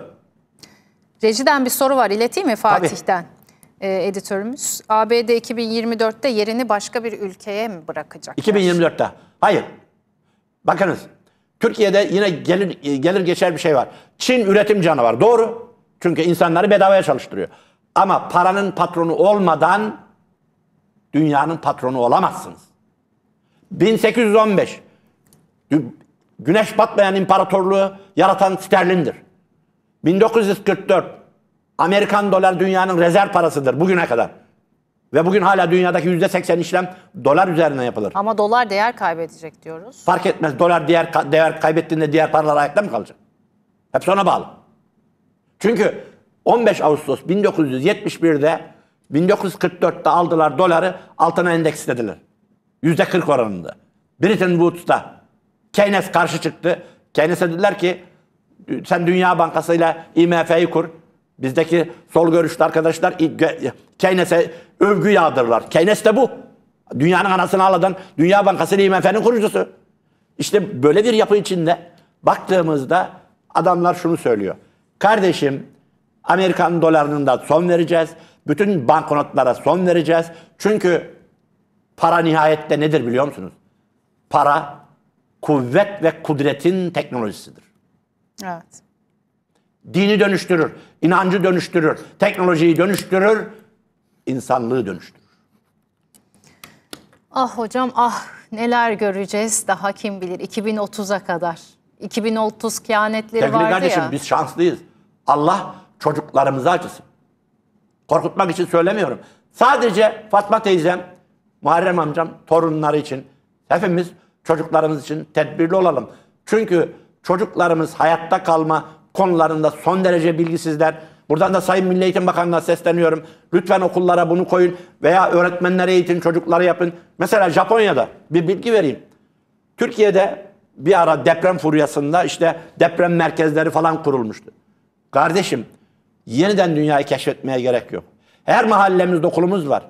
Rejiden bir soru var ileteyim mi Fatih'ten? Tabii e, editörümüz. ABD 2024'te yerini başka bir ülkeye mi bırakacak? 2024'te. Hayır. Bakınız. Türkiye'de yine gelir, e, gelir geçer bir şey var. Çin üretim canavar. Doğru. Çünkü insanları bedavaya çalıştırıyor. Ama paranın patronu olmadan dünyanın patronu olamazsınız. 1815 Güneş batmayan imparatorluğu yaratan Sterlin'dir. 1944 Amerikan dolar dünyanın rezerv parasıdır bugüne kadar. Ve bugün hala dünyadaki %80 işlem dolar üzerinden yapılır. Ama dolar değer kaybedecek diyoruz. Fark etmez. Dolar değer, değer kaybettiğinde diğer paralar ayakta mı kalacak? Hep ona bağlı. Çünkü 15 Ağustos 1971'de 1944'te aldılar doları altına endekslediler. %40 oranında. Bretton Woods'ta Keynes karşı çıktı. Keynes'e dediler ki sen Dünya Bankası'yla IMF'yi kur. Bizdeki sol görüşlü arkadaşlar Keynes'e övgü yağdırırlar. Keynes de bu. Dünyanın anasını ağladan Dünya Bankası'nın IMF'nin kurucusu. İşte böyle bir yapı içinde baktığımızda adamlar şunu söylüyor. Kardeşim Amerikan dolarının da son vereceğiz. Bütün banknotlara son vereceğiz. Çünkü para nihayette nedir biliyor musunuz? Para kuvvet ve kudretin teknolojisidir. Evet. Dini dönüştürür, inancı dönüştürür, teknolojiyi dönüştürür, insanlığı dönüştürür. Ah hocam ah neler göreceğiz daha kim bilir 2030'a kadar. 2030 kehanetleri Sevgili vardı kardeşim, ya. biz şanslıyız. Allah çocuklarımızı acısın. Korkutmak için söylemiyorum. Sadece Fatma teyzem, Muharrem amcam torunları için hepimiz çocuklarımız için tedbirli olalım. Çünkü çocuklarımız hayatta kalma konularında son derece bilgisizler. Buradan da Sayın Milli Eğitim Bakanı'na sesleniyorum. Lütfen okullara bunu koyun veya öğretmenlere eğitin, çocuklara yapın. Mesela Japonya'da bir bilgi vereyim. Türkiye'de bir ara deprem furyasında işte deprem merkezleri falan kurulmuştu. Kardeşim yeniden dünyayı keşfetmeye gerek yok. Her mahallemizde okulumuz var.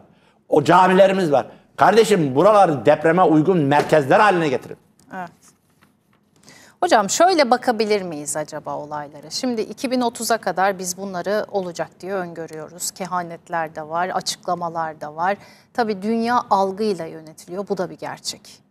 O camilerimiz var. Kardeşim buraları depreme uygun merkezler haline getirin. Evet. Hocam şöyle bakabilir miyiz acaba olaylara? Şimdi 2030'a kadar biz bunları olacak diye öngörüyoruz. Kehanetler de var, açıklamalar da var. Tabii dünya algıyla yönetiliyor. Bu da bir gerçek.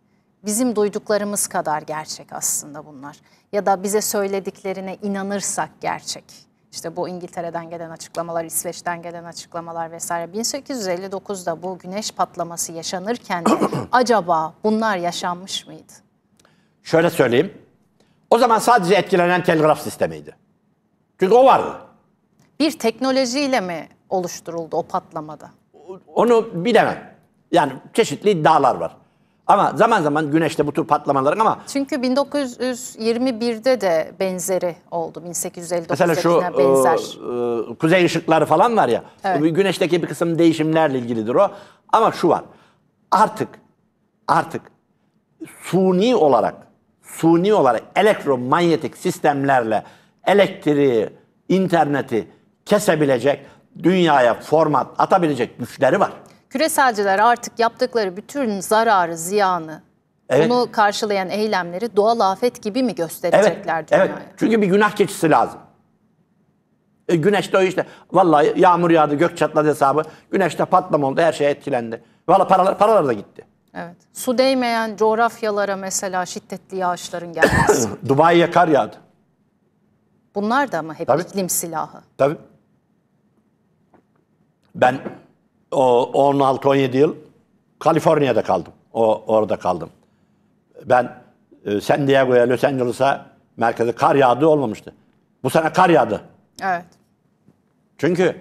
Bizim duyduklarımız kadar gerçek aslında bunlar. Ya da bize söylediklerine inanırsak gerçek. İşte bu İngiltere'den gelen açıklamalar, İsveç'ten gelen açıklamalar vesaire. 1859'da bu güneş patlaması yaşanırken acaba bunlar yaşanmış mıydı? Şöyle söyleyeyim. O zaman sadece etkilenen telgraf sistemiydi. Çünkü o var. Bir teknolojiyle mi oluşturuldu o patlamada? Onu bilemem. Yani çeşitli iddialar var. Ama zaman zaman güneşte bu tür patlamaların ama... Çünkü 1921'de de benzeri oldu. 1859'dakine Mesela şu benzer. E, e, kuzey ışıkları falan var ya. Evet. Güneşteki bir kısım değişimlerle ilgilidir o. Ama şu var. Artık, artık suni olarak suni olarak elektromanyetik sistemlerle elektriği, interneti kesebilecek, dünyaya format atabilecek güçleri var. Küreselciler artık yaptıkları bütün zararı, ziyanı, evet. bunu karşılayan eylemleri doğal afet gibi mi gösterecekler evet, dünyaya? Evet, çünkü bir günah keçisi lazım. E, güneşte o işte, vallahi yağmur yağdı, gök çatladı hesabı, güneşte patlama oldu, her şey etkilendi. Valla paralar, paralar da gitti. Evet. Su değmeyen coğrafyalara mesela şiddetli yağışların gelmesi. Dubai kar yağdı. Bunlar da mı hep Tabii. iklim silahı? Tabii. Ben o 16-17 yıl Kaliforniya'da kaldım. O orada kaldım. Ben e, San Diego'ya, Los Angeles'a merkeze kar yağdı olmamıştı. Bu sene kar yağdı. Evet. Çünkü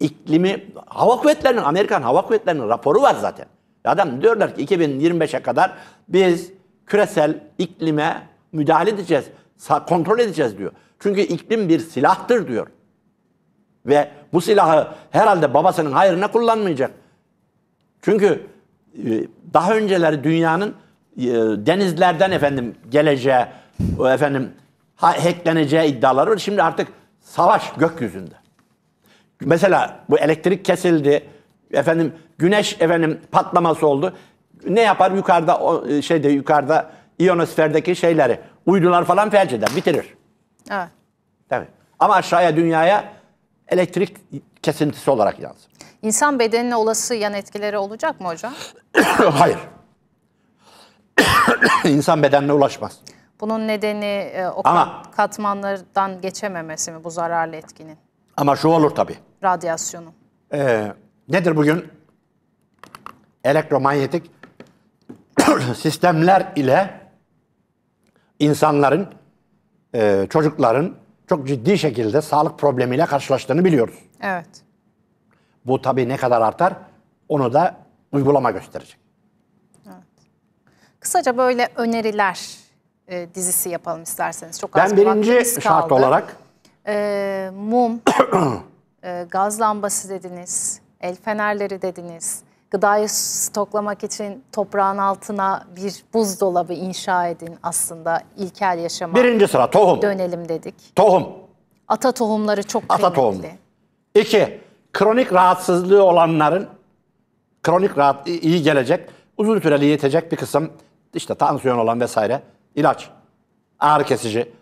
iklimi hava kuvvetlerinin Amerikan hava kuvvetlerinin raporu var zaten. Adam diyorlar ki 2025'e kadar biz küresel iklime müdahale edeceğiz, kontrol edeceğiz diyor. Çünkü iklim bir silahtır diyor. Ve bu silahı herhalde babasının hayrına kullanmayacak. Çünkü e, daha önceleri dünyanın e, denizlerden efendim geleceği, efendim hackleneceği iddiaları var. Şimdi artık savaş gökyüzünde. Mesela bu elektrik kesildi. Efendim Güneş efendim patlaması oldu. Ne yapar? Yukarıda o, e, şeyde yukarıda iyonosferdeki şeyleri uydular falan felç eder, bitirir. Evet. Tabii. Ama aşağıya dünyaya elektrik kesintisi olarak yansır. İnsan bedenine olası yan etkileri olacak mı hocam? Hayır. İnsan bedenine ulaşmaz. Bunun nedeni e, o Ama, katmanlardan geçememesi mi bu zararlı etkinin? Ama şu olur tabii. Radyasyonu. Ee, nedir bugün? elektromanyetik sistemler ile insanların, e, çocukların çok ciddi şekilde sağlık problemiyle karşılaştığını biliyoruz. Evet. Bu tabii ne kadar artar onu da uygulama gösterecek. Kısaca böyle öneriler e, dizisi yapalım isterseniz. Çok az ben birinci şart olarak e, mum, e, gaz lambası dediniz, el fenerleri dediniz, gıdayı stoklamak için toprağın altına bir buzdolabı inşa edin aslında ilkel yaşama. Birinci sıra tohum. Dönelim dedik. Tohum. Ata tohumları çok Ata Tohum. İki, kronik rahatsızlığı olanların kronik rahat iyi gelecek, uzun süreli yetecek bir kısım işte tansiyon olan vesaire ilaç, ağrı kesici.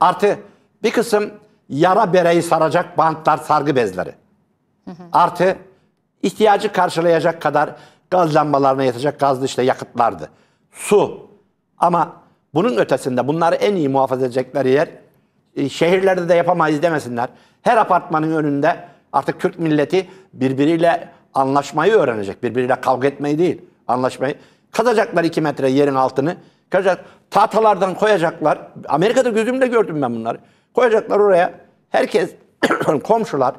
Artı bir kısım yara bereyi saracak bantlar, sargı bezleri. Hı hı. Artı ihtiyacı karşılayacak kadar gaz lambalarına yatacak gazlı işte yakıtlardı. Su. Ama bunun ötesinde bunları en iyi muhafaza edecekleri yer e, şehirlerde de yapamayız demesinler. Her apartmanın önünde artık Türk milleti birbiriyle anlaşmayı öğrenecek. Birbiriyle kavga etmeyi değil, anlaşmayı. Kazacaklar iki metre yerin altını. Kazacak, tahtalardan koyacaklar. Amerika'da gözümle gördüm ben bunları. Koyacaklar oraya. Herkes, komşular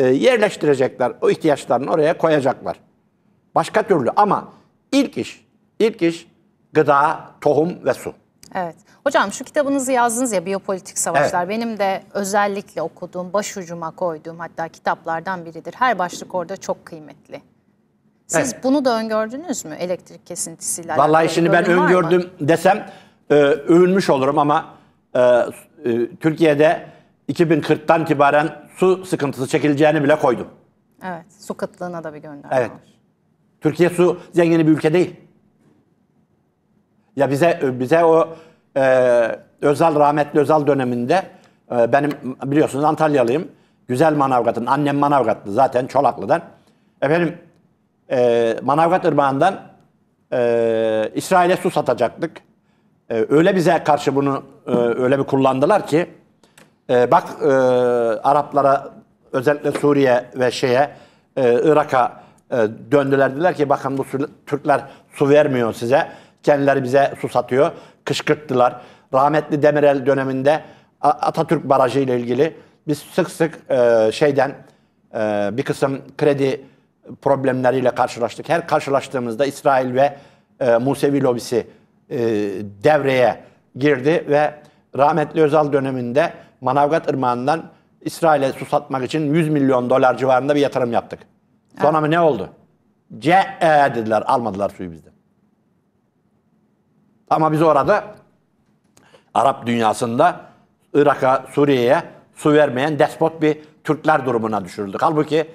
e, yerleştirecekler. O ihtiyaçlarını oraya koyacaklar. Başka türlü ama ilk iş, ilk iş gıda, tohum ve su. Evet. Hocam şu kitabınızı yazdınız ya biyopolitik savaşlar. Evet. Benim de özellikle okuduğum, başucuma koyduğum hatta kitaplardan biridir. Her başlık orada çok kıymetli. Siz evet. bunu da öngördünüz mü elektrik kesintisiyle? Vallahi şimdi ben öngördüm mı? desem e, övünmüş olurum ama e, e, Türkiye'de 2040'tan itibaren su sıkıntısı çekileceğini bile koydum. Evet, su kıtlığına da bir gönderme evet. var. Türkiye su zengini bir ülke değil. Ya bize bize o e, Özal rahmetli Özal döneminde e, benim biliyorsunuz Antalyalıyım. Güzel Manavgat'ın, annem manavgatlı zaten Çolaklı'dan. Efendim e, Manavgat Irmağı'ndan e, İsrail'e su satacaktık. E, öyle bize karşı bunu e, öyle bir kullandılar ki e, bak e, Araplara özellikle Suriye ve şeye e, Irak'a e, döndüler dediler ki bakın bu Türkler su vermiyor size. Kendileri bize su satıyor. Kışkırttılar. Rahmetli Demirel döneminde Atatürk Barajı ile ilgili biz sık sık e, şeyden e, bir kısım kredi problemleriyle karşılaştık. Her karşılaştığımızda İsrail ve e, Musevi lobisi e, devreye girdi ve rahmetli Özal döneminde Manavgat Irmağı'ndan İsrail'e su satmak için 100 milyon dolar civarında bir yatırım yaptık. Sonra evet. mı ne oldu? C e, dediler almadılar suyu bizden. Ama biz orada Arap dünyasında Irak'a, Suriye'ye su vermeyen despot bir Türkler durumuna düşürüldük. Halbuki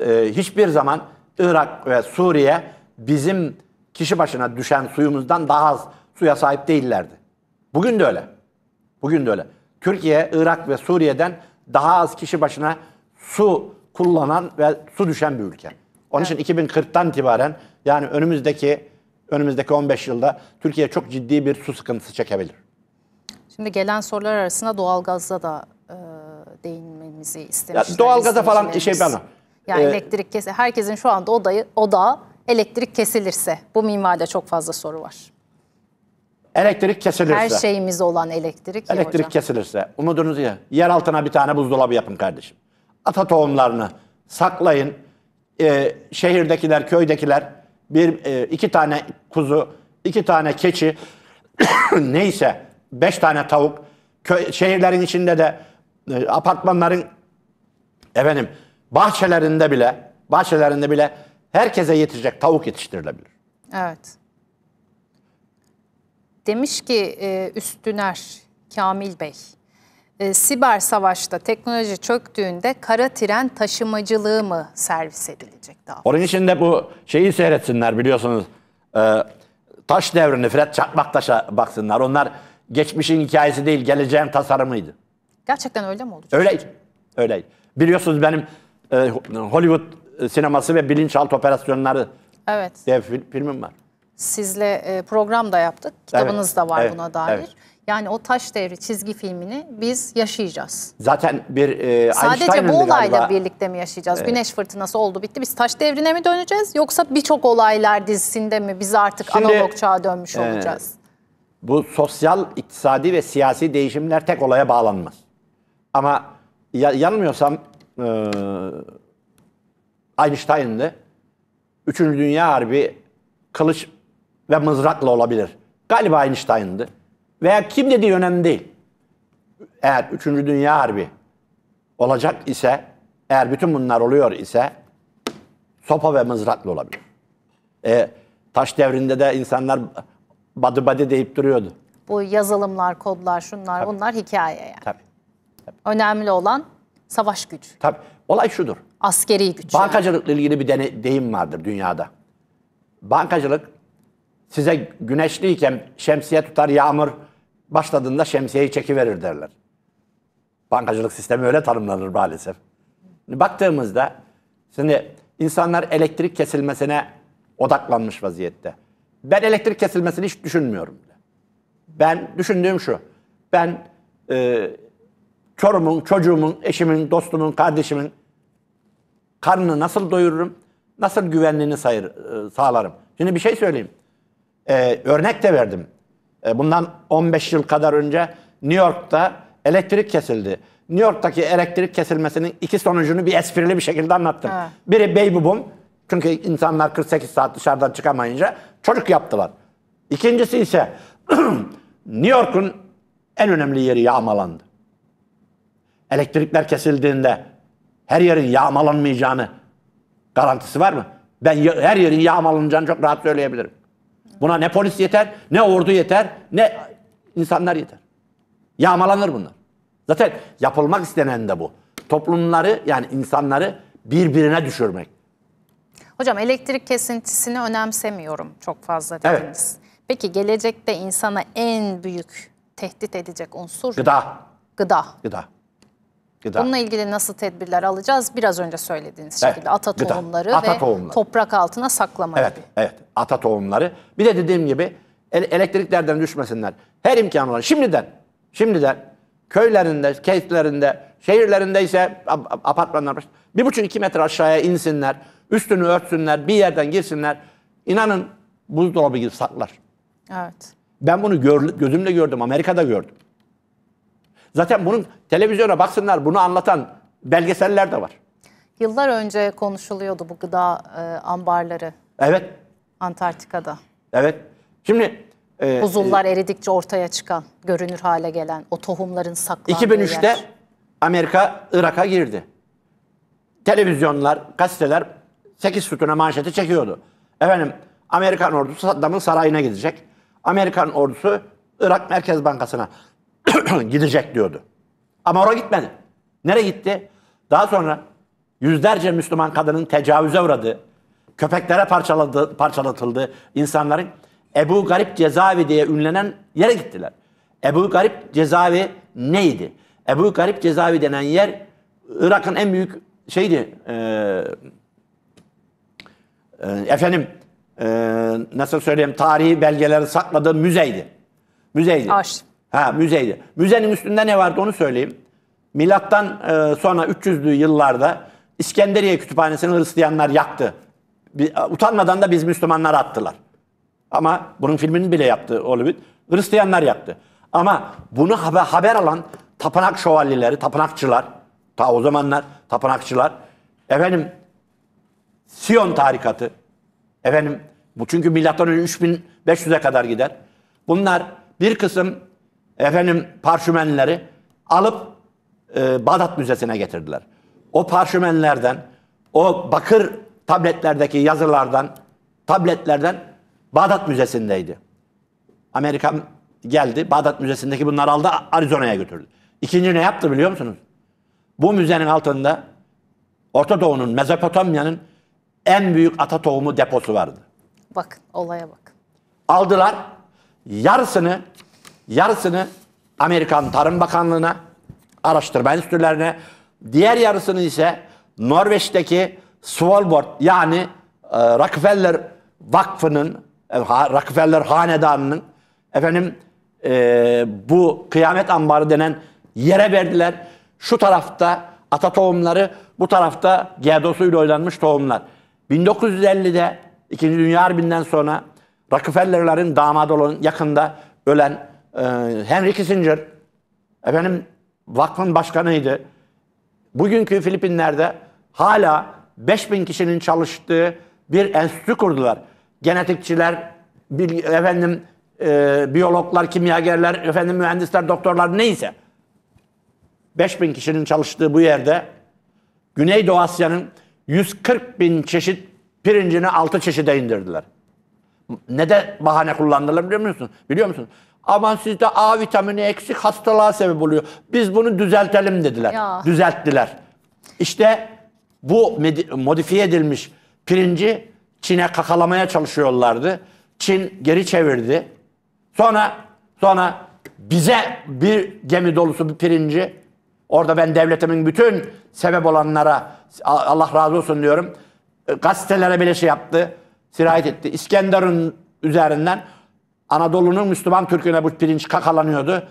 e, hiçbir zaman Irak ve Suriye bizim kişi başına düşen suyumuzdan daha az suya sahip değillerdi. Bugün de öyle. Bugün de öyle. Türkiye, Irak ve Suriye'den daha az kişi başına su kullanan ve su düşen bir ülke. Onun evet. için 2040'tan itibaren yani önümüzdeki önümüzdeki 15 yılda Türkiye çok ciddi bir su sıkıntısı çekebilir. Şimdi gelen sorular arasında doğalgazda da e, değinmemizi istemişler. Ya doğalgaza falan şey ben Yani ee, elektrik kese herkesin şu anda odayı oda elektrik kesilirse bu minvalde çok fazla soru var. Elektrik kesilirse. Her şeyimiz olan elektrik. Elektrik hocam. kesilirse. Umudunuz ya. Yer altına bir tane buzdolabı yapın kardeşim. Ata tohumlarını saklayın. Ee, şehirdekiler, köydekiler bir e, iki tane kuzu, iki tane keçi, neyse beş tane tavuk. Köy, şehirlerin içinde de e, apartmanların efendim bahçelerinde bile bahçelerinde bile herkese yetecek tavuk yetiştirilebilir. Evet. Demiş ki e, Üstüner Kamil Bey, e, siber savaşta teknoloji çöktüğünde kara tren taşımacılığı mı servis edilecek daha? Onun için de bu şeyi seyretsinler biliyorsunuz. E, taş devrini Fred Çakmaktaş'a baksınlar. Onlar geçmişin hikayesi değil geleceğin tasarımıydı. Gerçekten öyle mi olacak? Öyleydi. Öyleydi. Biliyorsunuz benim e, Hollywood sineması ve bilinçaltı operasyonları evet. diye filmim var sizle e, program da yaptık. Kitabınız evet, da var evet, buna dair. Evet. Yani o taş devri çizgi filmini biz yaşayacağız. Zaten bir e, Sadece bu olayla galiba. birlikte mi yaşayacağız? Evet. Güneş fırtınası oldu bitti. Biz taş devrine mi döneceğiz? Yoksa birçok olaylar dizisinde mi biz artık Şimdi, analog çağa dönmüş e, olacağız? Bu sosyal, iktisadi ve siyasi değişimler tek olaya bağlanmaz. Ama ya, yanılmıyorsam e, Einstein'dı. Üçüncü Dünya Harbi kılıç ve mızrakla olabilir. Galiba Einstein'dı. Veya kim dediği önemli değil. Eğer 3. Dünya Harbi olacak ise, eğer bütün bunlar oluyor ise sopa ve mızrakla olabilir. E, taş devrinde de insanlar badı badı deyip duruyordu. Bu yazılımlar, kodlar, şunlar Tabii. bunlar hikaye yani. Tabii. Tabii. Önemli olan savaş gücü. Tabii. Olay şudur. Askeri güç. Bankacılıkla yani. ilgili bir dene, deyim vardır dünyada. Bankacılık size güneşliyken şemsiye tutar yağmur başladığında şemsiyeyi çekiverir derler. Bankacılık sistemi öyle tanımlanır maalesef. Baktığımızda şimdi insanlar elektrik kesilmesine odaklanmış vaziyette. Ben elektrik kesilmesini hiç düşünmüyorum. Ben düşündüğüm şu. Ben e, çorumun, çocuğumun, eşimin, dostumun, kardeşimin karnını nasıl doyururum? Nasıl güvenliğini sayır, e, sağlarım? Şimdi bir şey söyleyeyim. Ee, örnek de verdim. Ee, bundan 15 yıl kadar önce New York'ta elektrik kesildi. New York'taki elektrik kesilmesinin iki sonucunu bir esprili bir şekilde anlattım. Ha. Biri baby boom. Çünkü insanlar 48 saat dışarıdan çıkamayınca çocuk yaptılar. İkincisi ise New York'un en önemli yeri yağmalandı. Elektrikler kesildiğinde her yerin yağmalanmayacağını garantisi var mı? Ben her yerin yağmalanacağını çok rahat söyleyebilirim. Buna ne polis yeter, ne ordu yeter, ne insanlar yeter. Yağmalanır bunlar. Zaten yapılmak istenen de bu. Toplumları yani insanları birbirine düşürmek. Hocam elektrik kesintisini önemsemiyorum çok fazla dediniz. Evet. Peki gelecekte insana en büyük tehdit edecek unsur? Gıda. Gıda. Gıda. Gıda. Bununla ilgili nasıl tedbirler alacağız? Biraz önce söylediğiniz evet, şekilde ata gıda, tohumları ata ve tohumları. toprak altına saklama evet, gibi. Evet, ata tohumları. Bir de dediğim gibi elektriklerden düşmesinler. Her imkanı var. Şimdiden, şimdiden köylerinde, kentlerinde, şehirlerinde ise apartmanlar bir buçuk iki metre aşağıya insinler, üstünü örtsünler, bir yerden girsinler. İnanın buzdolabı gibi saklar. Evet. Ben bunu gör, gözümle gördüm, Amerika'da gördüm. Zaten bunun televizyona baksınlar bunu anlatan belgeseller de var. Yıllar önce konuşuluyordu bu gıda e, ambarları. Evet. Antarktika'da. Evet. Şimdi e, buzullar e, eridikçe ortaya çıkan, görünür hale gelen o tohumların saklandığı 2003'te yer. Amerika Irak'a girdi. Televizyonlar, gazeteler 8 sütuna manşeti çekiyordu. Efendim Amerikan ordusu Saddam'ın sarayına gidecek. Amerikan ordusu Irak Merkez Bankası'na gidecek diyordu. Ama oraya gitmedi. Nereye gitti? Daha sonra yüzlerce Müslüman kadının tecavüze uğradı, köpeklere parçaladı, parçalatıldı insanların Ebu Garip Cezavi diye ünlenen yere gittiler. Ebu Garip Cezavi neydi? Ebu Garip Cezavi denen yer Irak'ın en büyük şeydi e, e, efendim e, nasıl söyleyeyim tarihi belgeleri sakladığı müzeydi. Müzeydi. Arşiv. Ha müzeydi. Müzenin üstünde ne vardı onu söyleyeyim. Milattan e, sonra 300'lü yıllarda İskenderiye Kütüphanesi'ni Hristiyanlar yaktı. Bir, utanmadan da biz Müslümanlar attılar. Ama bunun filmini bile yaptı Hollywood. Hristiyanlar yaptı. Ama bunu haber, haber alan tapınak şövalyeleri, tapınakçılar, ta o zamanlar tapınakçılar, efendim Siyon tarikatı, efendim bu çünkü milattan önce 3500'e kadar gider. Bunlar bir kısım efendim parşümenleri alıp e, Bağdat Müzesi'ne getirdiler. O parşümenlerden, o bakır tabletlerdeki yazılardan, tabletlerden Bağdat Müzesi'ndeydi. Amerikan geldi, Bağdat Müzesi'ndeki bunları aldı, Arizona'ya götürdü. İkinci ne yaptı biliyor musunuz? Bu müzenin altında Orta Doğu'nun, Mezopotamya'nın en büyük ata tohumu deposu vardı. Bakın, olaya bak. Aldılar, yarısını yarısını Amerikan Tarım Bakanlığı'na, araştırma enstitülerine, diğer yarısını ise Norveç'teki Svalbard yani e, Rockefeller Vakfı'nın, e, Rockefeller Hanedanı'nın efendim e, bu kıyamet ambarı denen yere verdiler. Şu tarafta ata tohumları, bu tarafta geodosuyla oylanmış tohumlar. 1950'de İkinci Dünya Harbi'nden sonra Rockefeller'ların damadı olan yakında ölen e, Henry Kissinger efendim vakfın başkanıydı. Bugünkü Filipinler'de hala 5000 kişinin çalıştığı bir enstitü kurdular. Genetikçiler, bil, efendim e, biyologlar, kimyagerler, efendim mühendisler, doktorlar neyse. 5000 kişinin çalıştığı bu yerde Güneydoğu Asya'nın 140 bin çeşit pirincini altı çeşide indirdiler. Ne de bahane kullandılar biliyor musun? Biliyor musunuz? Aman sizde A vitamini eksik hastalığa sebep oluyor. Biz bunu düzeltelim dediler. Ya. Düzelttiler. İşte bu modifiye edilmiş pirinci Çin'e kakalamaya çalışıyorlardı. Çin geri çevirdi. Sonra sonra bize bir gemi dolusu bir pirinci orada ben devletimin bütün sebep olanlara Allah razı olsun diyorum. E, gazetelere bile şey yaptı. Sirayet etti. İskenderun üzerinden Anadolu'nun Müslüman Türk'üne bu pirinç kakalanıyordu.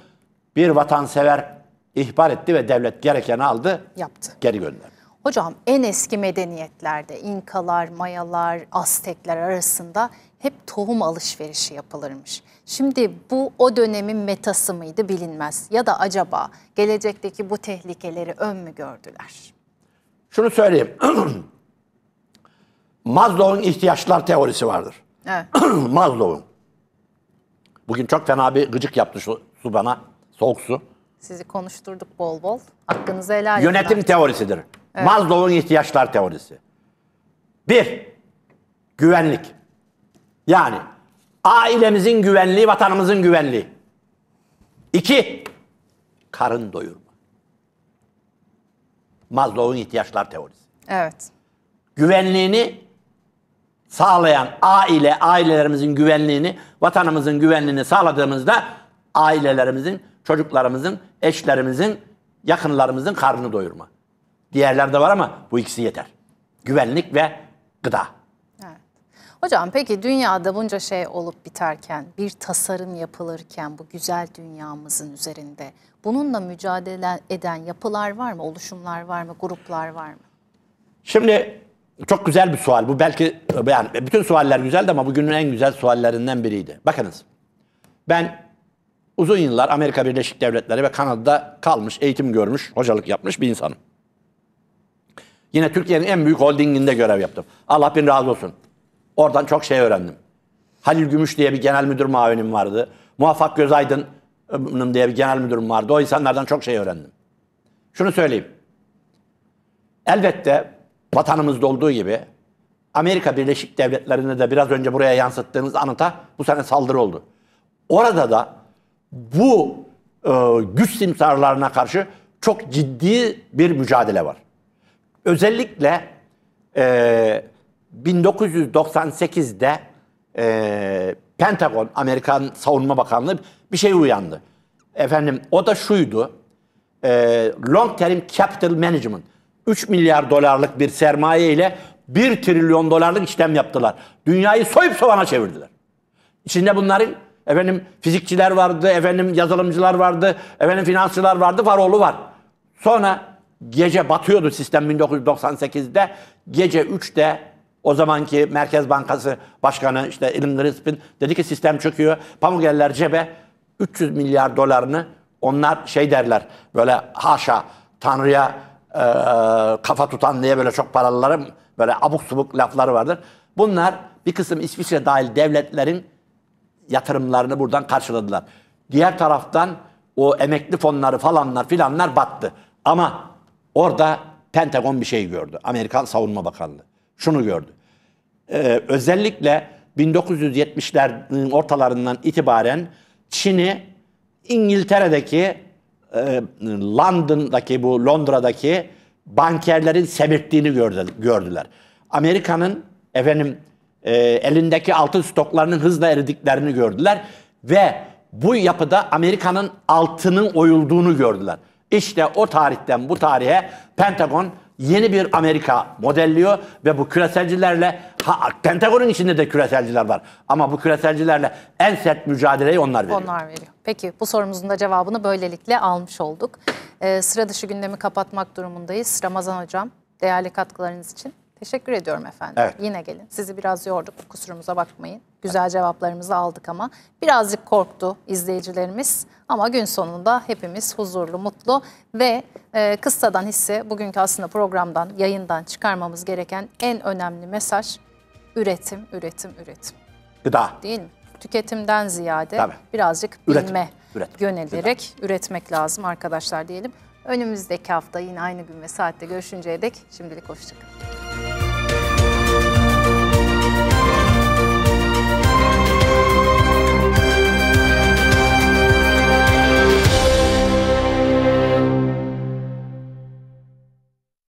Bir vatansever ihbar etti ve devlet gerekeni aldı, Yaptı. geri gönderdi. Hocam en eski medeniyetlerde İnkalar, Mayalar, Aztekler arasında hep tohum alışverişi yapılırmış. Şimdi bu o dönemin metası mıydı bilinmez ya da acaba gelecekteki bu tehlikeleri ön mü gördüler? Şunu söyleyeyim. Maslow'un ihtiyaçlar teorisi vardır. Evet. Maslow'un. Bugün çok fena bir gıcık yaptı şu, su bana. Soğuk su. Sizi konuşturduk bol bol. Hakkınızı helal edin. Yönetim artık. teorisidir. Evet. Maslow'un ihtiyaçlar teorisi. Bir, güvenlik. Yani ailemizin güvenliği, vatanımızın güvenliği. İki, karın doyurma. Maslow'un ihtiyaçlar teorisi. Evet. Güvenliğini sağlayan aile, ailelerimizin güvenliğini, vatanımızın güvenliğini sağladığımızda ailelerimizin, çocuklarımızın, eşlerimizin, yakınlarımızın karnını doyurma. Diğerler de var ama bu ikisi yeter. Güvenlik ve gıda. Hocam peki dünyada bunca şey olup biterken, bir tasarım yapılırken bu güzel dünyamızın üzerinde bununla mücadele eden yapılar var mı, oluşumlar var mı, gruplar var mı? Şimdi çok güzel bir sual. Bu belki yani bütün sualler güzeldi ama bugünün en güzel suallerinden biriydi. Bakınız. Ben uzun yıllar Amerika Birleşik Devletleri ve Kanada'da kalmış, eğitim görmüş, hocalık yapmış bir insanım. Yine Türkiye'nin en büyük holdinginde görev yaptım. Allah bin razı olsun. Oradan çok şey öğrendim. Halil Gümüş diye bir genel müdür mavinim vardı. Muvaffak Gözaydın'ım diye bir genel müdürüm vardı. O insanlardan çok şey öğrendim. Şunu söyleyeyim. Elbette vatanımızda olduğu gibi Amerika Birleşik Devletleri'nde de biraz önce buraya yansıttığınız anıta bu sene saldırı oldu. Orada da bu e, güç simsarlarına karşı çok ciddi bir mücadele var. Özellikle e, 1998'de e, Pentagon, Amerikan Savunma Bakanlığı bir şey uyandı. Efendim o da şuydu. E, long Term Capital Management 3 milyar dolarlık bir sermaye ile 1 trilyon dolarlık işlem yaptılar. Dünyayı soyup sovana çevirdiler. İçinde bunların efendim fizikçiler vardı, efendim yazılımcılar vardı, efendim finansçılar vardı, varoğlu var. Sonra gece batıyordu sistem 1998'de. Gece 3'te o zamanki Merkez Bankası Başkanı işte Elim Grispin dedi ki sistem çöküyor. Pamuk eller cebe 300 milyar dolarını onlar şey derler böyle haşa Tanrı'ya e, kafa tutan diye böyle çok paralıların böyle abuk subuk lafları vardır. Bunlar bir kısım İsviçre dahil devletlerin yatırımlarını buradan karşıladılar. Diğer taraftan o emekli fonları falanlar filanlar battı. Ama orada Pentagon bir şey gördü. Amerikan Savunma Bakanlığı. Şunu gördü. Ee, özellikle 1970'lerin ortalarından itibaren Çin'i İngiltere'deki e, London'daki bu Londra'daki bankerlerin semirttiğini gördüler. Amerika'nın efendim e, elindeki altın stoklarının hızla eridiklerini gördüler ve bu yapıda Amerika'nın altının oyulduğunu gördüler. İşte o tarihten bu tarihe Pentagon yeni bir Amerika modelliyor ve bu küreselcilerle ha, Pentagon'un içinde de küreselciler var ama bu küreselcilerle en sert mücadeleyi onlar veriyor. Onlar veriyor. Peki bu sorumuzun da cevabını böylelikle almış olduk. Ee, sıra dışı gündemi kapatmak durumundayız. Ramazan Hocam değerli katkılarınız için Teşekkür ediyorum efendim. Evet. Yine gelin. Sizi biraz yorduk. Kusurumuza bakmayın. Güzel evet. cevaplarımızı aldık ama birazcık korktu izleyicilerimiz. Ama gün sonunda hepimiz huzurlu, mutlu ve e, kıssadan hisse bugünkü aslında programdan, yayından çıkarmamız gereken en önemli mesaj üretim, üretim, üretim. Gıda. Değil mi? Tüketimden ziyade Tabii. birazcık üretim. bilme üretim. yönelerek Gıda. üretmek lazım arkadaşlar diyelim. Önümüzdeki hafta yine aynı gün ve saatte görüşünceye dek şimdilik hoşçakalın.